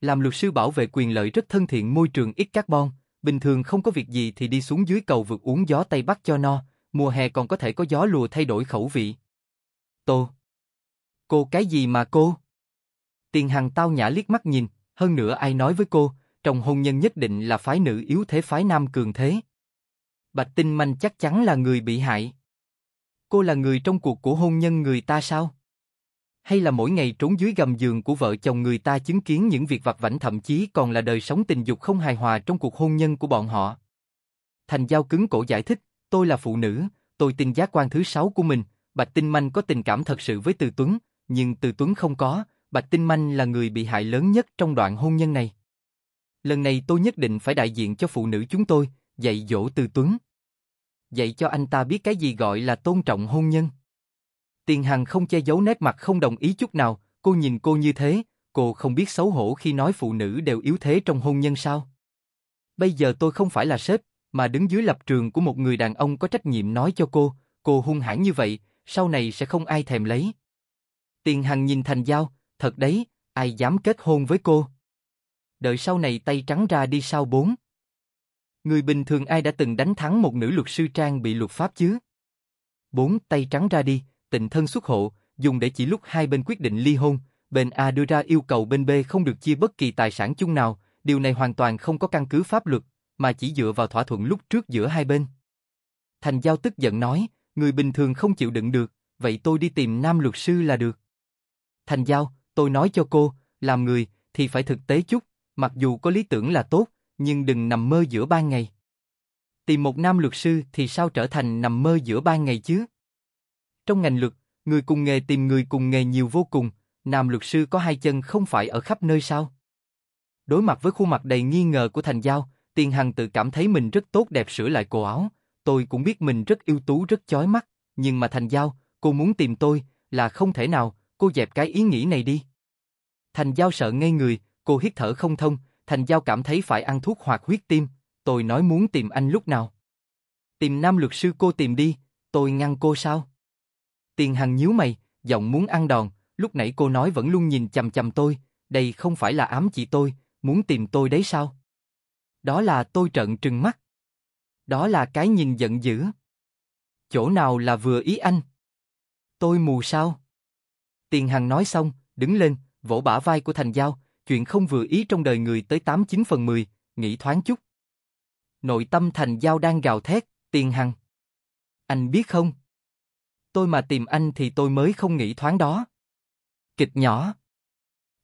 Làm luật sư bảo vệ quyền lợi rất thân thiện môi trường ít carbon, bình thường không có việc gì thì đi xuống dưới cầu vượt uống gió Tây Bắc cho no, mùa hè còn có thể có gió lùa thay đổi khẩu vị. Tô. Cô cái gì mà cô? Tiền Hằng tao nhã liếc mắt nhìn, hơn nữa ai nói với cô, trong hôn nhân nhất định là phái nữ yếu thế phái nam cường thế. Bạch Tinh Manh chắc chắn là người bị hại. Cô là người trong cuộc của hôn nhân người ta sao? hay là mỗi ngày trốn dưới gầm giường của vợ chồng người ta chứng kiến những việc vặt vảnh thậm chí còn là đời sống tình dục không hài hòa trong cuộc hôn nhân của bọn họ. Thành Giao cứng cổ giải thích, tôi là phụ nữ, tôi tin giác quan thứ sáu của mình, Bạch Tinh Manh có tình cảm thật sự với Từ Tuấn, nhưng Từ Tuấn không có, Bạch Tinh Manh là người bị hại lớn nhất trong đoạn hôn nhân này. Lần này tôi nhất định phải đại diện cho phụ nữ chúng tôi, dạy dỗ Từ Tuấn. Dạy cho anh ta biết cái gì gọi là tôn trọng hôn nhân. Tiền Hằng không che giấu nét mặt không đồng ý chút nào, cô nhìn cô như thế, cô không biết xấu hổ khi nói phụ nữ đều yếu thế trong hôn nhân sao. Bây giờ tôi không phải là sếp, mà đứng dưới lập trường của một người đàn ông có trách nhiệm nói cho cô, cô hung hãn như vậy, sau này sẽ không ai thèm lấy. Tiền Hằng nhìn Thành Giao, thật đấy, ai dám kết hôn với cô. Đợi sau này tay trắng ra đi sau bốn. Người bình thường ai đã từng đánh thắng một nữ luật sư trang bị luật pháp chứ? Bốn tay trắng ra đi, tịnh thân xuất hộ, dùng để chỉ lúc hai bên quyết định ly hôn, bên A đưa ra yêu cầu bên B không được chia bất kỳ tài sản chung nào, điều này hoàn toàn không có căn cứ pháp luật, mà chỉ dựa vào thỏa thuận lúc trước giữa hai bên. Thành Giao tức giận nói, người bình thường không chịu đựng được, vậy tôi đi tìm nam luật sư là được. Thành Giao, tôi nói cho cô, làm người thì phải thực tế chút, mặc dù có lý tưởng là tốt, nhưng đừng nằm mơ giữa ban ngày. Tìm một nam luật sư thì sao trở thành nằm mơ giữa ban ngày chứ? Trong ngành luật, người cùng nghề tìm người cùng nghề nhiều vô cùng, nam luật sư có hai chân không phải ở khắp nơi sao? Đối mặt với khuôn mặt đầy nghi ngờ của Thành Giao, Tiền Hằng tự cảm thấy mình rất tốt đẹp sửa lại cổ áo, tôi cũng biết mình rất ưu tú rất chói mắt, nhưng mà Thành Giao, cô muốn tìm tôi là không thể nào, cô dẹp cái ý nghĩ này đi. Thành Giao sợ ngây người, cô hít thở không thông, Thành Giao cảm thấy phải ăn thuốc hoạt huyết tim, tôi nói muốn tìm anh lúc nào. Tìm nam luật sư cô tìm đi, tôi ngăn cô sao? Tiền Hằng nhíu mày, giọng muốn ăn đòn, lúc nãy cô nói vẫn luôn nhìn chằm chằm tôi, đây không phải là ám chỉ tôi, muốn tìm tôi đấy sao? Đó là tôi trợn trừng mắt. Đó là cái nhìn giận dữ. Chỗ nào là vừa ý anh? Tôi mù sao? Tiền Hằng nói xong, đứng lên, vỗ bả vai của Thành Giao, chuyện không vừa ý trong đời người tới 89 phần 10, nghĩ thoáng chút. Nội tâm Thành Giao đang gào thét, Tiền Hằng. Anh biết không? tôi mà tìm anh thì tôi mới không nghĩ thoáng đó. Kịch nhỏ.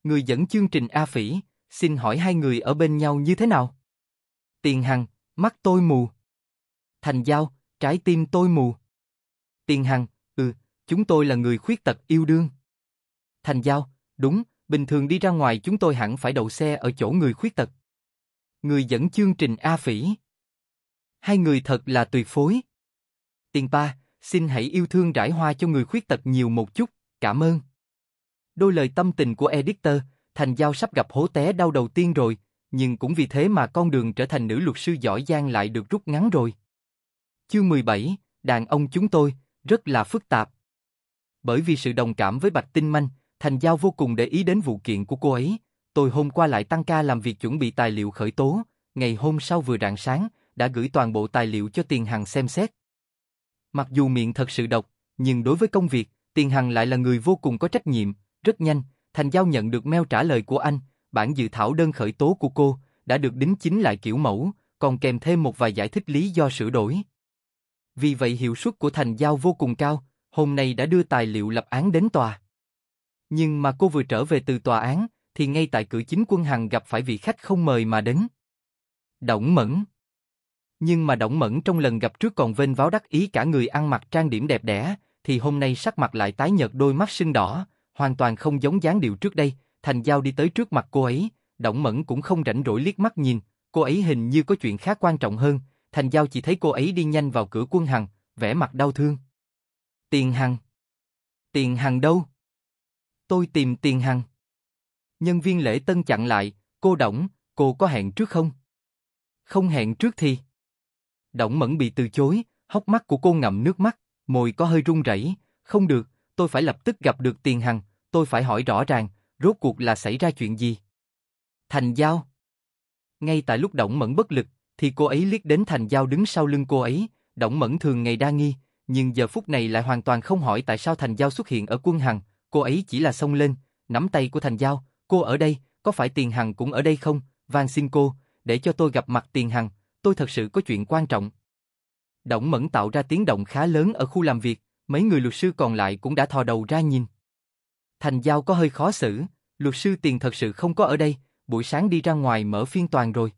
Người dẫn chương trình A Phỉ, xin hỏi hai người ở bên nhau như thế nào? Tiền Hằng, mắt tôi mù. Thành Giao, trái tim tôi mù. Tiền Hằng, ừ, chúng tôi là người khuyết tật yêu đương. Thành Giao, đúng, bình thường đi ra ngoài chúng tôi hẳn phải đậu xe ở chỗ người khuyết tật. Người dẫn chương trình A Phỉ. Hai người thật là tuyệt phối. Tiền Ba, Xin hãy yêu thương rải hoa cho người khuyết tật nhiều một chút, cảm ơn. Đôi lời tâm tình của editor, Thành Giao sắp gặp hố té đau đầu tiên rồi, nhưng cũng vì thế mà con đường trở thành nữ luật sư giỏi giang lại được rút ngắn rồi. Chương 17, đàn ông chúng tôi, rất là phức tạp. Bởi vì sự đồng cảm với Bạch Tinh Manh, Thành Giao vô cùng để ý đến vụ kiện của cô ấy. Tôi hôm qua lại tăng ca làm việc chuẩn bị tài liệu khởi tố, ngày hôm sau vừa rạng sáng, đã gửi toàn bộ tài liệu cho Tiền hàng xem xét. Mặc dù miệng thật sự độc, nhưng đối với công việc, Tiền Hằng lại là người vô cùng có trách nhiệm. Rất nhanh, Thành Giao nhận được mail trả lời của anh, bản dự thảo đơn khởi tố của cô đã được đính chính lại kiểu mẫu, còn kèm thêm một vài giải thích lý do sửa đổi. Vì vậy hiệu suất của Thành Giao vô cùng cao, hôm nay đã đưa tài liệu lập án đến tòa. Nhưng mà cô vừa trở về từ tòa án, thì ngay tại cửa chính quân Hằng gặp phải vị khách không mời mà đến. Động Mẫn nhưng mà Đổng Mẫn trong lần gặp trước còn vênh váo đắc ý cả người ăn mặc trang điểm đẹp đẽ, thì hôm nay sắc mặt lại tái nhợt đôi mắt sưng đỏ, hoàn toàn không giống dáng điệu trước đây, Thành Giao đi tới trước mặt cô ấy, Đổng Mẫn cũng không rảnh rỗi liếc mắt nhìn, cô ấy hình như có chuyện khá quan trọng hơn, Thành Giao chỉ thấy cô ấy đi nhanh vào cửa quân hằng, vẻ mặt đau thương. Tiền hằng? Tiền hằng đâu? Tôi tìm tiền hằng. Nhân viên lễ tân chặn lại, cô Đổng, cô có hẹn trước không? Không hẹn trước thì... Đổng Mẫn bị từ chối, hốc mắt của cô ngậm nước mắt, môi có hơi run rẩy. Không được, tôi phải lập tức gặp được Tiền Hằng, tôi phải hỏi rõ ràng, rốt cuộc là xảy ra chuyện gì. Thành Giao Ngay tại lúc Đổng Mẫn bất lực, thì cô ấy liếc đến Thành Giao đứng sau lưng cô ấy, Đổng Mẫn thường ngày đa nghi, nhưng giờ phút này lại hoàn toàn không hỏi tại sao Thành Giao xuất hiện ở quân Hằng, cô ấy chỉ là xông lên, nắm tay của Thành Giao, cô ở đây, có phải Tiền Hằng cũng ở đây không, van xin cô, để cho tôi gặp mặt Tiền Hằng, tôi thật sự có chuyện quan trọng. Động Mẫn tạo ra tiếng động khá lớn ở khu làm việc, mấy người luật sư còn lại cũng đã thò đầu ra nhìn. Thành Giao có hơi khó xử, luật sư tiền thật sự không có ở đây, buổi sáng đi ra ngoài mở phiên toàn rồi.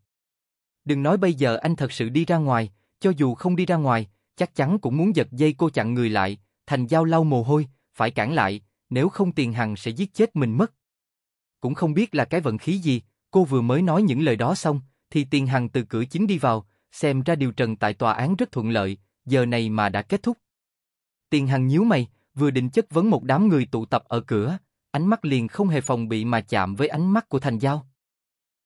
Đừng nói bây giờ anh thật sự đi ra ngoài, cho dù không đi ra ngoài, chắc chắn cũng muốn giật dây cô chặn người lại, Thành Giao lau mồ hôi, phải cản lại, nếu không tiền hằng sẽ giết chết mình mất. Cũng không biết là cái vận khí gì, cô vừa mới nói những lời đó xong, thì Tiền Hằng từ cửa chính đi vào, xem ra điều trần tại tòa án rất thuận lợi, giờ này mà đã kết thúc. Tiền Hằng nhíu mày, vừa định chất vấn một đám người tụ tập ở cửa, ánh mắt liền không hề phòng bị mà chạm với ánh mắt của Thành Giao.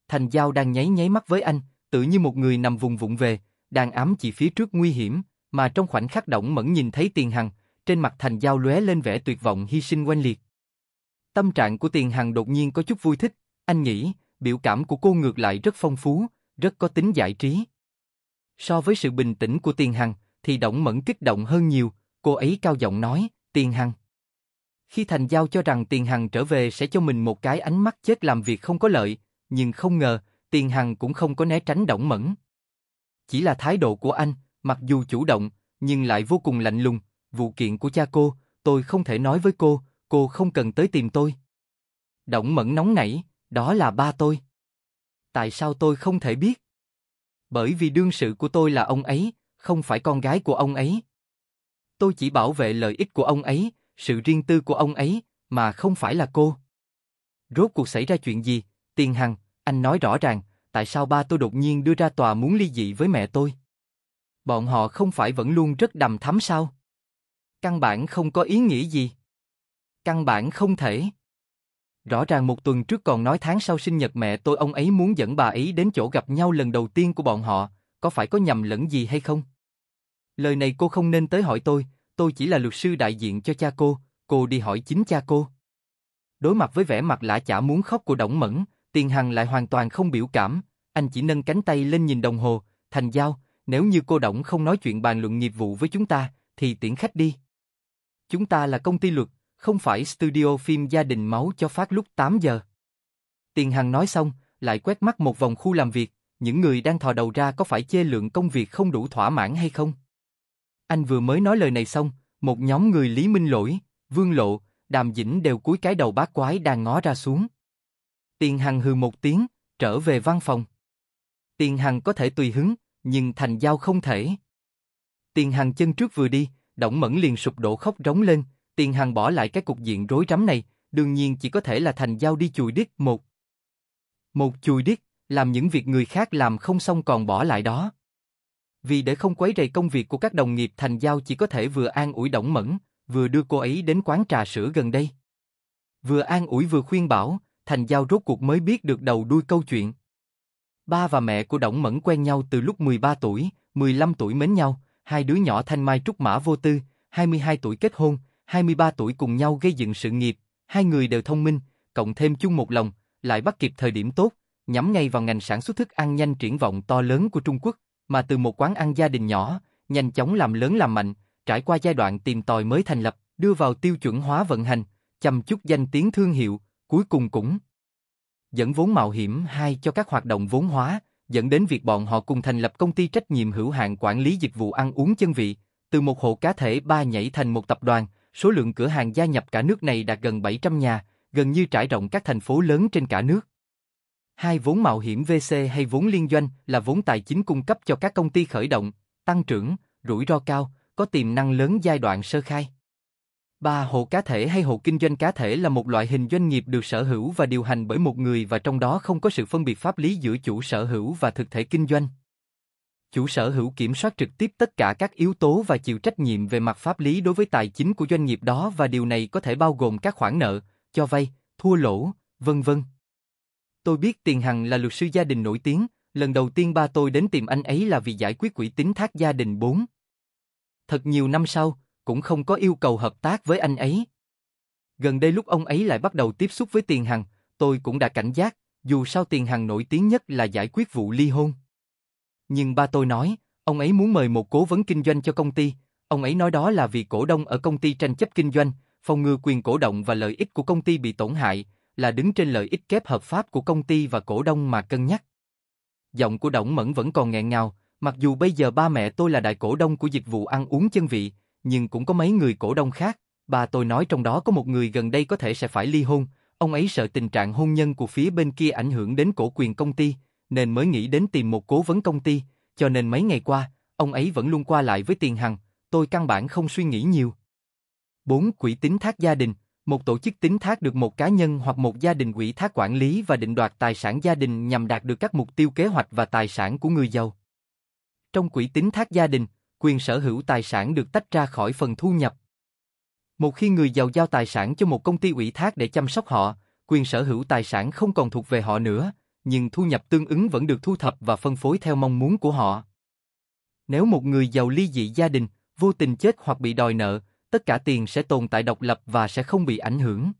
Thành Giao đang nháy nháy mắt với anh, tự như một người nằm vùng vụng về, đang ám chỉ phía trước nguy hiểm, mà trong khoảnh khắc động mẫn nhìn thấy Tiền Hằng, trên mặt Thành Giao lóe lên vẻ tuyệt vọng hy sinh quanh liệt. Tâm trạng của Tiền Hằng đột nhiên có chút vui thích, anh nghĩ, biểu cảm của cô ngược lại rất phong phú, rất có tính giải trí. So với sự bình tĩnh của Tiền Hằng, thì Động Mẫn kích động hơn nhiều, cô ấy cao giọng nói, Tiền Hằng. Khi Thành Giao cho rằng Tiền Hằng trở về sẽ cho mình một cái ánh mắt chết làm việc không có lợi, nhưng không ngờ, Tiền Hằng cũng không có né tránh Động Mẫn. Chỉ là thái độ của anh, mặc dù chủ động, nhưng lại vô cùng lạnh lùng, vụ kiện của cha cô, tôi không thể nói với cô, cô không cần tới tìm tôi. Động Mẫn nóng nảy, đó là ba tôi. Tại sao tôi không thể biết? Bởi vì đương sự của tôi là ông ấy, không phải con gái của ông ấy. Tôi chỉ bảo vệ lợi ích của ông ấy, sự riêng tư của ông ấy, mà không phải là cô. Rốt cuộc xảy ra chuyện gì? Tiền Hằng, anh nói rõ ràng, tại sao ba tôi đột nhiên đưa ra tòa muốn ly dị với mẹ tôi? Bọn họ không phải vẫn luôn rất đầm thắm sao? Căn bản không có ý nghĩa gì. Căn bản không thể. Rõ ràng một tuần trước còn nói tháng sau sinh nhật mẹ tôi ông ấy muốn dẫn bà ấy đến chỗ gặp nhau lần đầu tiên của bọn họ, có phải có nhầm lẫn gì hay không? Lời này cô không nên tới hỏi tôi, tôi chỉ là luật sư đại diện cho cha cô, cô đi hỏi chính cha cô. Đối mặt với vẻ mặt lạ chả muốn khóc của Đổng Mẫn, Tiền Hằng lại hoàn toàn không biểu cảm, anh chỉ nâng cánh tay lên nhìn đồng hồ, thành giao, nếu như cô Đổng không nói chuyện bàn luận nghiệp vụ với chúng ta, thì tiễn khách đi. Chúng ta là công ty luật, không phải studio phim gia đình máu cho phát lúc 8 giờ. Tiền Hằng nói xong, lại quét mắt một vòng khu làm việc, những người đang thò đầu ra có phải chê lượng công việc không đủ thỏa mãn hay không? Anh vừa mới nói lời này xong, một nhóm người Lý Minh Lỗi, Vương Lộ, Đàm Dĩnh đều cúi cái đầu bát quái đang ngó ra xuống. Tiền Hằng hừ một tiếng, trở về văn phòng. Tiền Hằng có thể tùy hứng, nhưng Thành Giao không thể. Tiền Hằng chân trước vừa đi, động Mẫn liền sụp đổ khóc rống lên, Tiền Hằng bỏ lại cái cục diện rối rắm này, đương nhiên chỉ có thể là thành giao đi chùi đít một. Một chùi đít, làm những việc người khác làm không xong còn bỏ lại đó. Vì để không quấy rầy công việc của các đồng nghiệp thành giao chỉ có thể vừa an ủi Đổng Mẫn, vừa đưa cô ấy đến quán trà sữa gần đây. Vừa an ủi vừa khuyên bảo, thành giao rốt cuộc mới biết được đầu đuôi câu chuyện. Ba và mẹ của Đổng Mẫn quen nhau từ lúc 13 tuổi, 15 tuổi mến nhau, hai đứa nhỏ thanh mai trúc mã vô tư, 22 tuổi kết hôn, 23 tuổi cùng nhau gây dựng sự nghiệp, hai người đều thông minh, cộng thêm chung một lòng, lại bắt kịp thời điểm tốt, nhắm ngay vào ngành sản xuất thức ăn nhanh triển vọng to lớn của Trung Quốc, mà từ một quán ăn gia đình nhỏ, nhanh chóng làm lớn làm mạnh, trải qua giai đoạn tìm tòi mới thành lập, đưa vào tiêu chuẩn hóa vận hành, chăm chút danh tiếng thương hiệu, cuối cùng cũng dẫn vốn mạo hiểm hai cho các hoạt động vốn hóa, dẫn đến việc bọn họ cùng thành lập công ty trách nhiệm hữu hạn quản lý dịch vụ ăn uống chân vị, từ một hộ cá thể ba nhảy thành một tập đoàn, số lượng cửa hàng gia nhập cả nước này đạt gần 700 nhà, gần như trải rộng các thành phố lớn trên cả nước. Hai vốn mạo hiểm VC hay vốn liên doanh là vốn tài chính cung cấp cho các công ty khởi động, tăng trưởng, rủi ro cao, có tiềm năng lớn giai đoạn sơ khai. Ba hộ cá thể hay hộ kinh doanh cá thể là một loại hình doanh nghiệp được sở hữu và điều hành bởi một người và trong đó không có sự phân biệt pháp lý giữa chủ sở hữu và thực thể kinh doanh chủ sở hữu kiểm soát trực tiếp tất cả các yếu tố và chịu trách nhiệm về mặt pháp lý đối với tài chính của doanh nghiệp đó và điều này có thể bao gồm các khoản nợ, cho vay, thua lỗ, vân vân. Tôi biết Tiền Hằng là luật sư gia đình nổi tiếng, lần đầu tiên ba tôi đến tìm anh ấy là vì giải quyết quỹ tín thác gia đình 4. Thật nhiều năm sau, cũng không có yêu cầu hợp tác với anh ấy. Gần đây lúc ông ấy lại bắt đầu tiếp xúc với Tiền Hằng, tôi cũng đã cảnh giác, dù sao Tiền Hằng nổi tiếng nhất là giải quyết vụ ly hôn. Nhưng ba tôi nói, ông ấy muốn mời một cố vấn kinh doanh cho công ty, ông ấy nói đó là vì cổ đông ở công ty tranh chấp kinh doanh, phòng ngừa quyền cổ động và lợi ích của công ty bị tổn hại, là đứng trên lợi ích kép hợp pháp của công ty và cổ đông mà cân nhắc. Giọng của động Mẫn vẫn còn nghẹn ngào, mặc dù bây giờ ba mẹ tôi là đại cổ đông của dịch vụ ăn uống chân vị, nhưng cũng có mấy người cổ đông khác, bà tôi nói trong đó có một người gần đây có thể sẽ phải ly hôn, ông ấy sợ tình trạng hôn nhân của phía bên kia ảnh hưởng đến cổ quyền công ty, nên mới nghĩ đến tìm một cố vấn công ty, cho nên mấy ngày qua, ông ấy vẫn luôn qua lại với Tiền Hằng, tôi căn bản không suy nghĩ nhiều. 4. Quỹ tín thác gia đình Một tổ chức tín thác được một cá nhân hoặc một gia đình quỹ thác quản lý và định đoạt tài sản gia đình nhằm đạt được các mục tiêu kế hoạch và tài sản của người giàu. Trong quỹ tín thác gia đình, quyền sở hữu tài sản được tách ra khỏi phần thu nhập. Một khi người giàu giao tài sản cho một công ty ủy thác để chăm sóc họ, quyền sở hữu tài sản không còn thuộc về họ nữa, nhưng thu nhập tương ứng vẫn được thu thập và phân phối theo mong muốn của họ. Nếu một người giàu ly dị gia đình, vô tình chết hoặc bị đòi nợ, tất cả tiền sẽ tồn tại độc lập và sẽ không bị ảnh hưởng.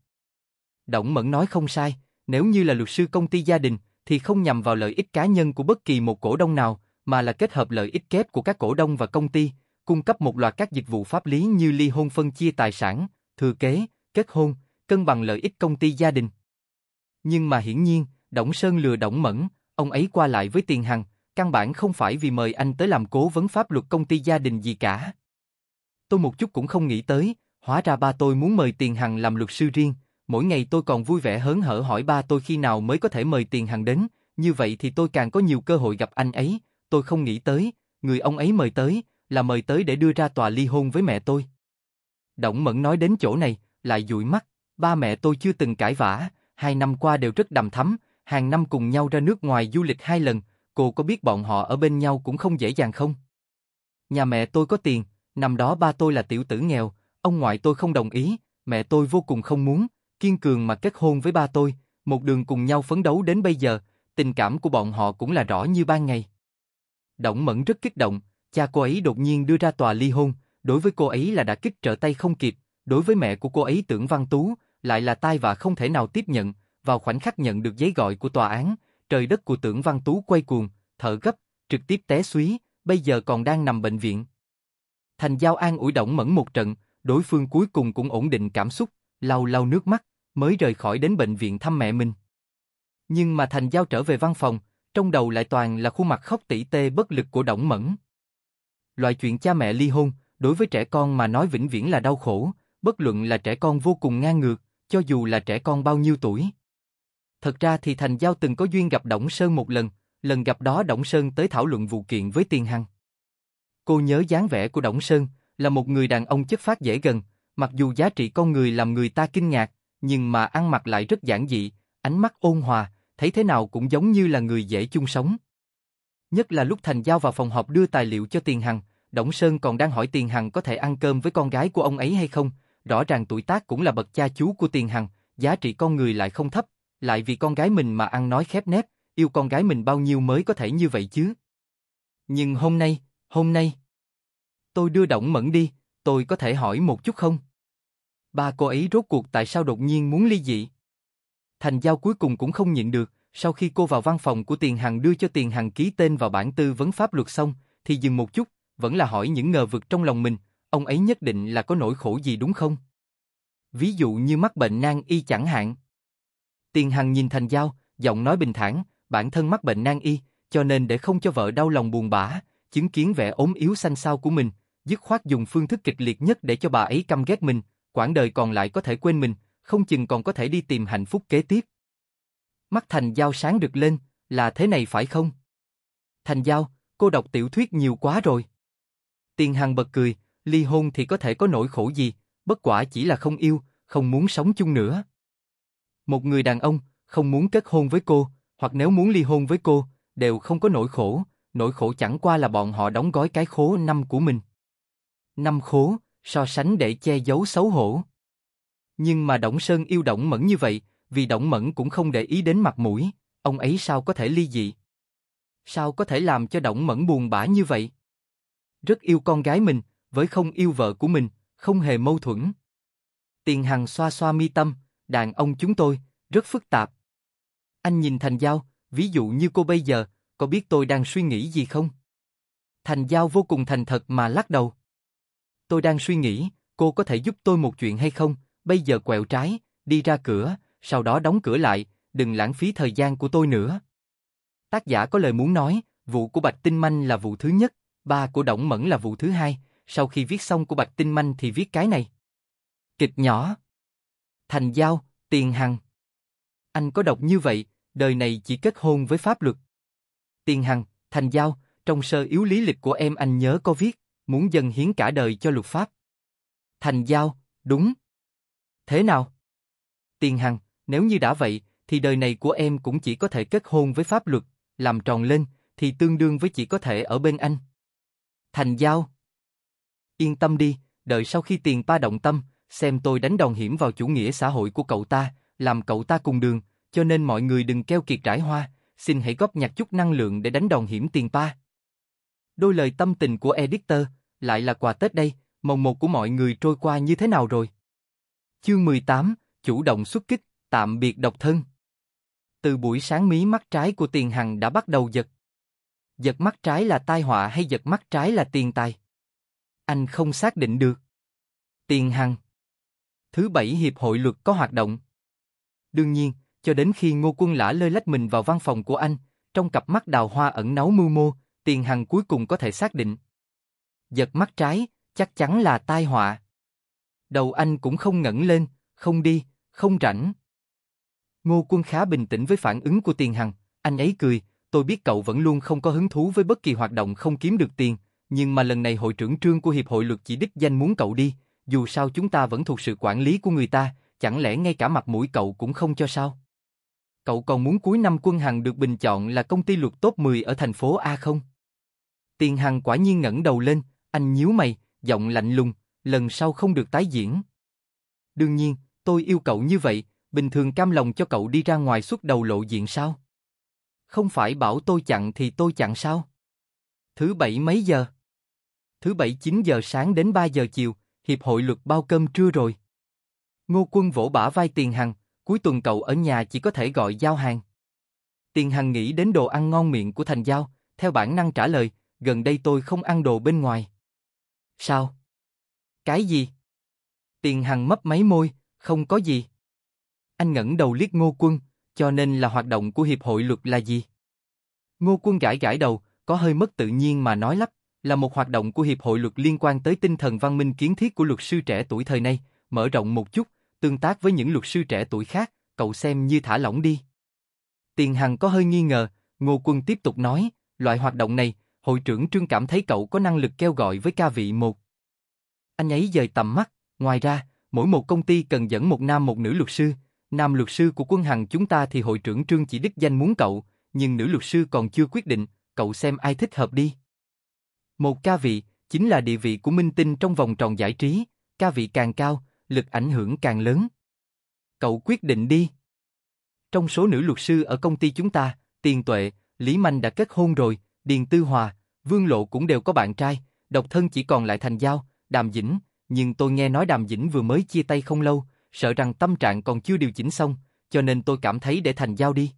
Động Mẫn nói không sai, nếu như là luật sư công ty gia đình, thì không nhằm vào lợi ích cá nhân của bất kỳ một cổ đông nào, mà là kết hợp lợi ích kép của các cổ đông và công ty, cung cấp một loạt các dịch vụ pháp lý như ly hôn phân chia tài sản, thừa kế, kết hôn, cân bằng lợi ích công ty gia đình. Nhưng mà hiển nhiên, Đổng Sơn lừa Đổng Mẫn, ông ấy qua lại với Tiền Hằng, căn bản không phải vì mời anh tới làm cố vấn pháp luật công ty gia đình gì cả. Tôi một chút cũng không nghĩ tới, hóa ra ba tôi muốn mời Tiền Hằng làm luật sư riêng, mỗi ngày tôi còn vui vẻ hớn hở hỏi ba tôi khi nào mới có thể mời Tiền Hằng đến, như vậy thì tôi càng có nhiều cơ hội gặp anh ấy, tôi không nghĩ tới, người ông ấy mời tới, là mời tới để đưa ra tòa ly hôn với mẹ tôi. đổng Mẫn nói đến chỗ này, lại dụi mắt, ba mẹ tôi chưa từng cãi vã, hai năm qua đều rất đầm thắm, hàng năm cùng nhau ra nước ngoài du lịch hai lần, cô có biết bọn họ ở bên nhau cũng không dễ dàng không? Nhà mẹ tôi có tiền, năm đó ba tôi là tiểu tử nghèo, ông ngoại tôi không đồng ý, mẹ tôi vô cùng không muốn, kiên cường mà kết hôn với ba tôi, một đường cùng nhau phấn đấu đến bây giờ, tình cảm của bọn họ cũng là rõ như ban ngày. Động Mẫn rất kích động, cha cô ấy đột nhiên đưa ra tòa ly hôn, đối với cô ấy là đã kích trở tay không kịp, đối với mẹ của cô ấy tưởng Văn Tú, lại là tai và không thể nào tiếp nhận, vào khoảnh khắc nhận được giấy gọi của tòa án, trời đất của tưởng văn tú quay cuồng, thở gấp, trực tiếp té suý, bây giờ còn đang nằm bệnh viện. Thành Giao An ủi động mẫn một trận, đối phương cuối cùng cũng ổn định cảm xúc, lau lau nước mắt, mới rời khỏi đến bệnh viện thăm mẹ mình. Nhưng mà Thành Giao trở về văn phòng, trong đầu lại toàn là khuôn mặt khóc tỉ tê bất lực của Động Mẫn. Loại chuyện cha mẹ ly hôn, đối với trẻ con mà nói vĩnh viễn là đau khổ, bất luận là trẻ con vô cùng ngang ngược, cho dù là trẻ con bao nhiêu tuổi. Thật ra thì Thành Giao từng có duyên gặp Đổng Sơn một lần, lần gặp đó Đổng Sơn tới thảo luận vụ kiện với Tiền Hằng. Cô nhớ dáng vẻ của Đổng Sơn, là một người đàn ông chất phát dễ gần, mặc dù giá trị con người làm người ta kinh ngạc, nhưng mà ăn mặc lại rất giản dị, ánh mắt ôn hòa, thấy thế nào cũng giống như là người dễ chung sống. Nhất là lúc Thành Giao vào phòng họp đưa tài liệu cho Tiền Hằng, Đổng Sơn còn đang hỏi Tiền Hằng có thể ăn cơm với con gái của ông ấy hay không, rõ ràng tuổi tác cũng là bậc cha chú của Tiền Hằng, giá trị con người lại không thấp, lại vì con gái mình mà ăn nói khép nép, yêu con gái mình bao nhiêu mới có thể như vậy chứ. Nhưng hôm nay, hôm nay, tôi đưa Động Mẫn đi, tôi có thể hỏi một chút không? Ba cô ấy rốt cuộc tại sao đột nhiên muốn ly dị? Thành Giao cuối cùng cũng không nhịn được, sau khi cô vào văn phòng của Tiền Hằng đưa cho Tiền Hằng ký tên vào bản tư vấn pháp luật xong, thì dừng một chút, vẫn là hỏi những ngờ vực trong lòng mình, ông ấy nhất định là có nỗi khổ gì đúng không? Ví dụ như mắc bệnh nan y chẳng hạn. Tiền Hằng nhìn Thành Giao, giọng nói bình thản, bản thân mắc bệnh nan y, cho nên để không cho vợ đau lòng buồn bã, chứng kiến vẻ ốm yếu xanh xao của mình, dứt khoát dùng phương thức kịch liệt nhất để cho bà ấy căm ghét mình, quãng đời còn lại có thể quên mình, không chừng còn có thể đi tìm hạnh phúc kế tiếp. Mắt Thành Giao sáng được lên, là thế này phải không? Thành Giao, cô đọc tiểu thuyết nhiều quá rồi. Tiền Hằng bật cười, ly hôn thì có thể có nỗi khổ gì, bất quả chỉ là không yêu, không muốn sống chung nữa. Một người đàn ông không muốn kết hôn với cô, hoặc nếu muốn ly hôn với cô, đều không có nỗi khổ, nỗi khổ chẳng qua là bọn họ đóng gói cái khố năm của mình. Năm khố, so sánh để che giấu xấu hổ. Nhưng mà Đổng Sơn yêu Đổng Mẫn như vậy, vì Đổng Mẫn cũng không để ý đến mặt mũi, ông ấy sao có thể ly dị? Sao có thể làm cho Đổng Mẫn buồn bã như vậy? Rất yêu con gái mình, với không yêu vợ của mình, không hề mâu thuẫn. Tiền Hằng xoa xoa mi tâm, đàn ông chúng tôi, rất phức tạp. Anh nhìn Thành Giao, ví dụ như cô bây giờ, có biết tôi đang suy nghĩ gì không? Thành Giao vô cùng thành thật mà lắc đầu. Tôi đang suy nghĩ, cô có thể giúp tôi một chuyện hay không? Bây giờ quẹo trái, đi ra cửa, sau đó đóng cửa lại, đừng lãng phí thời gian của tôi nữa. Tác giả có lời muốn nói, vụ của Bạch Tinh Manh là vụ thứ nhất, ba của Động Mẫn là vụ thứ hai, sau khi viết xong của Bạch Tinh Manh thì viết cái này. Kịch nhỏ Thành Giao, Tiền Hằng. Anh có đọc như vậy, đời này chỉ kết hôn với pháp luật. Tiền Hằng, Thành Giao, trong sơ yếu lý lịch của em anh nhớ có viết, muốn dâng hiến cả đời cho luật pháp. Thành Giao, đúng. Thế nào? Tiền Hằng, nếu như đã vậy, thì đời này của em cũng chỉ có thể kết hôn với pháp luật, làm tròn lên, thì tương đương với chỉ có thể ở bên anh. Thành Giao. Yên tâm đi, đợi sau khi tiền pa động tâm, xem tôi đánh đòn hiểm vào chủ nghĩa xã hội của cậu ta, làm cậu ta cùng đường, cho nên mọi người đừng keo kiệt trải hoa, xin hãy góp nhặt chút năng lượng để đánh đòn hiểm tiền pa. Đôi lời tâm tình của editor, lại là quà Tết đây, mồng một của mọi người trôi qua như thế nào rồi? Chương 18, chủ động xuất kích, tạm biệt độc thân. Từ buổi sáng mí mắt trái của tiền hằng đã bắt đầu giật. Giật mắt trái là tai họa hay giật mắt trái là tiền tài? Anh không xác định được. Tiền hằng thứ bảy hiệp hội luật có hoạt động. Đương nhiên, cho đến khi Ngô Quân lả lơi lách mình vào văn phòng của anh, trong cặp mắt đào hoa ẩn náu mưu mô, tiền hằng cuối cùng có thể xác định. Giật mắt trái, chắc chắn là tai họa. Đầu anh cũng không ngẩng lên, không đi, không rảnh. Ngô Quân khá bình tĩnh với phản ứng của tiền hằng, anh ấy cười, tôi biết cậu vẫn luôn không có hứng thú với bất kỳ hoạt động không kiếm được tiền, nhưng mà lần này hội trưởng trương của Hiệp hội luật chỉ đích danh muốn cậu đi, dù sao chúng ta vẫn thuộc sự quản lý của người ta, chẳng lẽ ngay cả mặt mũi cậu cũng không cho sao? Cậu còn muốn cuối năm Quân Hằng được bình chọn là công ty luật top 10 ở thành phố A không? Tiền Hằng quả nhiên ngẩng đầu lên, anh nhíu mày, giọng lạnh lùng, lần sau không được tái diễn. Đương nhiên, tôi yêu cậu như vậy, bình thường cam lòng cho cậu đi ra ngoài suốt đầu lộ diện sao? Không phải bảo tôi chặn thì tôi chặn sao? Thứ bảy mấy giờ? Thứ bảy 9 giờ sáng đến 3 giờ chiều, hiệp hội luật bao cơm trưa rồi. Ngô Quân vỗ bả vai Tiền Hằng, cuối tuần cậu ở nhà chỉ có thể gọi giao hàng. Tiền Hằng nghĩ đến đồ ăn ngon miệng của Thành Giao, theo bản năng trả lời, gần đây tôi không ăn đồ bên ngoài. Sao? Cái gì? Tiền Hằng mấp máy môi, không có gì. Anh ngẩng đầu liếc Ngô Quân, cho nên là hoạt động của Hiệp hội luật là gì? Ngô Quân gãi gãi đầu, có hơi mất tự nhiên mà nói lắp là một hoạt động của Hiệp hội Luật liên quan tới tinh thần văn minh kiến thiết của luật sư trẻ tuổi thời nay, mở rộng một chút, tương tác với những luật sư trẻ tuổi khác, cậu xem như thả lỏng đi. Tiền Hằng có hơi nghi ngờ, Ngô Quân tiếp tục nói, loại hoạt động này, hội trưởng Trương cảm thấy cậu có năng lực kêu gọi với ca vị một. Anh ấy dời tầm mắt, ngoài ra, mỗi một công ty cần dẫn một nam một nữ luật sư, nam luật sư của quân hằng chúng ta thì hội trưởng Trương chỉ đích danh muốn cậu, nhưng nữ luật sư còn chưa quyết định, cậu xem ai thích hợp đi. Một ca vị, chính là địa vị của minh tinh trong vòng tròn giải trí, ca vị càng cao, lực ảnh hưởng càng lớn. Cậu quyết định đi. Trong số nữ luật sư ở công ty chúng ta, Tiền Tuệ, Lý Manh đã kết hôn rồi, Điền Tư Hòa, Vương Lộ cũng đều có bạn trai, độc thân chỉ còn lại Thành Giao, Đàm Dĩnh, nhưng tôi nghe nói Đàm Dĩnh vừa mới chia tay không lâu, sợ rằng tâm trạng còn chưa điều chỉnh xong, cho nên tôi cảm thấy để Thành Giao đi.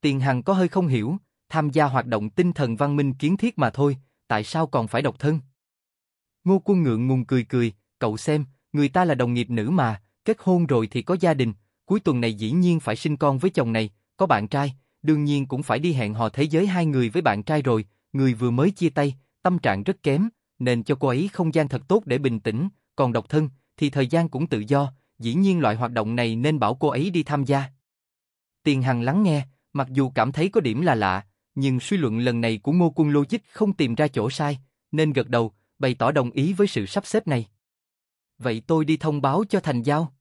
Tiền Hằng có hơi không hiểu, tham gia hoạt động tinh thần văn minh kiến thiết mà thôi, tại sao còn phải độc thân? Ngô Quân ngượng ngùng cười cười, cậu xem, người ta là đồng nghiệp nữ mà, kết hôn rồi thì có gia đình, cuối tuần này dĩ nhiên phải sinh con với chồng này, có bạn trai, đương nhiên cũng phải đi hẹn hò thế giới hai người với bạn trai rồi, người vừa mới chia tay, tâm trạng rất kém, nên cho cô ấy không gian thật tốt để bình tĩnh, còn độc thân thì thời gian cũng tự do, dĩ nhiên loại hoạt động này nên bảo cô ấy đi tham gia. Tiền Hằng lắng nghe, mặc dù cảm thấy có điểm là lạ, nhưng suy luận lần này của Ngô Quân Logic không tìm ra chỗ sai, nên gật đầu, bày tỏ đồng ý với sự sắp xếp này. Vậy tôi đi thông báo cho Thành Giao.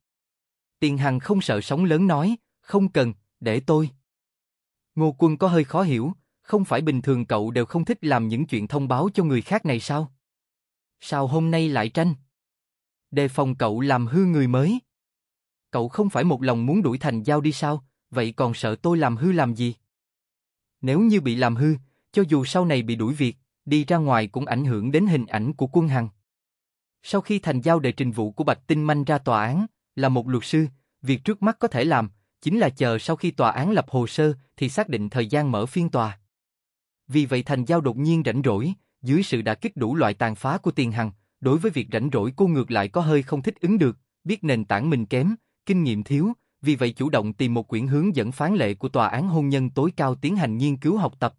Tiền Hằng không sợ sóng lớn nói, không cần, để tôi. Ngô Quân có hơi khó hiểu, không phải bình thường cậu đều không thích làm những chuyện thông báo cho người khác này sao? Sao hôm nay lại tranh? Đề phòng cậu làm hư người mới. Cậu không phải một lòng muốn đuổi Thành Giao đi sao, vậy còn sợ tôi làm hư làm gì? Nếu như bị làm hư, cho dù sau này bị đuổi việc, đi ra ngoài cũng ảnh hưởng đến hình ảnh của quân Hằng. Sau khi thành giao đề trình vụ của Bạch Tinh Manh ra tòa án, là một luật sư, việc trước mắt có thể làm chính là chờ sau khi tòa án lập hồ sơ thì xác định thời gian mở phiên tòa. Vì vậy thành giao đột nhiên rảnh rỗi, dưới sự đã kích đủ loại tàn phá của tiền hằng, đối với việc rảnh rỗi cô ngược lại có hơi không thích ứng được, biết nền tảng mình kém, kinh nghiệm thiếu, vì vậy chủ động tìm một quyển hướng dẫn phán lệ của Tòa án hôn nhân tối cao tiến hành nghiên cứu học tập.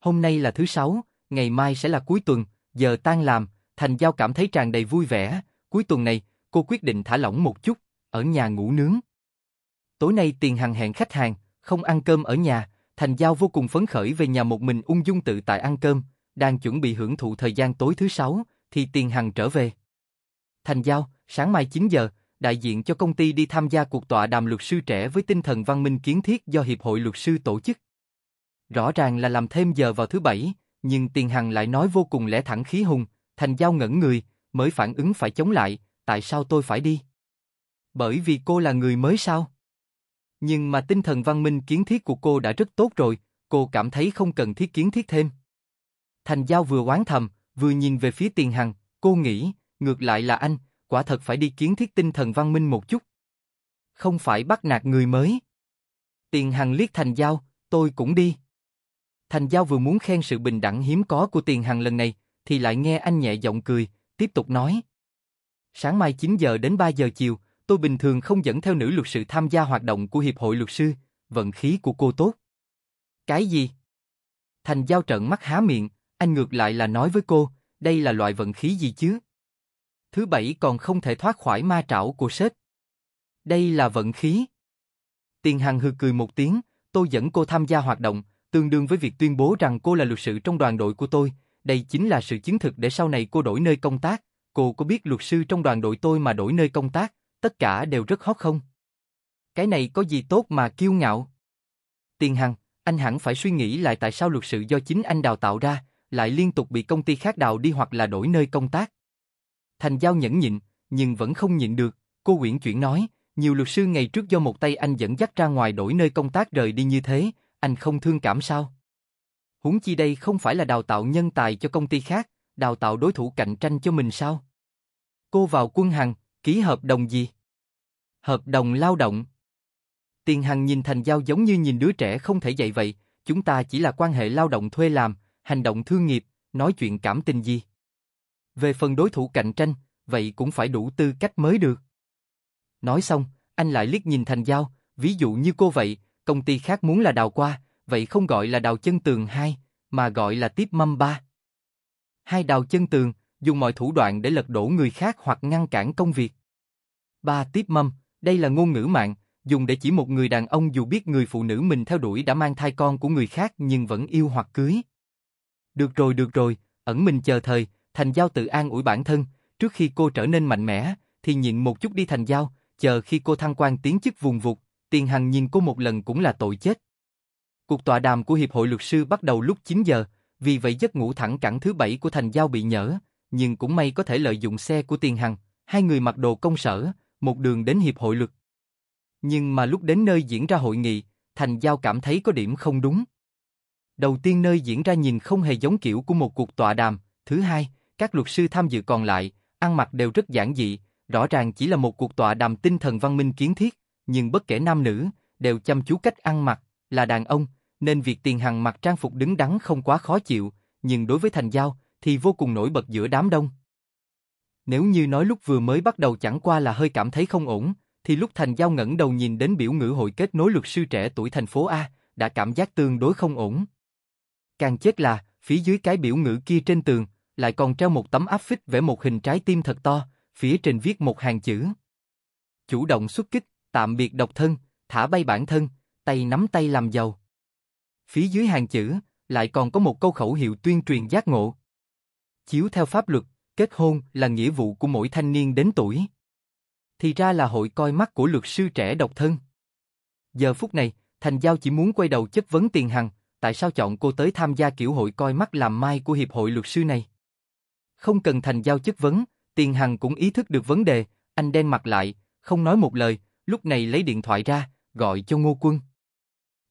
Hôm nay là thứ sáu, ngày mai sẽ là cuối tuần, giờ tan làm, Thành Giao cảm thấy tràn đầy vui vẻ, cuối tuần này, cô quyết định thả lỏng một chút, ở nhà ngủ nướng. Tối nay tiền hàng hẹn khách hàng, không ăn cơm ở nhà, Thành Giao vô cùng phấn khởi về nhà một mình ung dung tự tại ăn cơm, đang chuẩn bị hưởng thụ thời gian tối thứ sáu, thì tiền hàng trở về. Thành Giao, sáng mai 9 giờ, đại diện cho công ty đi tham gia cuộc tọa đàm luật sư trẻ với tinh thần văn minh kiến thiết do Hiệp hội Luật sư tổ chức. Rõ ràng là làm thêm giờ vào thứ bảy, nhưng Tiền Hằng lại nói vô cùng lẽ thẳng khí hùng, thành giao ngẩn người, mới phản ứng phải chống lại, tại sao tôi phải đi? Bởi vì cô là người mới sao? Nhưng mà tinh thần văn minh kiến thiết của cô đã rất tốt rồi, cô cảm thấy không cần thiết kiến thiết thêm. Thành Giao vừa oán thầm, vừa nhìn về phía Tiền Hằng, cô nghĩ, ngược lại là anh, quả thật phải đi kiến thiết tinh thần văn minh một chút. Không phải bắt nạt người mới. Tiền Hằng liếc Thành Giao, tôi cũng đi. Thành Giao vừa muốn khen sự bình đẳng hiếm có của Tiền Hằng lần này, thì lại nghe anh nhẹ giọng cười, tiếp tục nói. Sáng mai 9 giờ đến 3 giờ chiều, tôi bình thường không dẫn theo nữ luật sư tham gia hoạt động của Hiệp hội Luật sư, vận khí của cô tốt. Cái gì? Thành Giao trợn mắt há miệng, anh ngược lại là nói với cô, đây là loại vận khí gì chứ? Thứ bảy còn không thể thoát khỏi ma trảo của sếp. Đây là vận khí. Tiền Hằng hừ cười một tiếng, tôi dẫn cô tham gia hoạt động, tương đương với việc tuyên bố rằng cô là luật sư trong đoàn đội của tôi, đây chính là sự chứng thực để sau này cô đổi nơi công tác, cô có biết luật sư trong đoàn đội tôi mà đổi nơi công tác, tất cả đều rất hot không? Cái này có gì tốt mà kiêu ngạo? Tiền Hằng, anh hẳn phải suy nghĩ lại tại sao luật sư do chính anh đào tạo ra, lại liên tục bị công ty khác đào đi hoặc là đổi nơi công tác. Thành Giao nhẫn nhịn, nhưng vẫn không nhịn được. Cô Uyển chuyển nói, nhiều luật sư ngày trước do một tay anh dẫn dắt ra ngoài đổi nơi công tác rời đi như thế, anh không thương cảm sao? Huống chi đây không phải là đào tạo nhân tài cho công ty khác, đào tạo đối thủ cạnh tranh cho mình sao? Cô vào quân hàng, ký hợp đồng gì? Hợp đồng lao động. Tiền Hằng nhìn Thành Giao giống như nhìn đứa trẻ không thể dạy vậy, chúng ta chỉ là quan hệ lao động thuê làm, hành động thương nghiệp, nói chuyện cảm tình gì. Về phần đối thủ cạnh tranh, vậy cũng phải đủ tư cách mới được. Nói xong, anh lại liếc nhìn Thành Giao, ví dụ như cô vậy, công ty khác muốn là đào qua, vậy không gọi là đào chân tường 2, mà gọi là tiếp mâm 3. Hai đào chân tường, dùng mọi thủ đoạn để lật đổ người khác hoặc ngăn cản công việc. Ba tiếp mâm, đây là ngôn ngữ mạng, dùng để chỉ một người đàn ông dù biết người phụ nữ mình theo đuổi đã mang thai con của người khác nhưng vẫn yêu hoặc cưới. Được rồi, được rồi, ẩn mình chờ thời, Thành Giao tự an ủi bản thân, trước khi cô trở nên mạnh mẽ, thì nhịn một chút đi Thành Giao, chờ khi cô thăng quan tiến chức vùng vụt, Tiền Hằng nhìn cô một lần cũng là tội chết. Cuộc tọa đàm của Hiệp hội Luật sư bắt đầu lúc 9 giờ, vì vậy giấc ngủ thẳng cẳng thứ bảy của Thành Giao bị nhỡ, nhưng cũng may có thể lợi dụng xe của Tiền Hằng, hai người mặc đồ công sở, một đường đến Hiệp hội Luật. Nhưng mà lúc đến nơi diễn ra hội nghị, Thành Giao cảm thấy có điểm không đúng. Đầu tiên nơi diễn ra nhìn không hề giống kiểu của một cuộc tọa đàm, thứ hai, các luật sư tham dự còn lại, ăn mặc đều rất giản dị, rõ ràng chỉ là một cuộc tọa đàm tinh thần văn minh kiến thiết, nhưng bất kể nam nữ, đều chăm chú cách ăn mặc, là đàn ông, nên việc tiền hằng mặc trang phục đứng đắn không quá khó chịu, nhưng đối với thành giao thì vô cùng nổi bật giữa đám đông. Nếu như nói lúc vừa mới bắt đầu chẳng qua là hơi cảm thấy không ổn, thì lúc Thành Giao ngẩng đầu nhìn đến biểu ngữ hội kết nối luật sư trẻ tuổi thành phố A, đã cảm giác tương đối không ổn. Càng chết là, phía dưới cái biểu ngữ kia trên tường, lại còn treo một tấm áp phích vẽ một hình trái tim thật to, phía trên viết một hàng chữ. Chủ động xuất kích, tạm biệt độc thân, thả bay bản thân, tay nắm tay làm giàu. Phía dưới hàng chữ, lại còn có một câu khẩu hiệu tuyên truyền giác ngộ. Chiếu theo pháp luật, kết hôn là nghĩa vụ của mỗi thanh niên đến tuổi. Thì ra là hội coi mắt của luật sư trẻ độc thân. Giờ phút này, Thành Giao chỉ muốn quay đầu chất vấn Tiền Hằng, tại sao chọn cô tới tham gia kiểu hội coi mắt làm mai của hiệp hội luật sư này? Không cần Thành Giao chất vấn, Tiền Hằng cũng ý thức được vấn đề, anh đen mặt lại, không nói một lời, lúc này lấy điện thoại ra, gọi cho Ngô Quân.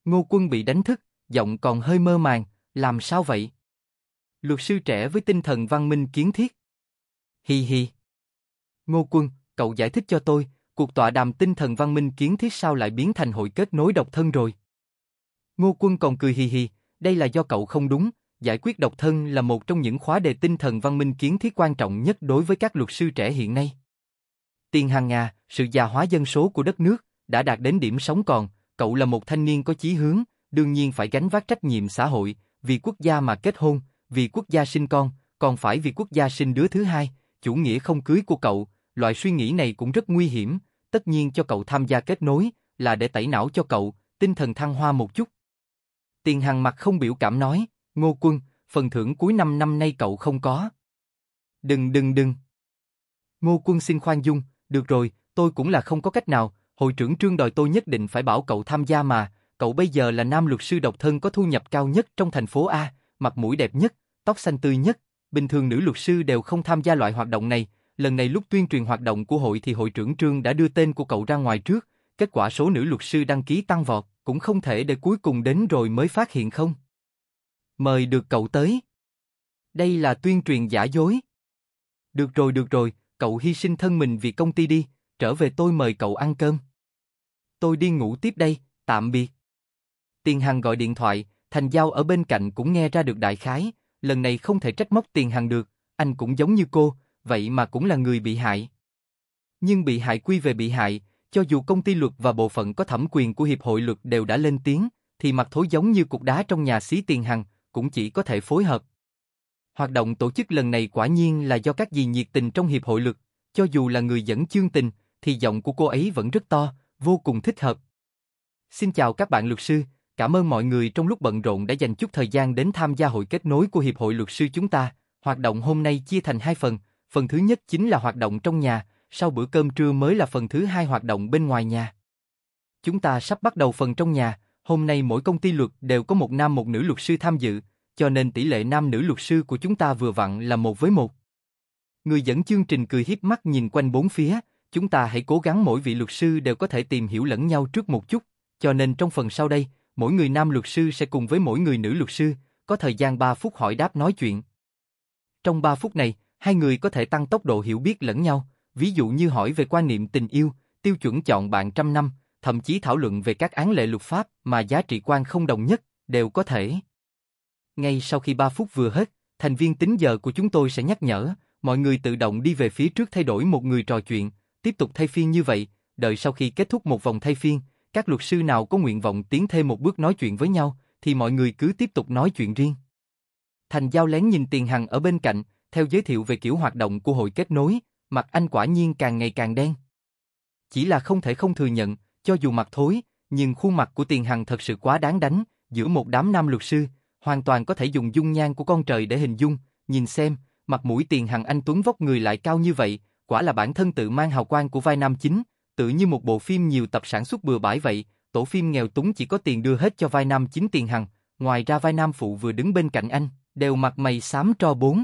Ngô Quân bị đánh thức, giọng còn hơi mơ màng, làm sao vậy? Luật sư trẻ với tinh thần văn minh kiến thiết. Hi hi. Ngô Quân, cậu giải thích cho tôi, cuộc tọa đàm tinh thần văn minh kiến thiết sao lại biến thành hội kết nối độc thân rồi? Ngô Quân còn cười hi hi, đây là do cậu không đúng, Giải quyết độc thân là một trong những khóa đề tinh thần văn minh kiến thiết quan trọng nhất đối với các luật sư trẻ hiện nay. Tiền hàng Nga, sự già hóa dân số của đất nước, đã đạt đến điểm sống còn, cậu là một thanh niên có chí hướng, đương nhiên phải gánh vác trách nhiệm xã hội, vì quốc gia mà kết hôn, vì quốc gia sinh con, còn phải vì quốc gia sinh đứa thứ hai, chủ nghĩa không cưới của cậu, loại suy nghĩ này cũng rất nguy hiểm, tất nhiên cho cậu tham gia kết nối, là để tẩy não cho cậu, tinh thần thăng hoa một chút. Tiền Hằng mặt không biểu cảm nói, Ngô Quân, phần thưởng cuối năm năm nay cậu không có. Đừng đừng đừng. Ngô Quân xin khoan dung, được rồi, tôi cũng là không có cách nào, hội trưởng trương đòi tôi nhất định phải bảo cậu tham gia mà, cậu bây giờ là nam luật sư độc thân có thu nhập cao nhất trong thành phố A, mặt mũi đẹp nhất, tóc xanh tươi nhất, bình thường nữ luật sư đều không tham gia loại hoạt động này, lần này lúc tuyên truyền hoạt động của hội thì hội trưởng trương đã đưa tên của cậu ra ngoài trước, kết quả số nữ luật sư đăng ký tăng vọt, cũng không thể để cuối cùng đến rồi mới phát hiện không. Mời được cậu tới. Đây là tuyên truyền giả dối. Được rồi, được rồi, cậu hy sinh thân mình vì công ty đi, trở về tôi mời cậu ăn cơm. Tôi đi ngủ tiếp đây, tạm biệt. Tiền Hằng gọi điện thoại, Thành Giao ở bên cạnh cũng nghe ra được đại khái, lần này không thể trách móc Tiền Hằng được, anh cũng giống như cô, vậy mà cũng là người bị hại. Nhưng bị hại quy về bị hại, cho dù công ty luật và bộ phận có thẩm quyền của Hiệp hội luật đều đã lên tiếng, thì mặt thối giống như cục đá trong nhà xí Tiền Hằng, cũng chỉ có thể phối hợp. Hoạt động tổ chức lần này quả nhiên là do các gì nhiệt tình trong hiệp hội lực, cho dù là người dẫn chương tình, thì giọng của cô ấy vẫn rất to, vô cùng thích hợp. Xin chào các bạn luật sư, cảm ơn mọi người trong lúc bận rộn đã dành chút thời gian đến tham gia hội kết nối của Hiệp hội luật sư chúng ta. Hoạt động hôm nay chia thành hai phần, phần thứ nhất chính là hoạt động trong nhà, sau bữa cơm trưa mới là phần thứ hai hoạt động bên ngoài nhà. Chúng ta sắp bắt đầu phần trong nhà, Hôm nay mỗi công ty luật đều có một nam một nữ luật sư tham dự, cho nên tỷ lệ nam nữ luật sư của chúng ta vừa vặn là một với một. Người dẫn chương trình cười hiếp mắt nhìn quanh bốn phía, chúng ta hãy cố gắng mỗi vị luật sư đều có thể tìm hiểu lẫn nhau trước một chút, cho nên trong phần sau đây, mỗi người nam luật sư sẽ cùng với mỗi người nữ luật sư, có thời gian 3 phút hỏi đáp nói chuyện. Trong 3 phút này, hai người có thể tăng tốc độ hiểu biết lẫn nhau, ví dụ như hỏi về quan niệm tình yêu, tiêu chuẩn chọn bạn trăm năm, thậm chí thảo luận về các án lệ luật pháp mà giá trị quan không đồng nhất, đều có thể. Ngay sau khi 3 phút vừa hết, thành viên tính giờ của chúng tôi sẽ nhắc nhở, mọi người tự động đi về phía trước thay đổi một người trò chuyện, tiếp tục thay phiên như vậy, đợi sau khi kết thúc một vòng thay phiên, các luật sư nào có nguyện vọng tiến thêm một bước nói chuyện với nhau, thì mọi người cứ tiếp tục nói chuyện riêng. Thành Giao lén nhìn Tiền Hằng ở bên cạnh, theo giới thiệu về kiểu hoạt động của hội kết nối, mặt anh quả nhiên càng ngày càng đen. Chỉ là không thể không thừa nhận, cho dù mặt thối, nhưng khuôn mặt của Tiền Hằng thật sự quá đáng đánh, giữa một đám nam luật sư, hoàn toàn có thể dùng dung nhan của con trời để hình dung, nhìn xem, mặt mũi Tiền Hằng anh tuấn vóc người lại cao như vậy, quả là bản thân tự mang hào quang của vai nam chính, tự như một bộ phim nhiều tập sản xuất bừa bãi vậy, tổ phim nghèo túng chỉ có tiền đưa hết cho vai nam chính Tiền Hằng, ngoài ra vai nam phụ vừa đứng bên cạnh anh, đều mặt mày xám tro bốn.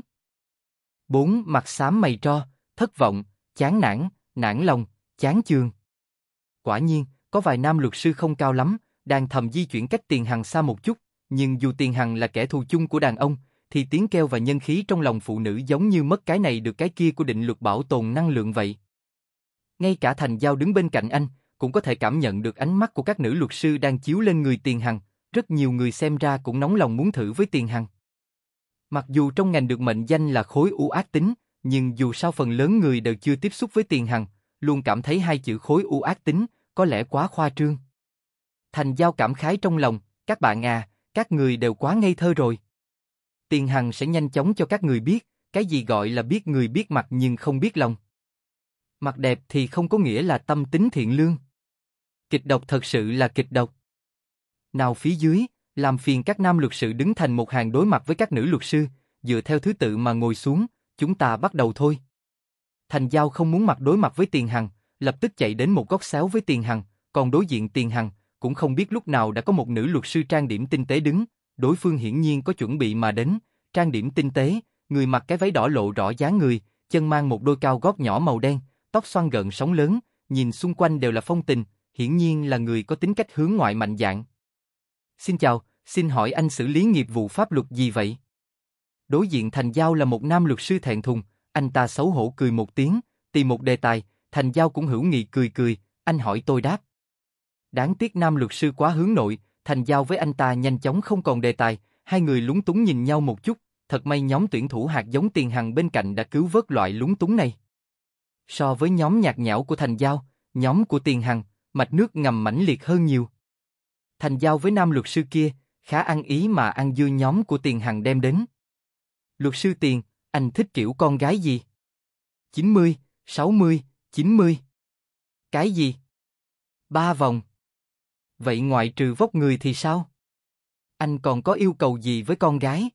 Bốn mặt xám mày tro, thất vọng, chán nản, nản lòng, chán chường. Quả nhiên, có vài nam luật sư không cao lắm, đang thầm di chuyển cách tiền hằng xa một chút, nhưng dù tiền hằng là kẻ thù chung của đàn ông, thì tiếng kêu và nhân khí trong lòng phụ nữ giống như mất cái này được cái kia của định luật bảo tồn năng lượng vậy. Ngay cả Thành Giao đứng bên cạnh anh, cũng có thể cảm nhận được ánh mắt của các nữ luật sư đang chiếu lên người tiền hằng, rất nhiều người xem ra cũng nóng lòng muốn thử với tiền hằng. Mặc dù trong ngành được mệnh danh là khối u ác tính, nhưng dù sao phần lớn người đều chưa tiếp xúc với tiền hằng, luôn cảm thấy hai chữ khối u ác tính có lẽ quá khoa trương. Thành Giao cảm khái trong lòng, các bạn à, các người đều quá ngây thơ rồi. Tiền Hằng sẽ nhanh chóng cho các người biết, cái gì gọi là biết người biết mặt nhưng không biết lòng. Mặt đẹp thì không có nghĩa là tâm tính thiện lương. Kịch độc thật sự là kịch độc. Nào phía dưới, làm phiền các nam luật sư đứng thành một hàng đối mặt với các nữ luật sư, dựa theo thứ tự mà ngồi xuống, chúng ta bắt đầu thôi. Thành Giao không muốn mặt đối mặt với Tiền Hằng, lập tức chạy đến một góc xéo với Tiền Hằng, còn đối diện Tiền Hằng, cũng không biết lúc nào đã có một nữ luật sư trang điểm tinh tế đứng, đối phương hiển nhiên có chuẩn bị mà đến, trang điểm tinh tế, người mặc cái váy đỏ lộ rõ dáng người, chân mang một đôi cao gót nhỏ màu đen, tóc xoăn gần sóng lớn, nhìn xung quanh đều là phong tình, hiển nhiên là người có tính cách hướng ngoại mạnh dạng. Xin chào, xin hỏi anh xử lý nghiệp vụ pháp luật gì vậy? Đối diện Thành Giao là một nam luật sư thẹn thùng, anh ta xấu hổ cười một tiếng, tìm một đề tài, Thành Giao cũng hữu nghị cười cười, anh hỏi tôi đáp. Đáng tiếc nam luật sư quá hướng nội, Thành Giao với anh ta nhanh chóng không còn đề tài, hai người lúng túng nhìn nhau một chút, thật may nhóm tuyển thủ hạt giống tiền hằng bên cạnh đã cứu vớt loại lúng túng này. So với nhóm nhạt nhẽo của Thành Giao, nhóm của tiền hằng, mạch nước ngầm mãnh liệt hơn nhiều. Thành Giao với nam luật sư kia, khá ăn ý mà ăn dư nhóm của tiền hằng đem đến. Luật sư tiền, anh thích kiểu con gái gì? 90, 60, 90. Cái gì? Ba vòng. Vậy ngoại trừ vóc người thì sao? Anh còn có yêu cầu gì với con gái?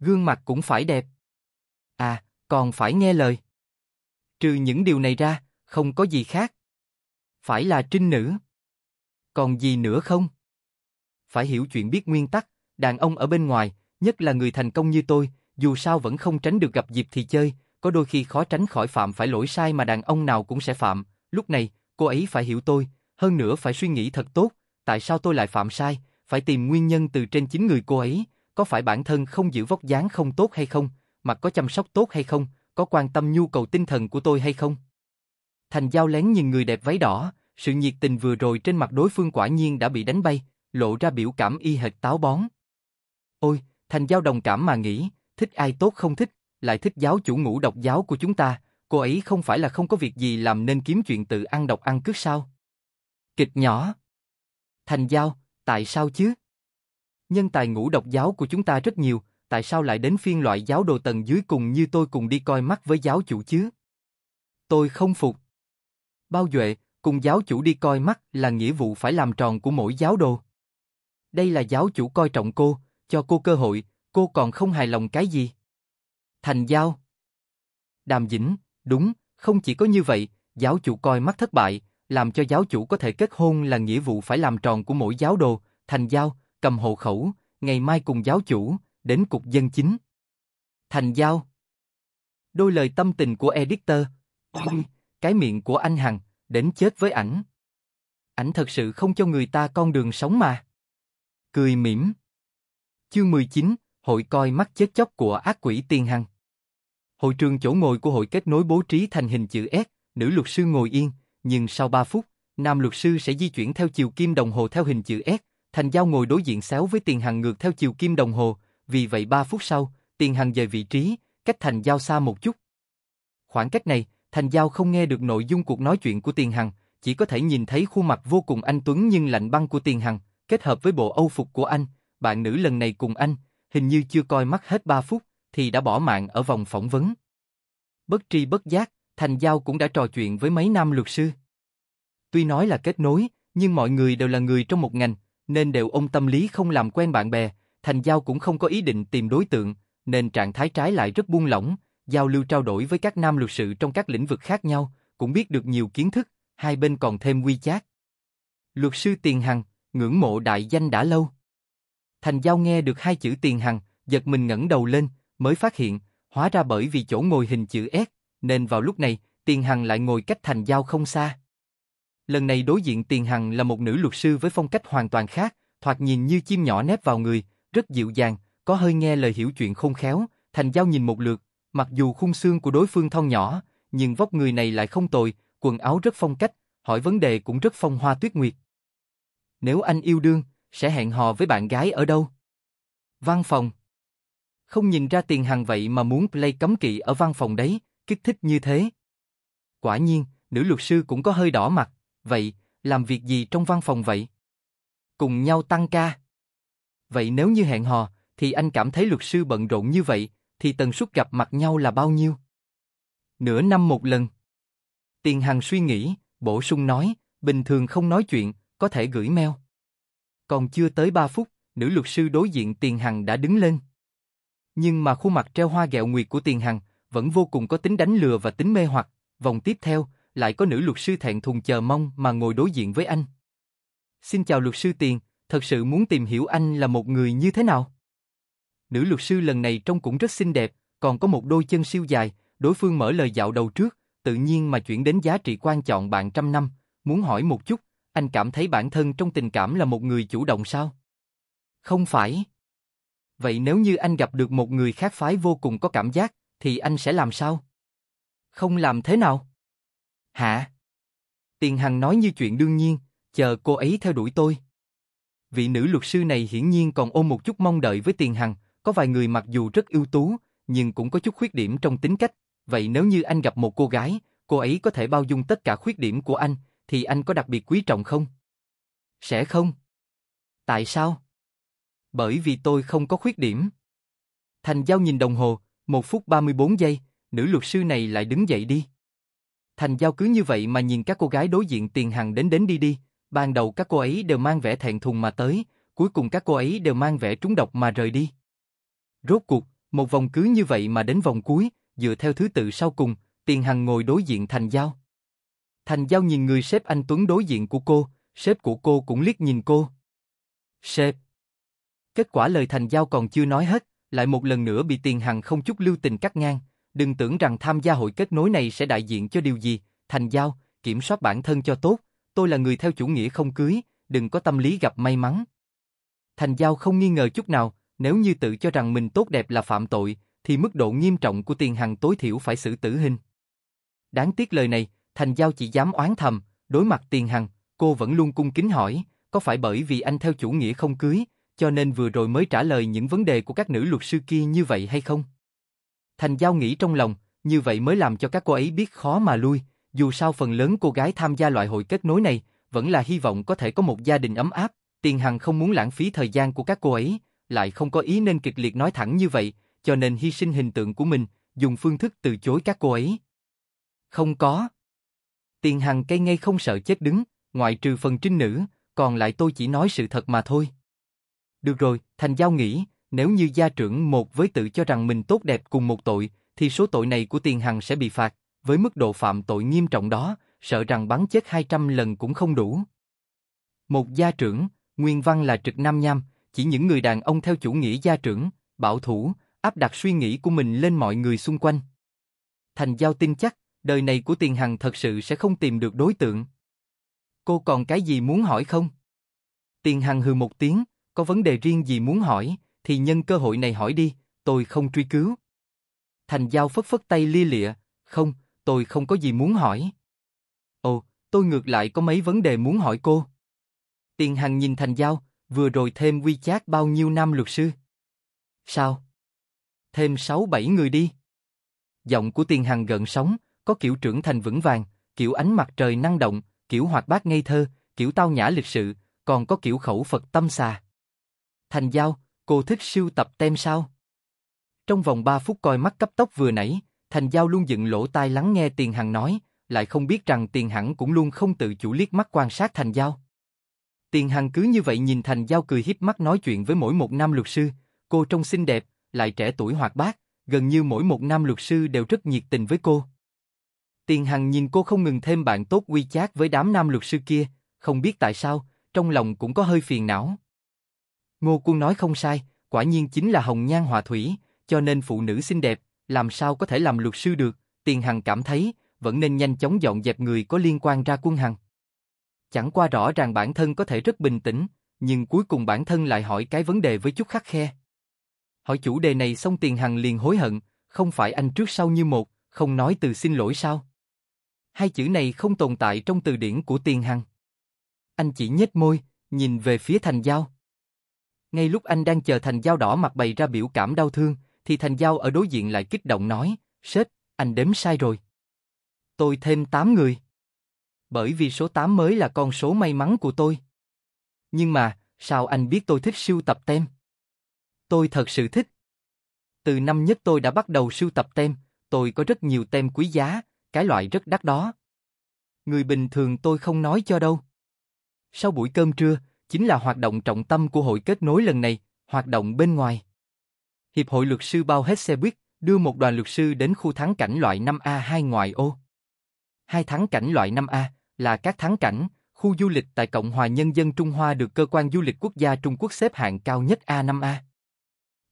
Gương mặt cũng phải đẹp. À, còn phải nghe lời. Trừ những điều này ra, không có gì khác. Phải là trinh nữ. Còn gì nữa không? Phải hiểu chuyện biết nguyên tắc, đàn ông ở bên ngoài, nhất là người thành công như tôi, dù sao vẫn không tránh được gặp dịp thì chơi, có đôi khi khó tránh khỏi phạm phải lỗi sai mà đàn ông nào cũng sẽ phạm, lúc này, cô ấy phải hiểu tôi, hơn nữa phải suy nghĩ thật tốt, tại sao tôi lại phạm sai, phải tìm nguyên nhân từ trên chính người cô ấy, có phải bản thân không giữ vóc dáng không tốt hay không, mặt có chăm sóc tốt hay không, có quan tâm nhu cầu tinh thần của tôi hay không. Thành Giao lén nhìn người đẹp váy đỏ, sự nhiệt tình vừa rồi trên mặt đối phương quả nhiên đã bị đánh bay, lộ ra biểu cảm y hệt táo bón. Ôi, Thành Giao đồng cảm mà nghĩ, thích ai tốt không thích, lại thích giáo chủ ngũ độc giáo của chúng ta, cô ấy không phải là không có việc gì làm nên kiếm chuyện tự ăn độc ăn cướp sao? Kịch nhỏ. Thành Giao, tại sao chứ? Nhân tài ngũ độc giáo của chúng ta rất nhiều, tại sao lại đến phiên loại giáo đồ tầng dưới cùng như tôi cùng đi coi mắt với giáo chủ chứ? Tôi không phục. Bao Duệ, cùng giáo chủ đi coi mắt là nghĩa vụ phải làm tròn của mỗi giáo đồ. Đây là giáo chủ coi trọng cô, cho cô cơ hội, cô còn không hài lòng cái gì? thành giao. Đàm Dĩnh, đúng, không chỉ có như vậy, giáo chủ coi mắt thất bại, làm cho giáo chủ có thể kết hôn là nghĩa vụ phải làm tròn của mỗi giáo đồ, thành giao, cầm hộ khẩu, ngày mai cùng giáo chủ, đến cục dân chính. Thành giao. Đôi lời tâm tình của editor. Cái miệng của anh Hằng, đến chết với ảnh. Ảnh thật sự không cho người ta con đường sống mà. Cười mỉm. Chương 19, hội coi mắt chết chóc của ác quỷ tiên hằng. Hội trường chỗ ngồi của hội kết nối bố trí thành hình chữ S, nữ luật sư ngồi yên, nhưng sau 3 phút, nam luật sư sẽ di chuyển theo chiều kim đồng hồ theo hình chữ S, thành giao ngồi đối diện xéo với tiền hàng ngược theo chiều kim đồng hồ, vì vậy 3 phút sau, tiền hàng về vị trí, cách thành giao xa một chút. Khoảng cách này, thành giao không nghe được nội dung cuộc nói chuyện của tiền hàng chỉ có thể nhìn thấy khuôn mặt vô cùng anh Tuấn nhưng lạnh băng của tiền hằng, kết hợp với bộ âu phục của anh, bạn nữ lần này cùng anh, hình như chưa coi mắt hết 3 phút, thì đã bỏ mạng ở vòng phỏng vấn. Bất tri bất giác, Thành Giao cũng đã trò chuyện với mấy nam luật sư. Tuy nói là kết nối, nhưng mọi người đều là người trong một ngành, nên đều ông tâm lý không làm quen bạn bè, Thành Giao cũng không có ý định tìm đối tượng, nên trạng thái trái lại rất buông lỏng, giao lưu trao đổi với các nam luật sư trong các lĩnh vực khác nhau, cũng biết được nhiều kiến thức, hai bên còn thêm quy chát. Luật sư Tiền Hằng, ngưỡng mộ đại danh đã lâu. Thành Giao nghe được hai chữ Tiền Hằng, giật mình ngẩng đầu lên, mới phát hiện, hóa ra bởi vì chỗ ngồi hình chữ S, nên vào lúc này, Tiền Hằng lại ngồi cách thành giao không xa. Lần này đối diện Tiền Hằng là một nữ luật sư với phong cách hoàn toàn khác, thoạt nhìn như chim nhỏ nép vào người, rất dịu dàng, có hơi nghe lời hiểu chuyện không khéo, thành giao nhìn một lượt, mặc dù khung xương của đối phương thon nhỏ, nhưng vóc người này lại không tồi, quần áo rất phong cách, hỏi vấn đề cũng rất phong hoa tuyết nguyệt. Nếu anh yêu đương, sẽ hẹn hò với bạn gái ở đâu? Văn phòng không nhìn ra tiền hàng vậy mà muốn play cấm kỵ ở văn phòng đấy, kích thích như thế. Quả nhiên, nữ luật sư cũng có hơi đỏ mặt, vậy, làm việc gì trong văn phòng vậy? Cùng nhau tăng ca. Vậy nếu như hẹn hò, thì anh cảm thấy luật sư bận rộn như vậy, thì tần suất gặp mặt nhau là bao nhiêu? Nửa năm một lần. Tiền hàng suy nghĩ, bổ sung nói, bình thường không nói chuyện, có thể gửi mail. Còn chưa tới 3 phút, nữ luật sư đối diện Tiền Hằng đã đứng lên. Nhưng mà khuôn mặt treo hoa gẹo nguyệt của Tiền Hằng vẫn vô cùng có tính đánh lừa và tính mê hoặc, vòng tiếp theo lại có nữ luật sư thẹn thùng chờ mong mà ngồi đối diện với anh. Xin chào luật sư Tiền, thật sự muốn tìm hiểu anh là một người như thế nào? Nữ luật sư lần này trông cũng rất xinh đẹp, còn có một đôi chân siêu dài, đối phương mở lời dạo đầu trước, tự nhiên mà chuyển đến giá trị quan trọng bạn trăm năm, muốn hỏi một chút, anh cảm thấy bản thân trong tình cảm là một người chủ động sao? Không phải. Vậy nếu như anh gặp được một người khác phái vô cùng có cảm giác, thì anh sẽ làm sao? Không làm thế nào? Hả? Tiền Hằng nói như chuyện đương nhiên, chờ cô ấy theo đuổi tôi. Vị nữ luật sư này hiển nhiên còn ôm một chút mong đợi với Tiền Hằng, có vài người mặc dù rất ưu tú, nhưng cũng có chút khuyết điểm trong tính cách, vậy nếu như anh gặp một cô gái, cô ấy có thể bao dung tất cả khuyết điểm của anh, thì anh có đặc biệt quý trọng không? Sẽ không. Tại sao? bởi vì tôi không có khuyết điểm. Thành Giao nhìn đồng hồ, 1 phút 34 giây, nữ luật sư này lại đứng dậy đi. Thành Giao cứ như vậy mà nhìn các cô gái đối diện tiền hàng đến đến đi đi, ban đầu các cô ấy đều mang vẻ thẹn thùng mà tới, cuối cùng các cô ấy đều mang vẻ trúng độc mà rời đi. Rốt cuộc, một vòng cứ như vậy mà đến vòng cuối, dựa theo thứ tự sau cùng, tiền hàng ngồi đối diện Thành Giao. Thành Giao nhìn người sếp anh Tuấn đối diện của cô, sếp của cô cũng liếc nhìn cô. Sếp, Kết quả lời thành giao còn chưa nói hết, lại một lần nữa bị tiền hằng không chút lưu tình cắt ngang, đừng tưởng rằng tham gia hội kết nối này sẽ đại diện cho điều gì, thành giao, kiểm soát bản thân cho tốt, tôi là người theo chủ nghĩa không cưới, đừng có tâm lý gặp may mắn. Thành giao không nghi ngờ chút nào, nếu như tự cho rằng mình tốt đẹp là phạm tội, thì mức độ nghiêm trọng của tiền hằng tối thiểu phải xử tử hình. Đáng tiếc lời này, Thành Giao chỉ dám oán thầm, đối mặt tiền hằng, cô vẫn luôn cung kính hỏi, có phải bởi vì anh theo chủ nghĩa không cưới, cho nên vừa rồi mới trả lời những vấn đề của các nữ luật sư kia như vậy hay không? Thành Giao nghĩ trong lòng, như vậy mới làm cho các cô ấy biết khó mà lui, dù sao phần lớn cô gái tham gia loại hội kết nối này vẫn là hy vọng có thể có một gia đình ấm áp, Tiền Hằng không muốn lãng phí thời gian của các cô ấy, lại không có ý nên kịch liệt nói thẳng như vậy, cho nên hy sinh hình tượng của mình, dùng phương thức từ chối các cô ấy. Không có. Tiền Hằng cây ngay không sợ chết đứng, ngoại trừ phần trinh nữ, còn lại tôi chỉ nói sự thật mà thôi. Được rồi, Thành Giao nghĩ, nếu như gia trưởng một với tự cho rằng mình tốt đẹp cùng một tội, thì số tội này của Tiền Hằng sẽ bị phạt, với mức độ phạm tội nghiêm trọng đó, sợ rằng bắn chết 200 lần cũng không đủ. Một gia trưởng, nguyên văn là trực nam nham, chỉ những người đàn ông theo chủ nghĩa gia trưởng, bảo thủ, áp đặt suy nghĩ của mình lên mọi người xung quanh. Thành Giao tin chắc, đời này của Tiền Hằng thật sự sẽ không tìm được đối tượng. Cô còn cái gì muốn hỏi không? Tiền Hằng hừ một tiếng, có vấn đề riêng gì muốn hỏi, thì nhân cơ hội này hỏi đi, tôi không truy cứu. Thành Giao phất phất tay lia lịa, không, tôi không có gì muốn hỏi. Ồ, tôi ngược lại có mấy vấn đề muốn hỏi cô. Tiền Hằng nhìn Thành Giao, vừa rồi thêm quy chát bao nhiêu năm luật sư? Sao? Thêm 6-7 người đi. Giọng của Tiền Hằng gần sóng, có kiểu trưởng thành vững vàng, kiểu ánh mặt trời năng động, kiểu hoạt bát ngây thơ, kiểu tao nhã lịch sự, còn có kiểu khẩu Phật tâm xà. Thành Giao, cô thích sưu tập tem sao? Trong vòng 3 phút coi mắt cấp tốc vừa nãy, Thành Giao luôn dựng lỗ tai lắng nghe Tiền Hằng nói, lại không biết rằng Tiền Hằng cũng luôn không tự chủ liếc mắt quan sát Thành Giao. Tiền Hằng cứ như vậy nhìn Thành Giao cười híp mắt nói chuyện với mỗi một nam luật sư, cô trông xinh đẹp, lại trẻ tuổi hoạt bát, gần như mỗi một nam luật sư đều rất nhiệt tình với cô. Tiền Hằng nhìn cô không ngừng thêm bạn tốt quy chat với đám nam luật sư kia, không biết tại sao, trong lòng cũng có hơi phiền não. Ngô Quân nói không sai, quả nhiên chính là hồng nhan hòa thủy, cho nên phụ nữ xinh đẹp, làm sao có thể làm luật sư được, Tiền Hằng cảm thấy, vẫn nên nhanh chóng dọn dẹp người có liên quan ra quân hằng. Chẳng qua rõ ràng bản thân có thể rất bình tĩnh, nhưng cuối cùng bản thân lại hỏi cái vấn đề với chút khắc khe. Hỏi chủ đề này xong Tiền Hằng liền hối hận, không phải anh trước sau như một, không nói từ xin lỗi sao? Hai chữ này không tồn tại trong từ điển của Tiền Hằng. Anh chỉ nhếch môi, nhìn về phía Thành Giao. Ngay lúc anh đang chờ Thành Giao đỏ mặt bày ra biểu cảm đau thương, thì Thành Giao ở đối diện lại kích động nói, sếp, anh đếm sai rồi. Tôi thêm 8 người. Bởi vì số 8 mới là con số may mắn của tôi. Nhưng mà, sao anh biết tôi thích sưu tập tem? Tôi thật sự thích. Từ năm nhất tôi đã bắt đầu sưu tập tem, tôi có rất nhiều tem quý giá, cái loại rất đắt đó. Người bình thường tôi không nói cho đâu. Sau buổi cơm trưa, chính là hoạt động trọng tâm của hội kết nối lần này, hoạt động bên ngoài. Hiệp hội luật sư bao hết xe buýt, đưa một đoàn luật sư đến khu thắng cảnh loại 5A2 ngoài ô. Hai thắng cảnh loại 5A là các thắng cảnh, khu du lịch tại Cộng hòa Nhân dân Trung Hoa được Cơ quan Du lịch Quốc gia Trung Quốc xếp hạng cao nhất A5A.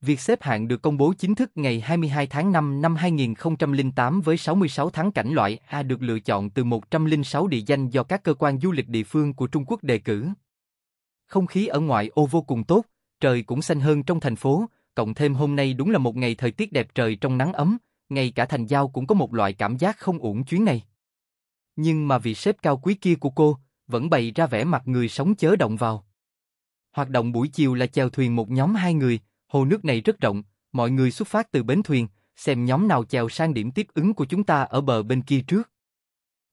Việc xếp hạng được công bố chính thức ngày 22 tháng 5 năm 2008 với 66 thắng cảnh loại A được lựa chọn từ 106 địa danh do các cơ quan du lịch địa phương của Trung Quốc đề cử. Không khí ở ngoài ô vô cùng tốt, trời cũng xanh hơn trong thành phố, cộng thêm hôm nay đúng là một ngày thời tiết đẹp trời trong nắng ấm, ngay cả thành giao cũng có một loại cảm giác không ổn chuyến này. Nhưng mà vị sếp cao quý kia của cô vẫn bày ra vẻ mặt người sống chớ động vào. Hoạt động buổi chiều là chèo thuyền một nhóm hai người, hồ nước này rất rộng, mọi người xuất phát từ bến thuyền, xem nhóm nào chèo sang điểm tiếp ứng của chúng ta ở bờ bên kia trước.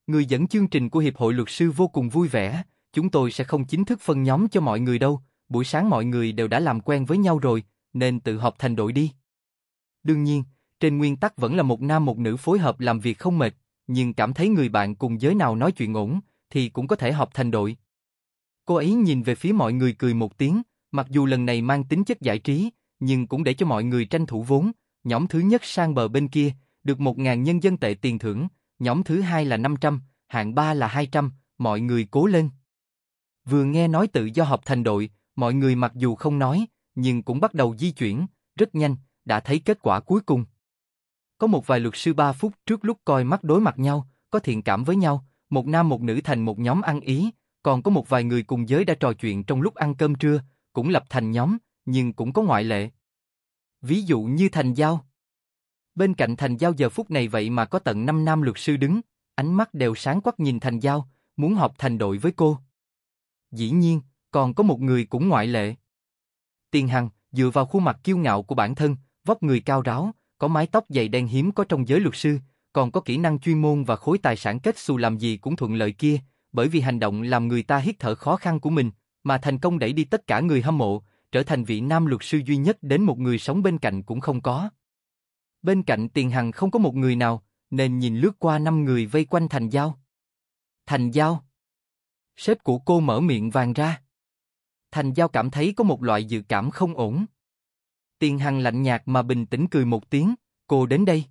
Người dẫn chương trình của Hiệp hội Luật sư vô cùng vui vẻ, chúng tôi sẽ không chính thức phân nhóm cho mọi người đâu, buổi sáng mọi người đều đã làm quen với nhau rồi, nên tự hợp thành đội đi. Đương nhiên, trên nguyên tắc vẫn là một nam một nữ phối hợp làm việc không mệt, nhưng cảm thấy người bạn cùng giới nào nói chuyện ổn, thì cũng có thể hợp thành đội. Cô ấy nhìn về phía mọi người cười một tiếng, mặc dù lần này mang tính chất giải trí, nhưng cũng để cho mọi người tranh thủ vốn, nhóm thứ nhất sang bờ bên kia, được 1.000 nhân dân tệ tiền thưởng, nhóm thứ hai là 500, hạng ba là 200, mọi người cố lên. Vừa nghe nói tự do học thành đội, mọi người mặc dù không nói, nhưng cũng bắt đầu di chuyển, rất nhanh, đã thấy kết quả cuối cùng. Có một vài luật sư ba phút trước lúc coi mắt đối mặt nhau, có thiện cảm với nhau, một nam một nữ thành một nhóm ăn ý, còn có một vài người cùng giới đã trò chuyện trong lúc ăn cơm trưa, cũng lập thành nhóm, nhưng cũng có ngoại lệ. Ví dụ như Thành Giao. Bên cạnh Thành Giao giờ phút này vậy mà có tận 5 nam luật sư đứng, ánh mắt đều sáng quắc nhìn Thành Giao, muốn học thành đội với cô. Dĩ nhiên, còn có một người cũng ngoại lệ. Tiền Hằng, dựa vào khuôn mặt kiêu ngạo của bản thân, vóc người cao ráo, có mái tóc dày đen hiếm có trong giới luật sư, còn có kỹ năng chuyên môn và khối tài sản kết xù làm gì cũng thuận lợi kia, bởi vì hành động làm người ta hít thở khó khăn của mình, mà thành công đẩy đi tất cả người hâm mộ, trở thành vị nam luật sư duy nhất đến một người sống bên cạnh cũng không có. Bên cạnh Tiền Hằng không có một người nào, nên nhìn lướt qua năm người vây quanh Thành Giao. Thành Giao Sếp của cô mở miệng vàng ra. Thành Giao cảm thấy có một loại dự cảm không ổn. Tiền Hằng lạnh nhạt mà bình tĩnh cười một tiếng, cô đến đây.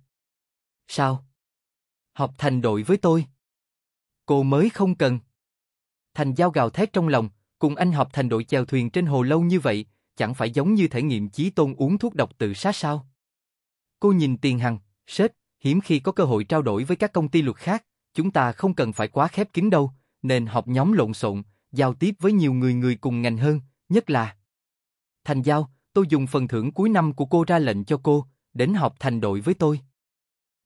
Sao? Học thành đội với tôi. Cô mới không cần. Thành Giao gào thét trong lòng, cùng anh học thành đội chèo thuyền trên hồ lâu như vậy, chẳng phải giống như thể nghiệm chí tôn uống thuốc độc tự sát sao? Cô nhìn Tiền Hằng, sếp, hiếm khi có cơ hội trao đổi với các công ty luật khác, chúng ta không cần phải quá khép kín đâu, nên học nhóm lộn xộn, giao tiếp với nhiều người người cùng ngành hơn, nhất là Thành Giao, tôi dùng phần thưởng cuối năm của cô ra lệnh cho cô, đến học thành đội với tôi.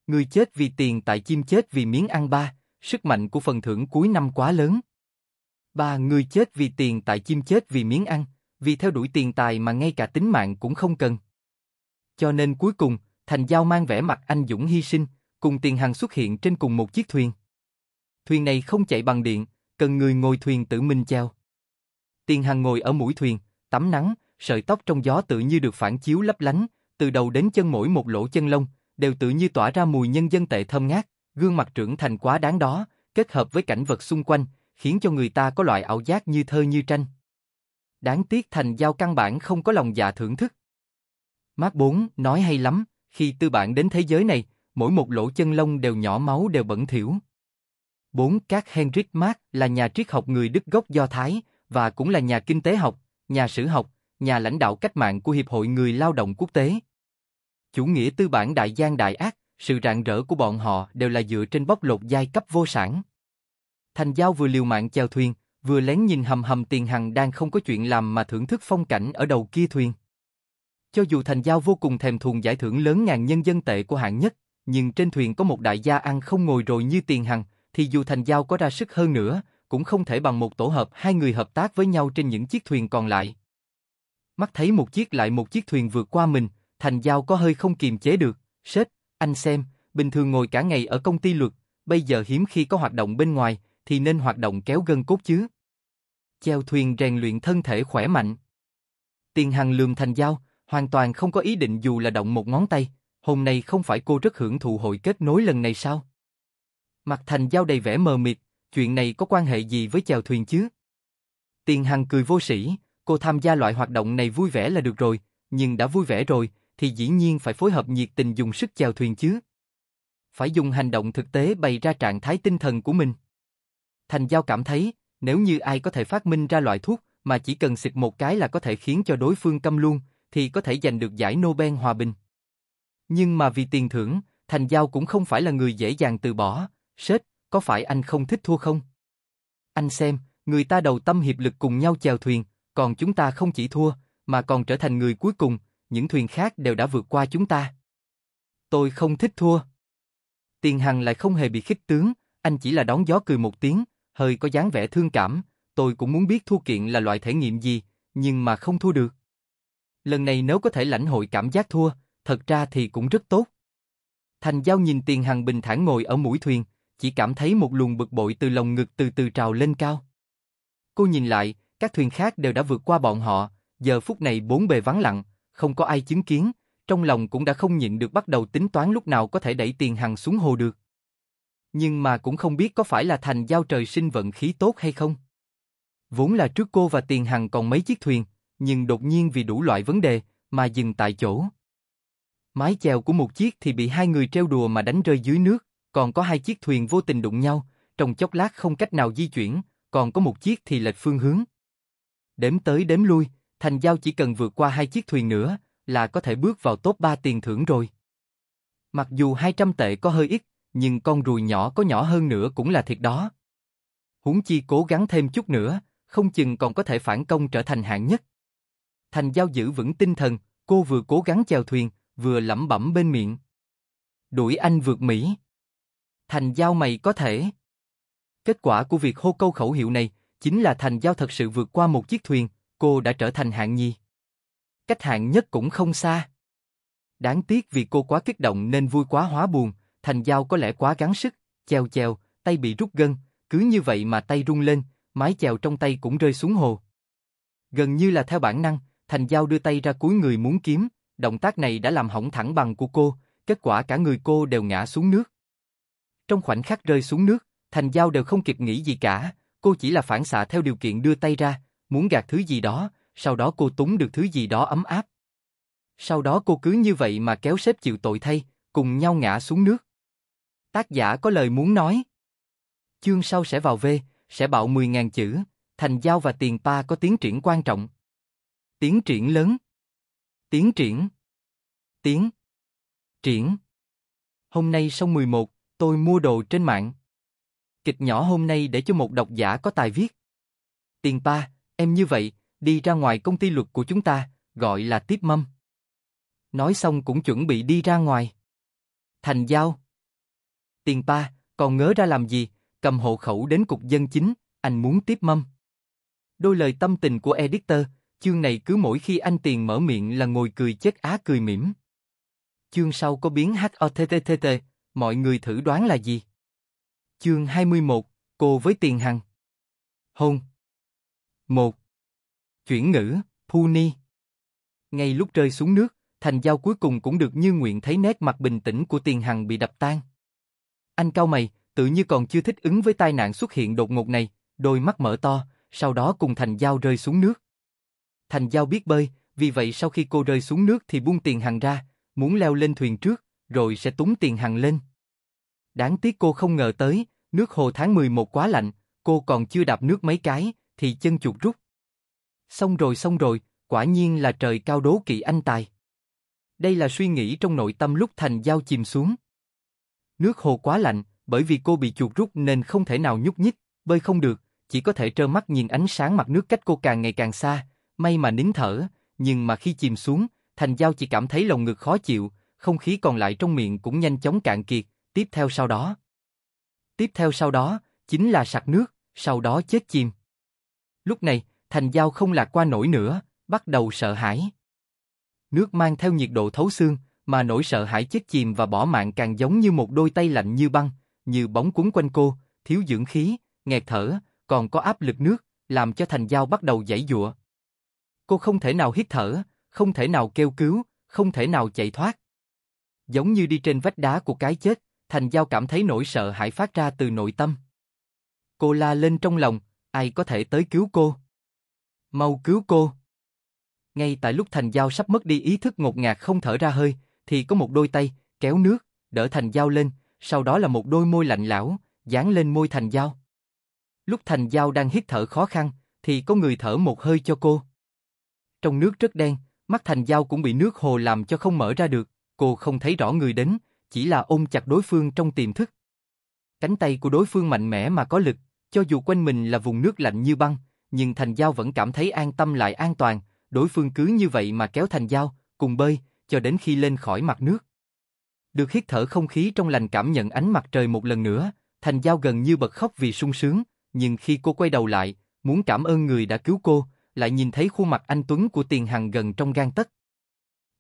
Người chết vì tiền tại chim chết vì miếng ăn ba, sức mạnh của phần thưởng cuối năm quá lớn. Ba người chết vì tiền tại chim chết vì miếng ăn, vì theo đuổi tiền tài mà ngay cả tính mạng cũng không cần. Cho nên cuối cùng, Thành Giao mang vẻ mặt anh dũng hy sinh, cùng Tiền Hằng xuất hiện trên cùng một chiếc thuyền thuyền này không chạy bằng điện, cần người ngồi thuyền tự mình chèo. Tiền Hằng ngồi ở mũi thuyền, tắm nắng, sợi tóc trong gió tự như được phản chiếu lấp lánh, từ đầu đến chân mỗi một lỗ chân lông, đều tự như tỏa ra mùi nhân dân tệ thơm ngát, gương mặt trưởng thành quá đáng đó, kết hợp với cảnh vật xung quanh, khiến cho người ta có loại ảo giác như thơ như tranh. Đáng tiếc thành giao căn bản không có lòng dạ thưởng thức. Mác 4 nói hay lắm, khi tư bạn đến thế giới này, mỗi một lỗ chân lông đều nhỏ máu đều bẩn thiểu. 4. Các Henrik Marx là nhà triết học người Đức gốc Do Thái và cũng là nhà kinh tế học, nhà sử học, nhà lãnh đạo cách mạng của Hiệp hội Người Lao động Quốc tế. Chủ nghĩa tư bản đại gian đại ác, sự rạng rỡ của bọn họ đều là dựa trên bóc lột giai cấp vô sản. Thành Giao vừa liều mạng chèo thuyền, vừa lén nhìn hầm hầm tiền hằng đang không có chuyện làm mà thưởng thức phong cảnh ở đầu kia thuyền. Cho dù Thành Giao vô cùng thèm thuồng giải thưởng lớn ngàn nhân dân tệ của hạng nhất, nhưng trên thuyền có một đại gia ăn không ngồi rồi như tiền hằng, thì dù Thành Giao có ra sức hơn nữa, cũng không thể bằng một tổ hợp hai người hợp tác với nhau trên những chiếc thuyền còn lại. Mắt thấy một chiếc lại một chiếc thuyền vượt qua mình, Thành Giao có hơi không kiềm chế được. Sếp, anh xem, bình thường ngồi cả ngày ở công ty luật, bây giờ hiếm khi có hoạt động bên ngoài, thì nên hoạt động kéo gân cốt chứ. Chèo thuyền rèn luyện thân thể khỏe mạnh. Tiền Hằng lườm Thành Giao, hoàn toàn không có ý định dù là động một ngón tay. Hôm nay không phải cô rất hưởng thụ hội kết nối lần này sao? Mặt thành giao đầy vẻ mờ mịt, chuyện này có quan hệ gì với chèo thuyền chứ? Tiền Hằng cười vô sĩ, cô tham gia loại hoạt động này vui vẻ là được rồi, nhưng đã vui vẻ rồi, thì dĩ nhiên phải phối hợp nhiệt tình dùng sức chèo thuyền chứ. Phải dùng hành động thực tế bày ra trạng thái tinh thần của mình. Thành Giao cảm thấy, nếu như ai có thể phát minh ra loại thuốc mà chỉ cần xịt một cái là có thể khiến cho đối phương câm luôn, thì có thể giành được giải Nobel Hòa Bình. Nhưng mà vì tiền thưởng, Thành Giao cũng không phải là người dễ dàng từ bỏ, Sết, có phải anh không thích thua không? Anh xem, người ta đầu tâm hiệp lực cùng nhau chèo thuyền, còn chúng ta không chỉ thua, mà còn trở thành người cuối cùng, những thuyền khác đều đã vượt qua chúng ta. Tôi không thích thua. Tiền Hằng lại không hề bị khích tướng, anh chỉ là đón gió cười một tiếng, hơi có dáng vẻ thương cảm, tôi cũng muốn biết thua kiện là loại thể nghiệm gì, nhưng mà không thua được. Lần này nếu có thể lãnh hội cảm giác thua, thật ra thì cũng rất tốt. Thành Giao nhìn Tiền Hằng bình thản ngồi ở mũi thuyền, chỉ cảm thấy một luồng bực bội từ lòng ngực từ từ trào lên cao. Cô nhìn lại, các thuyền khác đều đã vượt qua bọn họ, giờ phút này bốn bề vắng lặng, không có ai chứng kiến, trong lòng cũng đã không nhịn được bắt đầu tính toán lúc nào có thể đẩy tiền hằng xuống hồ được. Nhưng mà cũng không biết có phải là thành giao trời sinh vận khí tốt hay không. Vốn là trước cô và tiền hằng còn mấy chiếc thuyền, nhưng đột nhiên vì đủ loại vấn đề mà dừng tại chỗ. Mái chèo của một chiếc thì bị hai người treo đùa mà đánh rơi dưới nước, còn có hai chiếc thuyền vô tình đụng nhau, trong chốc lát không cách nào di chuyển, còn có một chiếc thì lệch phương hướng. Đếm tới đếm lui, Thành Giao chỉ cần vượt qua hai chiếc thuyền nữa là có thể bước vào top 3 tiền thưởng rồi. Mặc dù 200 tệ có hơi ít, nhưng con ruồi nhỏ có nhỏ hơn nữa cũng là thiệt đó. Huống chi cố gắng thêm chút nữa, không chừng còn có thể phản công trở thành hạng nhất. Thành Giao giữ vững tinh thần, cô vừa cố gắng chèo thuyền, vừa lẩm bẩm bên miệng. Đuổi anh vượt Mỹ thành giao mày có thể. Kết quả của việc hô câu khẩu hiệu này chính là thành giao thật sự vượt qua một chiếc thuyền, cô đã trở thành hạng nhì Cách hạng nhất cũng không xa. Đáng tiếc vì cô quá kích động nên vui quá hóa buồn, thành giao có lẽ quá gắng sức, chèo chèo, tay bị rút gân, cứ như vậy mà tay rung lên, mái chèo trong tay cũng rơi xuống hồ. Gần như là theo bản năng, thành giao đưa tay ra cuối người muốn kiếm, động tác này đã làm hỏng thẳng bằng của cô, kết quả cả người cô đều ngã xuống nước. Trong khoảnh khắc rơi xuống nước, Thành Giao đều không kịp nghĩ gì cả, cô chỉ là phản xạ theo điều kiện đưa tay ra, muốn gạt thứ gì đó, sau đó cô túng được thứ gì đó ấm áp. Sau đó cô cứ như vậy mà kéo xếp chịu tội thay, cùng nhau ngã xuống nước. Tác giả có lời muốn nói. Chương sau sẽ vào v, sẽ bạo 10.000 chữ, Thành Giao và Tiền Pa có tiến triển quan trọng. Tiến triển lớn. Tiến triển. Tiến. Triển. Hôm nay xong 11, tôi mua đồ trên mạng. Kịch nhỏ hôm nay để cho một độc giả có tài viết. Tiền pa, em như vậy, đi ra ngoài công ty luật của chúng ta, gọi là tiếp mâm. Nói xong cũng chuẩn bị đi ra ngoài. Thành giao. Tiền pa, còn ngớ ra làm gì, cầm hộ khẩu đến cục dân chính, anh muốn tiếp mâm. Đôi lời tâm tình của editor, chương này cứ mỗi khi anh tiền mở miệng là ngồi cười chết á cười mỉm. Chương sau có biến HOTTTT, mọi người thử đoán là gì? Chương 21, cô với tiền hằng. Hôn. 1. Chuyển ngữ, Puni. Ngay lúc rơi xuống nước, thành giao cuối cùng cũng được như nguyện thấy nét mặt bình tĩnh của tiền hằng bị đập tan. Anh cao mày, tự như còn chưa thích ứng với tai nạn xuất hiện đột ngột này, đôi mắt mở to, sau đó cùng thành giao rơi xuống nước. Thành giao biết bơi, vì vậy sau khi cô rơi xuống nước thì buông tiền hằng ra, muốn leo lên thuyền trước, rồi sẽ túng tiền hàng lên. Đáng tiếc cô không ngờ tới, nước hồ tháng 11 quá lạnh, cô còn chưa đạp nước mấy cái, thì chân chuột rút. Xong rồi xong rồi, quả nhiên là trời cao đố kỵ anh tài. Đây là suy nghĩ trong nội tâm lúc thành dao chìm xuống. Nước hồ quá lạnh, bởi vì cô bị chuột rút nên không thể nào nhúc nhích, bơi không được, chỉ có thể trơ mắt nhìn ánh sáng mặt nước cách cô càng ngày càng xa, may mà nín thở, nhưng mà khi chìm xuống, Thành Giao chỉ cảm thấy lòng ngực khó chịu, không khí còn lại trong miệng cũng nhanh chóng cạn kiệt, tiếp theo sau đó. Tiếp theo sau đó, chính là sặc nước, sau đó chết chìm. Lúc này, Thành Giao không lạc qua nổi nữa, bắt đầu sợ hãi. Nước mang theo nhiệt độ thấu xương, mà nỗi sợ hãi chết chìm và bỏ mạng càng giống như một đôi tay lạnh như băng, như bóng cuốn quanh cô, thiếu dưỡng khí, nghẹt thở, còn có áp lực nước, làm cho Thành Giao bắt đầu giãy giụa. Cô không thể nào hít thở, không thể nào kêu cứu, không thể nào chạy thoát, Giống như đi trên vách đá của cái chết, Thành Giao cảm thấy nỗi sợ hãi phát ra từ nội tâm. Cô la lên trong lòng, ai có thể tới cứu cô? Mau cứu cô! Ngay tại lúc Thành Giao sắp mất đi ý thức ngột ngạt không thở ra hơi, thì có một đôi tay, kéo nước, đỡ Thành Giao lên, sau đó là một đôi môi lạnh lão, dán lên môi Thành Giao. Lúc Thành Giao đang hít thở khó khăn, thì có người thở một hơi cho cô. Trong nước rất đen, mắt Thành Giao cũng bị nước hồ làm cho không mở ra được cô không thấy rõ người đến, chỉ là ôm chặt đối phương trong tiềm thức. Cánh tay của đối phương mạnh mẽ mà có lực, cho dù quanh mình là vùng nước lạnh như băng, nhưng Thành Giao vẫn cảm thấy an tâm lại an toàn, đối phương cứ như vậy mà kéo Thành Giao, cùng bơi, cho đến khi lên khỏi mặt nước. Được hít thở không khí trong lành cảm nhận ánh mặt trời một lần nữa, Thành Giao gần như bật khóc vì sung sướng, nhưng khi cô quay đầu lại, muốn cảm ơn người đã cứu cô, lại nhìn thấy khuôn mặt anh Tuấn của Tiền Hằng gần trong gan tất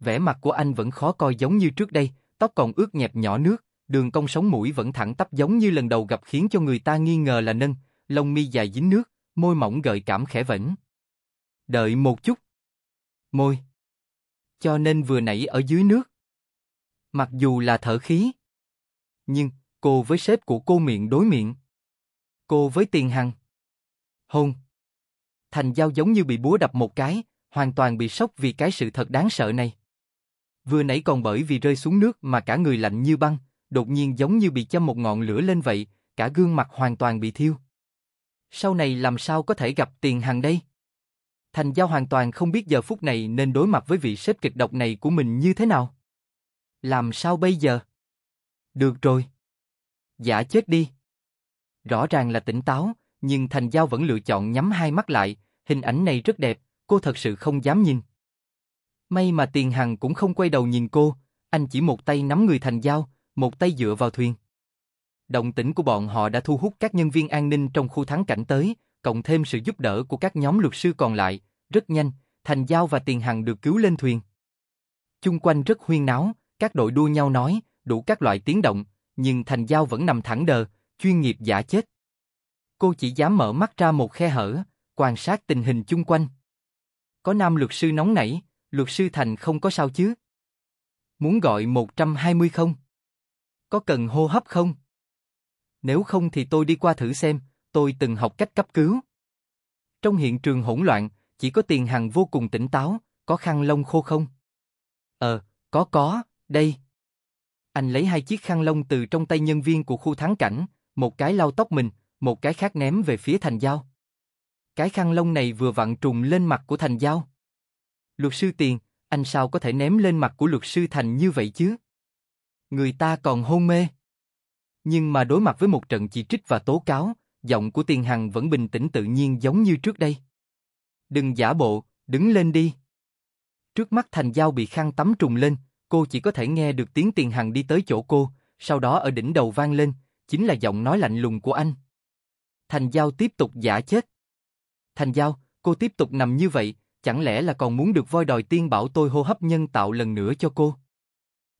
vẻ mặt của anh vẫn khó coi giống như trước đây, tóc còn ướt nhẹp nhỏ nước, đường cong sống mũi vẫn thẳng tắp giống như lần đầu gặp khiến cho người ta nghi ngờ là nâng, lông mi dài dính nước, môi mỏng gợi cảm khẽ vẫn. Đợi một chút. Môi. Cho nên vừa nãy ở dưới nước. Mặc dù là thở khí. Nhưng, cô với sếp của cô miệng đối miệng. Cô với tiền hằng. Hôn. Thành giao giống như bị búa đập một cái, hoàn toàn bị sốc vì cái sự thật đáng sợ này vừa nãy còn bởi vì rơi xuống nước mà cả người lạnh như băng, đột nhiên giống như bị châm một ngọn lửa lên vậy, cả gương mặt hoàn toàn bị thiêu. Sau này làm sao có thể gặp tiền hàng đây? Thành Giao hoàn toàn không biết giờ phút này nên đối mặt với vị sếp kịch độc này của mình như thế nào. Làm sao bây giờ? Được rồi. Giả chết đi. Rõ ràng là tỉnh táo, nhưng Thành Giao vẫn lựa chọn nhắm hai mắt lại, hình ảnh này rất đẹp, cô thật sự không dám nhìn. May mà Tiền Hằng cũng không quay đầu nhìn cô, anh chỉ một tay nắm người thành dao, một tay dựa vào thuyền. Động tĩnh của bọn họ đã thu hút các nhân viên an ninh trong khu thắng cảnh tới, cộng thêm sự giúp đỡ của các nhóm luật sư còn lại, rất nhanh, Thành Giao và Tiền Hằng được cứu lên thuyền. Chung quanh rất huyên náo, các đội đua nhau nói, đủ các loại tiếng động, nhưng Thành Giao vẫn nằm thẳng đờ, chuyên nghiệp giả chết. Cô chỉ dám mở mắt ra một khe hở, quan sát tình hình chung quanh. Có nam luật sư nóng nảy, Luật sư Thành không có sao chứ? Muốn gọi 120 không? Có cần hô hấp không? Nếu không thì tôi đi qua thử xem, tôi từng học cách cấp cứu. Trong hiện trường hỗn loạn, chỉ có tiền hàng vô cùng tỉnh táo, có khăn lông khô không? Ờ, có có, đây. Anh lấy hai chiếc khăn lông từ trong tay nhân viên của khu thắng cảnh, một cái lau tóc mình, một cái khác ném về phía Thành Giao. Cái khăn lông này vừa vặn trùng lên mặt của Thành Giao. Luật sư Tiền, anh sao có thể ném lên mặt của luật sư Thành như vậy chứ? Người ta còn hôn mê. Nhưng mà đối mặt với một trận chỉ trích và tố cáo, giọng của Tiền Hằng vẫn bình tĩnh tự nhiên giống như trước đây. Đừng giả bộ, đứng lên đi. Trước mắt Thành Giao bị khăn tắm trùng lên, cô chỉ có thể nghe được tiếng Tiền Hằng đi tới chỗ cô, sau đó ở đỉnh đầu vang lên, chính là giọng nói lạnh lùng của anh. Thành Giao tiếp tục giả chết. Thành Giao, cô tiếp tục nằm như vậy, Chẳng lẽ là còn muốn được voi đòi tiên bảo tôi hô hấp nhân tạo lần nữa cho cô?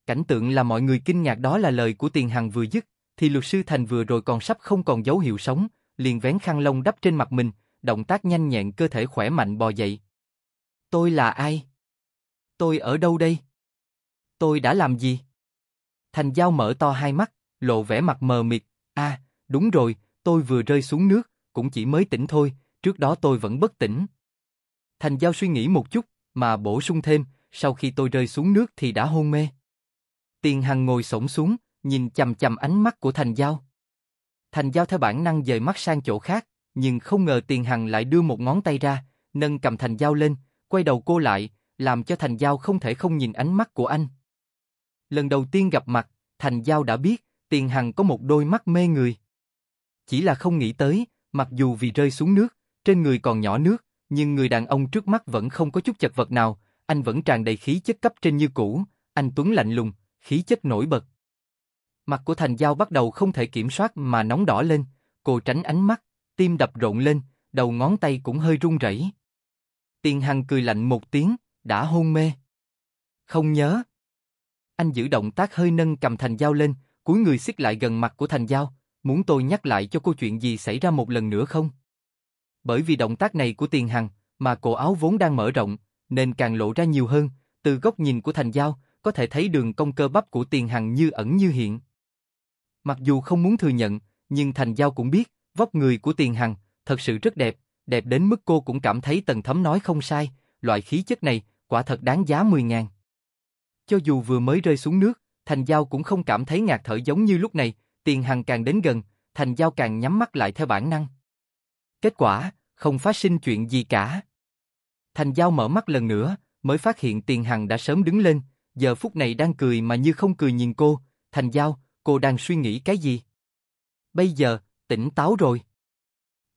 Cảnh tượng là mọi người kinh ngạc đó là lời của tiền hằng vừa dứt, thì luật sư Thành vừa rồi còn sắp không còn dấu hiệu sống, liền vén khăn lông đắp trên mặt mình, động tác nhanh nhẹn cơ thể khỏe mạnh bò dậy. Tôi là ai? Tôi ở đâu đây? Tôi đã làm gì? Thành Giao mở to hai mắt, lộ vẻ mặt mờ mịt. À, đúng rồi, tôi vừa rơi xuống nước, cũng chỉ mới tỉnh thôi, trước đó tôi vẫn bất tỉnh, Thành Giao suy nghĩ một chút, mà bổ sung thêm, sau khi tôi rơi xuống nước thì đã hôn mê. Tiền Hằng ngồi sổng xuống, nhìn chầm chầm ánh mắt của Thành Giao. Thành Giao theo bản năng dời mắt sang chỗ khác, nhưng không ngờ Tiền Hằng lại đưa một ngón tay ra, nâng cầm Thành Giao lên, quay đầu cô lại, làm cho Thành Giao không thể không nhìn ánh mắt của anh. Lần đầu tiên gặp mặt, Thành Giao đã biết, Tiền Hằng có một đôi mắt mê người. Chỉ là không nghĩ tới, mặc dù vì rơi xuống nước, trên người còn nhỏ nước, nhưng người đàn ông trước mắt vẫn không có chút chật vật nào, anh vẫn tràn đầy khí chất cấp trên như cũ, anh Tuấn lạnh lùng, khí chất nổi bật. Mặt của Thành Giao bắt đầu không thể kiểm soát mà nóng đỏ lên, cô tránh ánh mắt, tim đập rộn lên, đầu ngón tay cũng hơi run rẩy. Tiền Hằng cười lạnh một tiếng, đã hôn mê. Không nhớ. Anh giữ động tác hơi nâng cầm Thành Giao lên, cuối người xiết lại gần mặt của Thành Giao, muốn tôi nhắc lại cho cô chuyện gì xảy ra một lần nữa không? bởi vì động tác này của Tiền Hằng mà cổ áo vốn đang mở rộng, nên càng lộ ra nhiều hơn, từ góc nhìn của Thành Giao, có thể thấy đường cong cơ bắp của Tiền Hằng như ẩn như hiện. Mặc dù không muốn thừa nhận, nhưng Thành Giao cũng biết, vóc người của Tiền Hằng thật sự rất đẹp, đẹp đến mức cô cũng cảm thấy Tần Thấm nói không sai, loại khí chất này quả thật đáng giá 10 ngàn. Cho dù vừa mới rơi xuống nước, Thành Giao cũng không cảm thấy ngạt thở giống như lúc này, Tiền Hằng càng đến gần, Thành Giao càng nhắm mắt lại theo bản năng. Kết quả, không phát sinh chuyện gì cả. Thành Giao mở mắt lần nữa, mới phát hiện Tiền Hằng đã sớm đứng lên, giờ phút này đang cười mà như không cười nhìn cô. Thành Giao, cô đang suy nghĩ cái gì? Bây giờ, tỉnh táo rồi.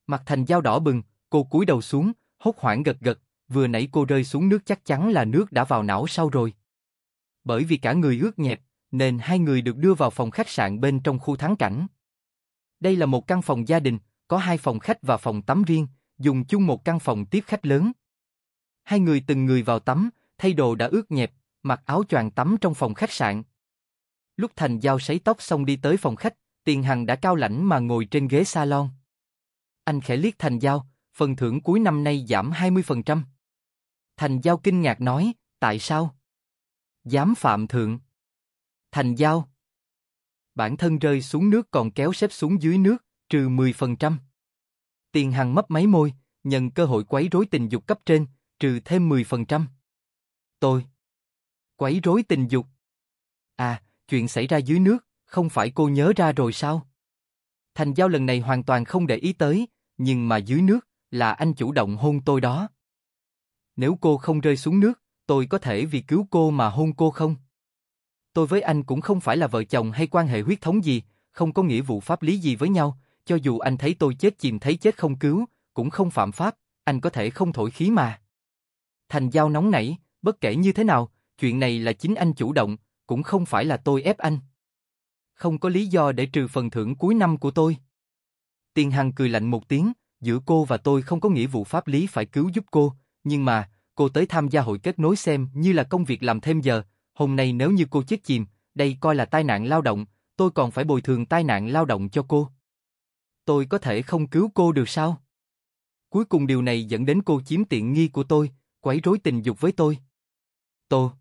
Mặt Thành Giao đỏ bừng, cô cúi đầu xuống, hốt hoảng gật gật, vừa nãy cô rơi xuống nước chắc chắn là nước đã vào não sau rồi. Bởi vì cả người ướt nhẹp, nên hai người được đưa vào phòng khách sạn bên trong khu thắng cảnh. Đây là một căn phòng gia đình, có hai phòng khách và phòng tắm riêng, dùng chung một căn phòng tiếp khách lớn. Hai người từng người vào tắm, thay đồ đã ướt nhẹp, mặc áo choàng tắm trong phòng khách sạn. Lúc Thành Giao sấy tóc xong đi tới phòng khách, Tiền Hằng đã cao lãnh mà ngồi trên ghế salon. Anh khẽ liếc Thành Giao, phần thưởng cuối năm nay giảm 20%. Thành Giao kinh ngạc nói, tại sao? Dám phạm thượng. Thành Giao. Bản thân rơi xuống nước còn kéo sếp xuống dưới nước, trừ 10%. Tiền Hằng mấp máy môi, nhận cơ hội quấy rối tình dục cấp trên, trừ thêm 10%. Tôi. Quấy rối tình dục. À, chuyện xảy ra dưới nước, không phải cô nhớ ra rồi sao? Thành giao lần này hoàn toàn không để ý tới, nhưng mà dưới nước, là anh chủ động hôn tôi đó. Nếu cô không rơi xuống nước, tôi có thể vì cứu cô mà hôn cô không? Tôi với anh cũng không phải là vợ chồng hay quan hệ huyết thống gì, không có nghĩa vụ pháp lý gì với nhau, cho dù anh thấy tôi chết chìm thấy chết không cứu, cũng không phạm pháp, anh có thể không thổi khí mà. Thành Giao nóng nảy, bất kể như thế nào, chuyện này là chính anh chủ động, cũng không phải là tôi ép anh. Không có lý do để trừ phần thưởng cuối năm của tôi. Tiền Hằng cười lạnh một tiếng, giữa cô và tôi không có nghĩa vụ pháp lý phải cứu giúp cô, nhưng mà, cô tới tham gia hội kết nối xem như là công việc làm thêm giờ, hôm nay nếu như cô chết chìm, đây coi là tai nạn lao động, tôi còn phải bồi thường tai nạn lao động cho cô tôi có thể không cứu cô được sao? Cuối cùng điều này dẫn đến cô chiếm tiện nghi của tôi, quấy rối tình dục với tôi. Tô.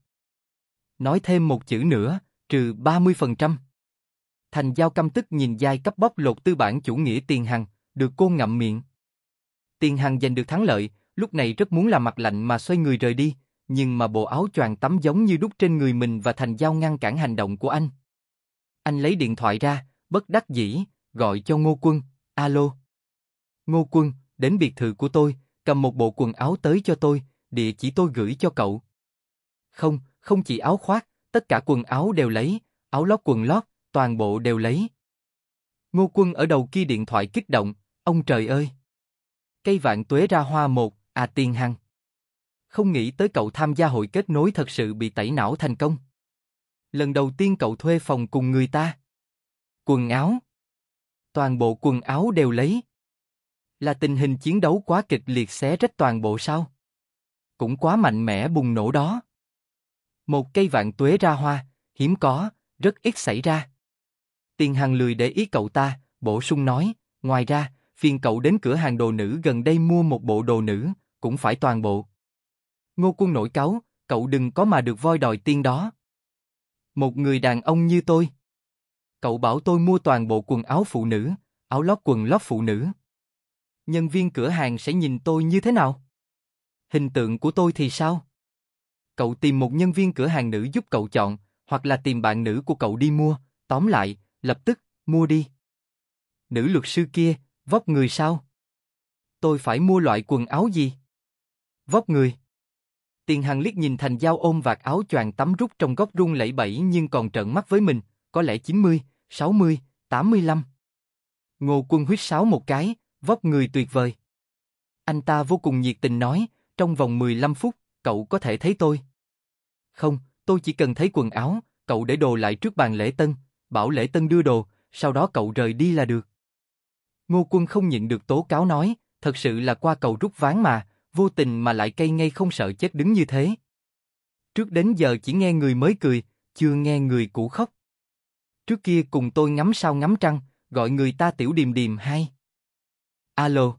Nói thêm một chữ nữa, trừ 30%. Thành Giao căm tức nhìn giai cấp bóc lột tư bản chủ nghĩa tiền hằng, được cô ngậm miệng. Tiền hằng giành được thắng lợi, lúc này rất muốn làm mặt lạnh mà xoay người rời đi, nhưng mà bộ áo choàng tắm giống như đút trên người mình và Thành Giao ngăn cản hành động của anh. Anh lấy điện thoại ra, bất đắc dĩ, gọi cho Ngô Quân. Alo. Ngô Quân, đến biệt thự của tôi, cầm một bộ quần áo tới cho tôi, địa chỉ tôi gửi cho cậu. Không, không chỉ áo khoác, tất cả quần áo đều lấy, áo lót quần lót, toàn bộ đều lấy. Ngô Quân ở đầu kia điện thoại kích động, ông trời ơi. Cây vạn tuế ra hoa một, à tiền hăng. Không nghĩ tới cậu tham gia hội kết nối thật sự bị tẩy não thành công. Lần đầu tiên cậu thuê phòng cùng người ta. Quần áo Toàn bộ quần áo đều lấy. Là tình hình chiến đấu quá kịch liệt xé rách toàn bộ sao? Cũng quá mạnh mẽ bùng nổ đó. Một cây vạn tuế ra hoa, hiếm có, rất ít xảy ra. Tiền Hằng lười để ý cậu ta, bổ sung nói, ngoài ra, phiền cậu đến cửa hàng đồ nữ gần đây mua một bộ đồ nữ, cũng phải toàn bộ. Ngô Quân nổi cáo cậu đừng có mà được voi đòi tiên đó. Một người đàn ông như tôi. Cậu bảo tôi mua toàn bộ quần áo phụ nữ, áo lót quần lót phụ nữ. Nhân viên cửa hàng sẽ nhìn tôi như thế nào? Hình tượng của tôi thì sao? Cậu tìm một nhân viên cửa hàng nữ giúp cậu chọn, hoặc là tìm bạn nữ của cậu đi mua, tóm lại, lập tức, mua đi. Nữ luật sư kia, vóc người sao? Tôi phải mua loại quần áo gì? Vóc người. Tiền hàng liếc nhìn Thành Giao ôm vạt áo choàng tắm rút trong góc rung lẫy bẩy nhưng còn trợn mắt với mình, có lẽ 90, 60, 85. Ngô Quân huyết sáo một cái, vóc người tuyệt vời. Anh ta vô cùng nhiệt tình nói, trong vòng 15 phút, cậu có thể thấy tôi. Không, tôi chỉ cần thấy quần áo, cậu để đồ lại trước bàn lễ tân, bảo lễ tân đưa đồ, sau đó cậu rời đi là được. Ngô Quân không nhịn được tố cáo nói, thật sự là qua cầu rút ván mà, vô tình mà lại cây ngay không sợ chết đứng như thế. Trước đến giờ chỉ nghe người mới cười, chưa nghe người cũ khóc. Trước kia cùng tôi ngắm sao ngắm trăng, gọi người ta tiểu điềm điềm hay. Alo.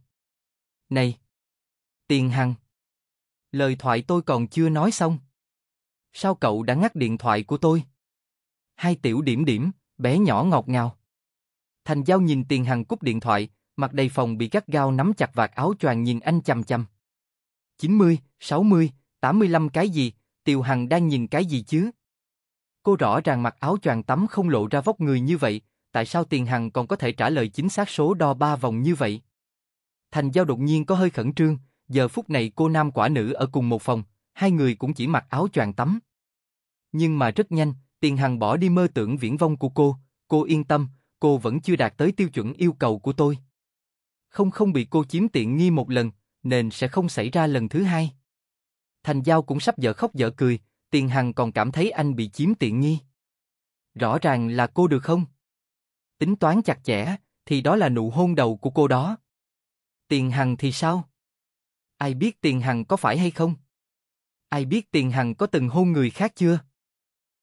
Này. Tiền Hằng. Lời thoại tôi còn chưa nói xong. Sao cậu đã ngắt điện thoại của tôi? Hai tiểu điểm điểm, bé nhỏ ngọt ngào. Thành Giao nhìn Tiền Hằng cúp điện thoại, mặt đầy phòng bị gắt gao nắm chặt vạt áo choàng nhìn anh chằm chằm. 90, 60, 85 cái gì, Tiều Hằng đang nhìn cái gì chứ? Cô rõ ràng mặc áo choàng tắm không lộ ra vóc người như vậy, tại sao Tiền Hằng còn có thể trả lời chính xác số đo ba vòng như vậy? Thành Giao đột nhiên có hơi khẩn trương, giờ phút này cô nam quả nữ ở cùng một phòng, hai người cũng chỉ mặc áo choàng tắm. Nhưng mà rất nhanh, Tiền Hằng bỏ đi mơ tưởng viễn vông của cô, cô yên tâm, cô vẫn chưa đạt tới tiêu chuẩn yêu cầu của tôi. Không không bị cô chiếm tiện nghi một lần, nên sẽ không xảy ra lần thứ hai. Thành Giao cũng sắp dở khóc dở cười, Tiền Hằng còn cảm thấy anh bị chiếm tiện nghi. Rõ ràng là cô được không? Tính toán chặt chẽ, thì đó là nụ hôn đầu của cô đó. Tiền Hằng thì sao? Ai biết Tiền Hằng có phải hay không? Ai biết Tiền Hằng có từng hôn người khác chưa?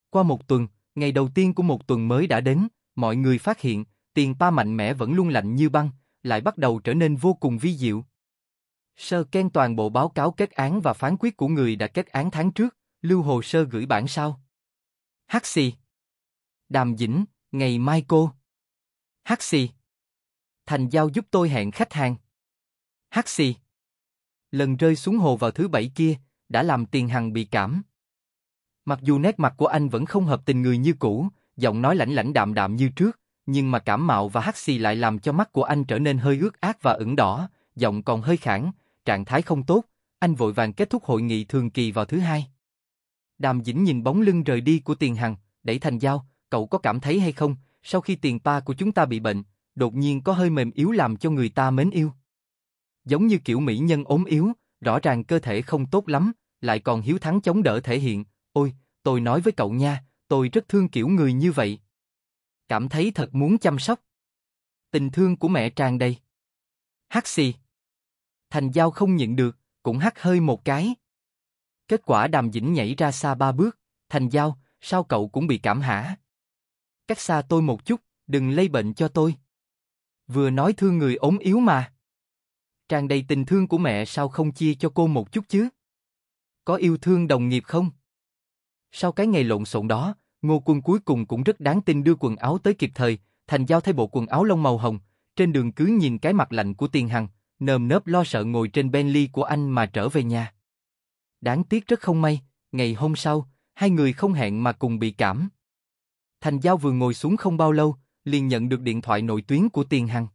Qua một tuần, ngày đầu tiên của một tuần mới đã đến, mọi người phát hiện, Tiền Pa mạnh mẽ vẫn luôn lạnh như băng, lại bắt đầu trở nên vô cùng vi diệu. Sơ Ken toàn bộ báo cáo kết án và phán quyết của người đã kết án tháng trước, lưu hồ sơ gửi bản sao? Hắc xì. Đàm Dĩnh, ngày mai cô. Hắc xì. Thành Giao giúp tôi hẹn khách hàng. Hắc xì. Lần rơi xuống hồ vào thứ bảy kia, đã làm tiền hằng bị cảm. Mặc dù nét mặt của anh vẫn không hợp tình người như cũ, giọng nói lãnh lãnh đạm đạm như trước, nhưng mà cảm mạo và hắc xì lại làm cho mắt của anh trở nên hơi ướt át và ửng đỏ, giọng còn hơi khản, trạng thái không tốt, anh vội vàng kết thúc hội nghị thường kỳ vào thứ hai. Đàm Dĩnh nhìn bóng lưng rời đi của Tiền Hằng, đẩy Thành Giao, cậu có cảm thấy hay không, sau khi tiền pa của chúng ta bị bệnh, đột nhiên có hơi mềm yếu làm cho người ta mến yêu. Giống như kiểu mỹ nhân ốm yếu, rõ ràng cơ thể không tốt lắm, lại còn hiếu thắng chống đỡ thể hiện, ôi, tôi nói với cậu nha, tôi rất thương kiểu người như vậy. Cảm thấy thật muốn chăm sóc. Tình thương của mẹ tràn đầy. Hắc xì. Thành Giao không nhịn được, cũng hắt hơi một cái. Kết quả đàm dĩnh nhảy ra xa ba bước, thành giao, sao cậu cũng bị cảm hả? Cách xa tôi một chút, đừng lây bệnh cho tôi. Vừa nói thương người ốm yếu mà. Tràn đầy tình thương của mẹ sao không chia cho cô một chút chứ? Có yêu thương đồng nghiệp không? Sau cái ngày lộn xộn đó, Ngô Quân cuối cùng cũng rất đáng tin đưa quần áo tới kịp thời, Thành Giao thay bộ quần áo lông màu hồng, trên đường cứ nhìn cái mặt lạnh của Tiền Hằng, nơm nớp lo sợ ngồi trên Bentley của anh mà trở về nhà. Đáng tiếc rất không may, ngày hôm sau, hai người không hẹn mà cùng bị cảm. Thành Giao vừa ngồi xuống không bao lâu, liền nhận được điện thoại nội tuyến của Tiền Hằng.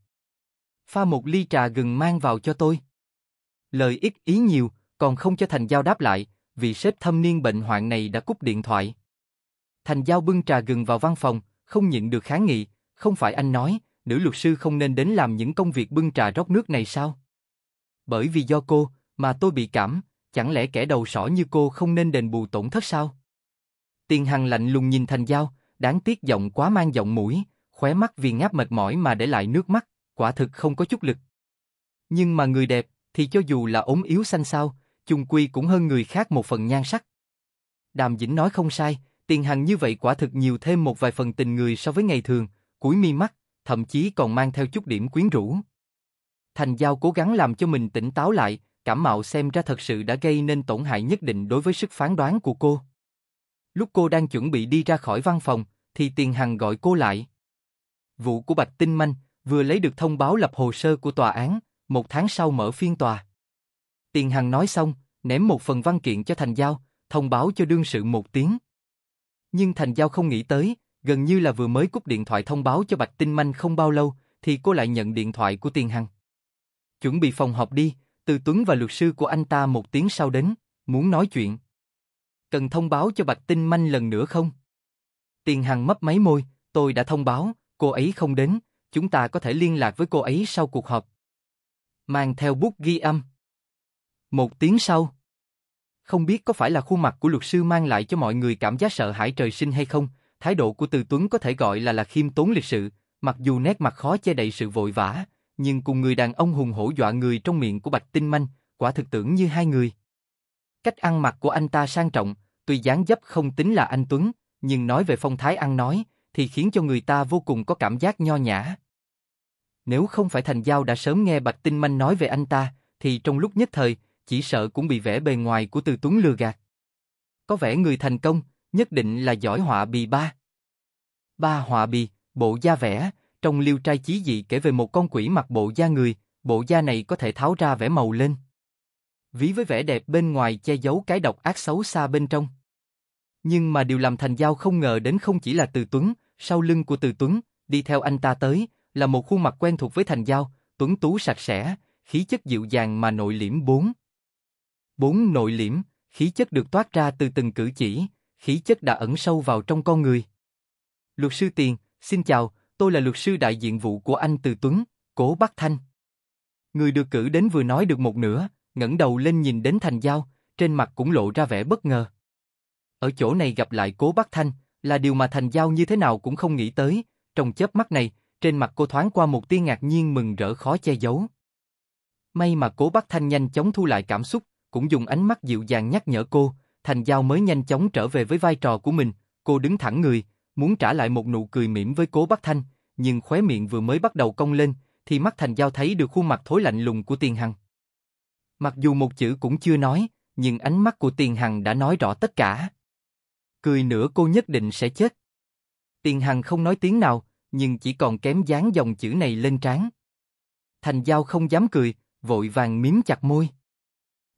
Pha một ly trà gừng mang vào cho tôi. Lời ít ý nhiều, còn không cho Thành Giao đáp lại, vì sếp thâm niên bệnh hoạn này đã cúp điện thoại. Thành Giao bưng trà gừng vào văn phòng, không nhịn được kháng nghị, không phải anh nói, nữ luật sư không nên đến làm những công việc bưng trà rót nước này sao? Bởi vì do cô, mà tôi bị cảm, chẳng lẽ kẻ đầu sỏ như cô không nên đền bù tổn thất sao? Tiền Hằng lạnh lùng nhìn Thành Giao, đáng tiếc giọng quá mang giọng mũi, khóe mắt vì ngáp mệt mỏi mà để lại nước mắt, quả thực không có chút lực. Nhưng mà người đẹp, thì cho dù là ốm yếu xanh xao, chung quy cũng hơn người khác một phần nhan sắc. Đàm Dĩnh nói không sai, Tiền Hằng như vậy quả thực nhiều thêm một vài phần tình người so với ngày thường, cúi mi mắt, thậm chí còn mang theo chút điểm quyến rũ. Thành Giao cố gắng làm cho mình tỉnh táo lại, cảm mạo xem ra thật sự đã gây nên tổn hại nhất định đối với sức phán đoán của cô. Lúc cô đang chuẩn bị đi ra khỏi văn phòng, thì Tiền Hằng gọi cô lại. Vụ của Bạch Tinh Manh vừa lấy được thông báo lập hồ sơ của tòa án, một tháng sau mở phiên tòa. Tiền Hằng nói xong, ném một phần văn kiện cho Thành Giao, thông báo cho đương sự một tiếng. Nhưng Thành Giao không nghĩ tới, gần như là vừa mới cúp điện thoại thông báo cho Bạch Tinh Manh không bao lâu, thì cô lại nhận điện thoại của Tiền Hằng. Chuẩn bị phòng họp đi, từ Tuấn và luật sư của anh ta một tiếng sau đến, muốn nói chuyện. Cần thông báo cho Bạch Tinh Manh lần nữa không? Tiền Hằng mấp máy môi, tôi đã thông báo, cô ấy không đến, chúng ta có thể liên lạc với cô ấy sau cuộc họp. Mang theo bút ghi âm. Một tiếng sau. Không biết có phải là khuôn mặt của luật sư mang lại cho mọi người cảm giác sợ hãi trời sinh hay không, thái độ của Từ Tuấn có thể gọi là là khiêm tốn lịch sự, mặc dù nét mặt khó che đậy sự vội vã, nhưng cùng người đàn ông hùng hổ dọa người trong miệng của Bạch Tinh Manh, quả thực tưởng như hai người. Cách ăn mặc của anh ta sang trọng, tuy dáng dấp không tính là anh Tuấn, nhưng nói về phong thái ăn nói, thì khiến cho người ta vô cùng có cảm giác nho nhã. Nếu không phải Thành Giao đã sớm nghe Bạch Tinh Manh nói về anh ta, thì trong lúc nhất thời, chỉ sợ cũng bị vẻ bề ngoài của Từ Tuấn lừa gạt. Có vẻ người thành công, nhất định là giỏi họa bì ba. Ba họa bì, bộ da vẽ, trong liêu trai chí dị kể về một con quỷ mặc bộ da người, bộ da này có thể tháo ra vẻ màu lên. Ví với vẻ đẹp bên ngoài che giấu cái độc ác xấu xa bên trong. Nhưng mà điều làm Thành Giao không ngờ đến không chỉ là Từ Tuấn, sau lưng của Từ Tuấn, đi theo anh ta tới, là một khuôn mặt quen thuộc với Thành Giao, tuấn tú sạch sẽ, khí chất dịu dàng mà nội liễm bốn. Bốn nội liễm, khí chất được toát ra từ từng cử chỉ, khí chất đã ẩn sâu vào trong con người. Luật sư Tiền, xin chào, tôi là luật sư đại diện vụ của anh Từ Tuấn, Cố Bắc Thanh. Người được cử đến vừa nói được một nửa, ngẩng đầu lên nhìn đến Thành Giao, trên mặt cũng lộ ra vẻ bất ngờ. Ở chỗ này gặp lại Cố Bắc Thanh, là điều mà Thành Giao như thế nào cũng không nghĩ tới, trong chớp mắt này, trên mặt cô thoáng qua một tia ngạc nhiên mừng rỡ khó che giấu. May mà Cố Bắc Thanh nhanh chóng thu lại cảm xúc, cũng dùng ánh mắt dịu dàng nhắc nhở cô, Thành Giao mới nhanh chóng trở về với vai trò của mình, cô đứng thẳng người, muốn trả lại một nụ cười mỉm với cố Bắc Thanh, nhưng khóe miệng vừa mới bắt đầu cong lên, thì mắt Thành Giao thấy được khuôn mặt thối lạnh lùng của Tiền Hằng. Mặc dù một chữ cũng chưa nói, nhưng ánh mắt của Tiền Hằng đã nói rõ tất cả. Cười nữa cô nhất định sẽ chết. Tiền Hằng không nói tiếng nào, nhưng chỉ còn kém dán dòng chữ này lên trán. Thành Giao không dám cười, vội vàng miếm chặt môi.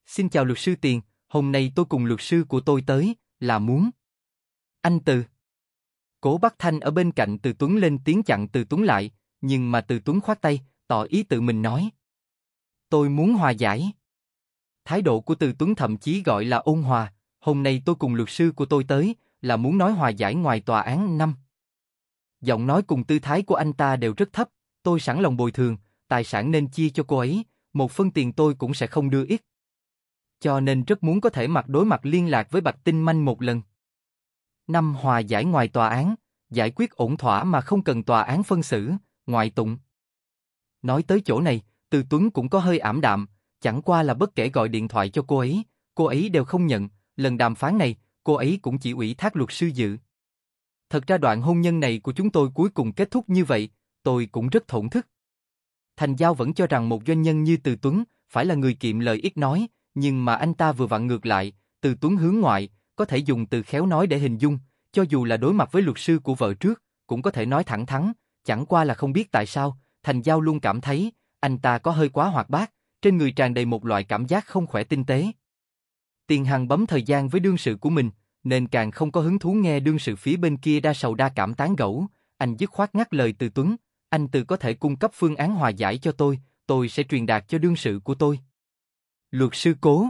Xin chào luật sư Tiền, hôm nay tôi cùng luật sư của tôi tới, là muốn... Anh Từ Cố Bắc Thanh ở bên cạnh Từ Tuấn lên tiếng chặn Từ Tuấn lại, nhưng mà Từ Tuấn khoát tay, tỏ ý tự mình nói. Tôi muốn hòa giải. Thái độ của Từ Tuấn thậm chí gọi là ôn hòa, hôm nay tôi cùng luật sư của tôi tới là muốn nói hòa giải ngoài tòa án năm. Giọng nói cùng tư thái của anh ta đều rất thấp, tôi sẵn lòng bồi thường, tài sản nên chia cho cô ấy, một phân tiền tôi cũng sẽ không đưa ít. Cho nên rất muốn có thể mặt đối mặt liên lạc với Bạch Tinh Manh một lần. Năm hòa giải ngoài tòa án, giải quyết ổn thỏa mà không cần tòa án phân xử, ngoại tụng. Nói tới chỗ này, Từ Tuấn cũng có hơi ảm đạm, chẳng qua là bất kể gọi điện thoại cho cô ấy, cô ấy đều không nhận, lần đàm phán này, cô ấy cũng chỉ ủy thác luật sư dự. Thật ra đoạn hôn nhân này của chúng tôi cuối cùng kết thúc như vậy, tôi cũng rất thổn thức. Thành Giao vẫn cho rằng một doanh nhân như Từ Tuấn phải là người kiệm lời ít nói, nhưng mà anh ta vừa vặn ngược lại, Từ Tuấn hướng ngoại, có thể dùng từ khéo nói để hình dung, cho dù là đối mặt với luật sư của vợ trước, cũng có thể nói thẳng thắn, chẳng qua là không biết tại sao, Thành Giao luôn cảm thấy, anh ta có hơi quá hoạt bát, trên người tràn đầy một loại cảm giác không khỏe tinh tế. Tiền Hằng bấm thời gian với đương sự của mình, nên càng không có hứng thú nghe đương sự phía bên kia đa sầu đa cảm tán gẫu, anh dứt khoát ngắt lời từ Tuấn, anh từ có thể cung cấp phương án hòa giải cho tôi, tôi sẽ truyền đạt cho đương sự của tôi. Luật sư cố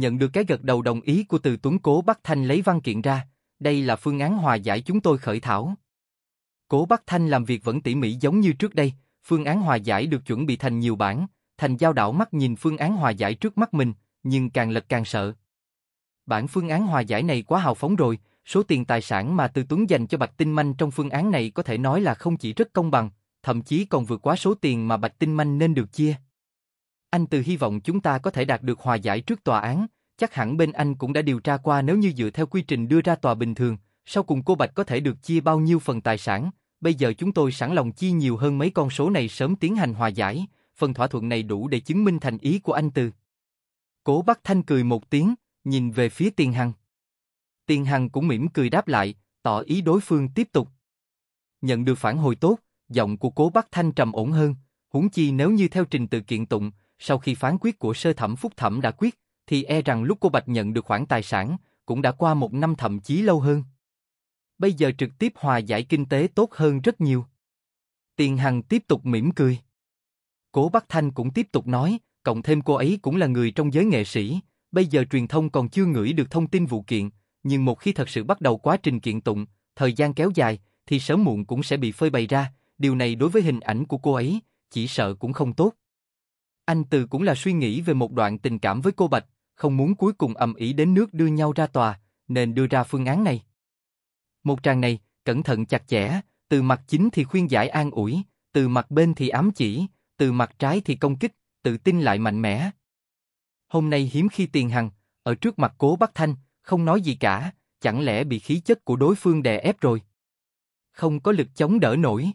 Nhận được cái gật đầu đồng ý của từ Tuấn Cố Bắc Thanh lấy văn kiện ra, đây là phương án hòa giải chúng tôi khởi thảo. Cố Bắc Thanh làm việc vẫn tỉ mỉ giống như trước đây, phương án hòa giải được chuẩn bị thành nhiều bản, thành giao đảo mắt nhìn phương án hòa giải trước mắt mình, nhưng càng lật càng sợ. Bản phương án hòa giải này quá hào phóng rồi, số tiền tài sản mà Từ Tuấn dành cho Bạch Tinh Manh trong phương án này có thể nói là không chỉ rất công bằng, thậm chí còn vượt quá số tiền mà Bạch Tinh Manh nên được chia. Anh từ hy vọng chúng ta có thể đạt được hòa giải trước tòa án, chắc hẳn bên anh cũng đã điều tra qua nếu như dựa theo quy trình đưa ra tòa bình thường, sau cùng cô Bạch có thể được chia bao nhiêu phần tài sản, bây giờ chúng tôi sẵn lòng chia nhiều hơn mấy con số này sớm tiến hành hòa giải, phần thỏa thuận này đủ để chứng minh thành ý của anh từ. Cố Bắc Thanh cười một tiếng, nhìn về phía Tiền Hằng. Tiền Hằng cũng mỉm cười đáp lại, tỏ ý đối phương tiếp tục. Nhận được phản hồi tốt, giọng của Cố Bắc Thanh trầm ổn hơn, huống chi nếu như theo trình tự kiện tụng, sau khi phán quyết của sơ thẩm phúc thẩm đã quyết, thì e rằng lúc cô Bạch nhận được khoản tài sản, cũng đã qua một năm thậm chí lâu hơn. Bây giờ trực tiếp hòa giải kinh tế tốt hơn rất nhiều. Tiền Hằng tiếp tục mỉm cười. Cố Bắc Thanh cũng tiếp tục nói, cộng thêm cô ấy cũng là người trong giới nghệ sĩ, bây giờ truyền thông còn chưa ngửi được thông tin vụ kiện, nhưng một khi thật sự bắt đầu quá trình kiện tụng, thời gian kéo dài, thì sớm muộn cũng sẽ bị phơi bày ra, điều này đối với hình ảnh của cô ấy, chỉ sợ cũng không tốt. Anh Từ cũng là suy nghĩ về một đoạn tình cảm với cô Bạch, không muốn cuối cùng ầm ĩ đến nước đưa nhau ra tòa, nên đưa ra phương án này. Một tràng này, cẩn thận chặt chẽ, từ mặt chính thì khuyên giải an ủi, từ mặt bên thì ám chỉ, từ mặt trái thì công kích, tự tin lại mạnh mẽ. Hôm nay hiếm khi tiền hằng, ở trước mặt cố Bắc Thanh, không nói gì cả, chẳng lẽ bị khí chất của đối phương đè ép rồi? Không có lực chống đỡ nổi.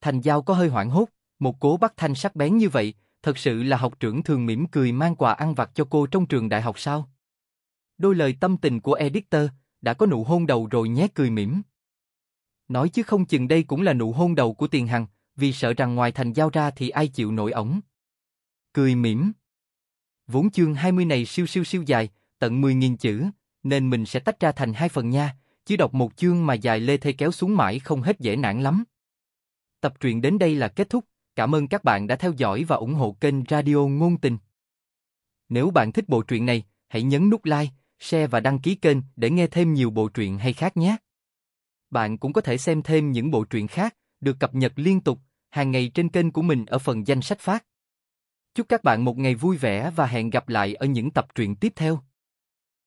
Thành Giao có hơi hoảng hốt, một cố Bắc Thanh sắc bén như vậy, Thật sự là học trưởng thường mỉm cười mang quà ăn vặt cho cô trong trường đại học sao? Đôi lời tâm tình của editor, đã có nụ hôn đầu rồi nhé cười mỉm. Nói chứ không chừng đây cũng là nụ hôn đầu của tiền hằng, vì sợ rằng ngoài thành giao ra thì ai chịu nổi ổng. Cười mỉm. Vốn chương 20 này siêu siêu siêu dài, tận 10.000 chữ, nên mình sẽ tách ra thành hai phần nha, chứ đọc một chương mà dài lê thê kéo xuống mãi không hết dễ nản lắm. Tập truyện đến đây là kết thúc, Cảm ơn các bạn đã theo dõi và ủng hộ kênh Radio Ngôn Tình. Nếu bạn thích bộ truyện này, hãy nhấn nút like, share và đăng ký kênh để nghe thêm nhiều bộ truyện hay khác nhé. Bạn cũng có thể xem thêm những bộ truyện khác được cập nhật liên tục hàng ngày trên kênh của mình ở phần danh sách phát. Chúc các bạn một ngày vui vẻ và hẹn gặp lại ở những tập truyện tiếp theo.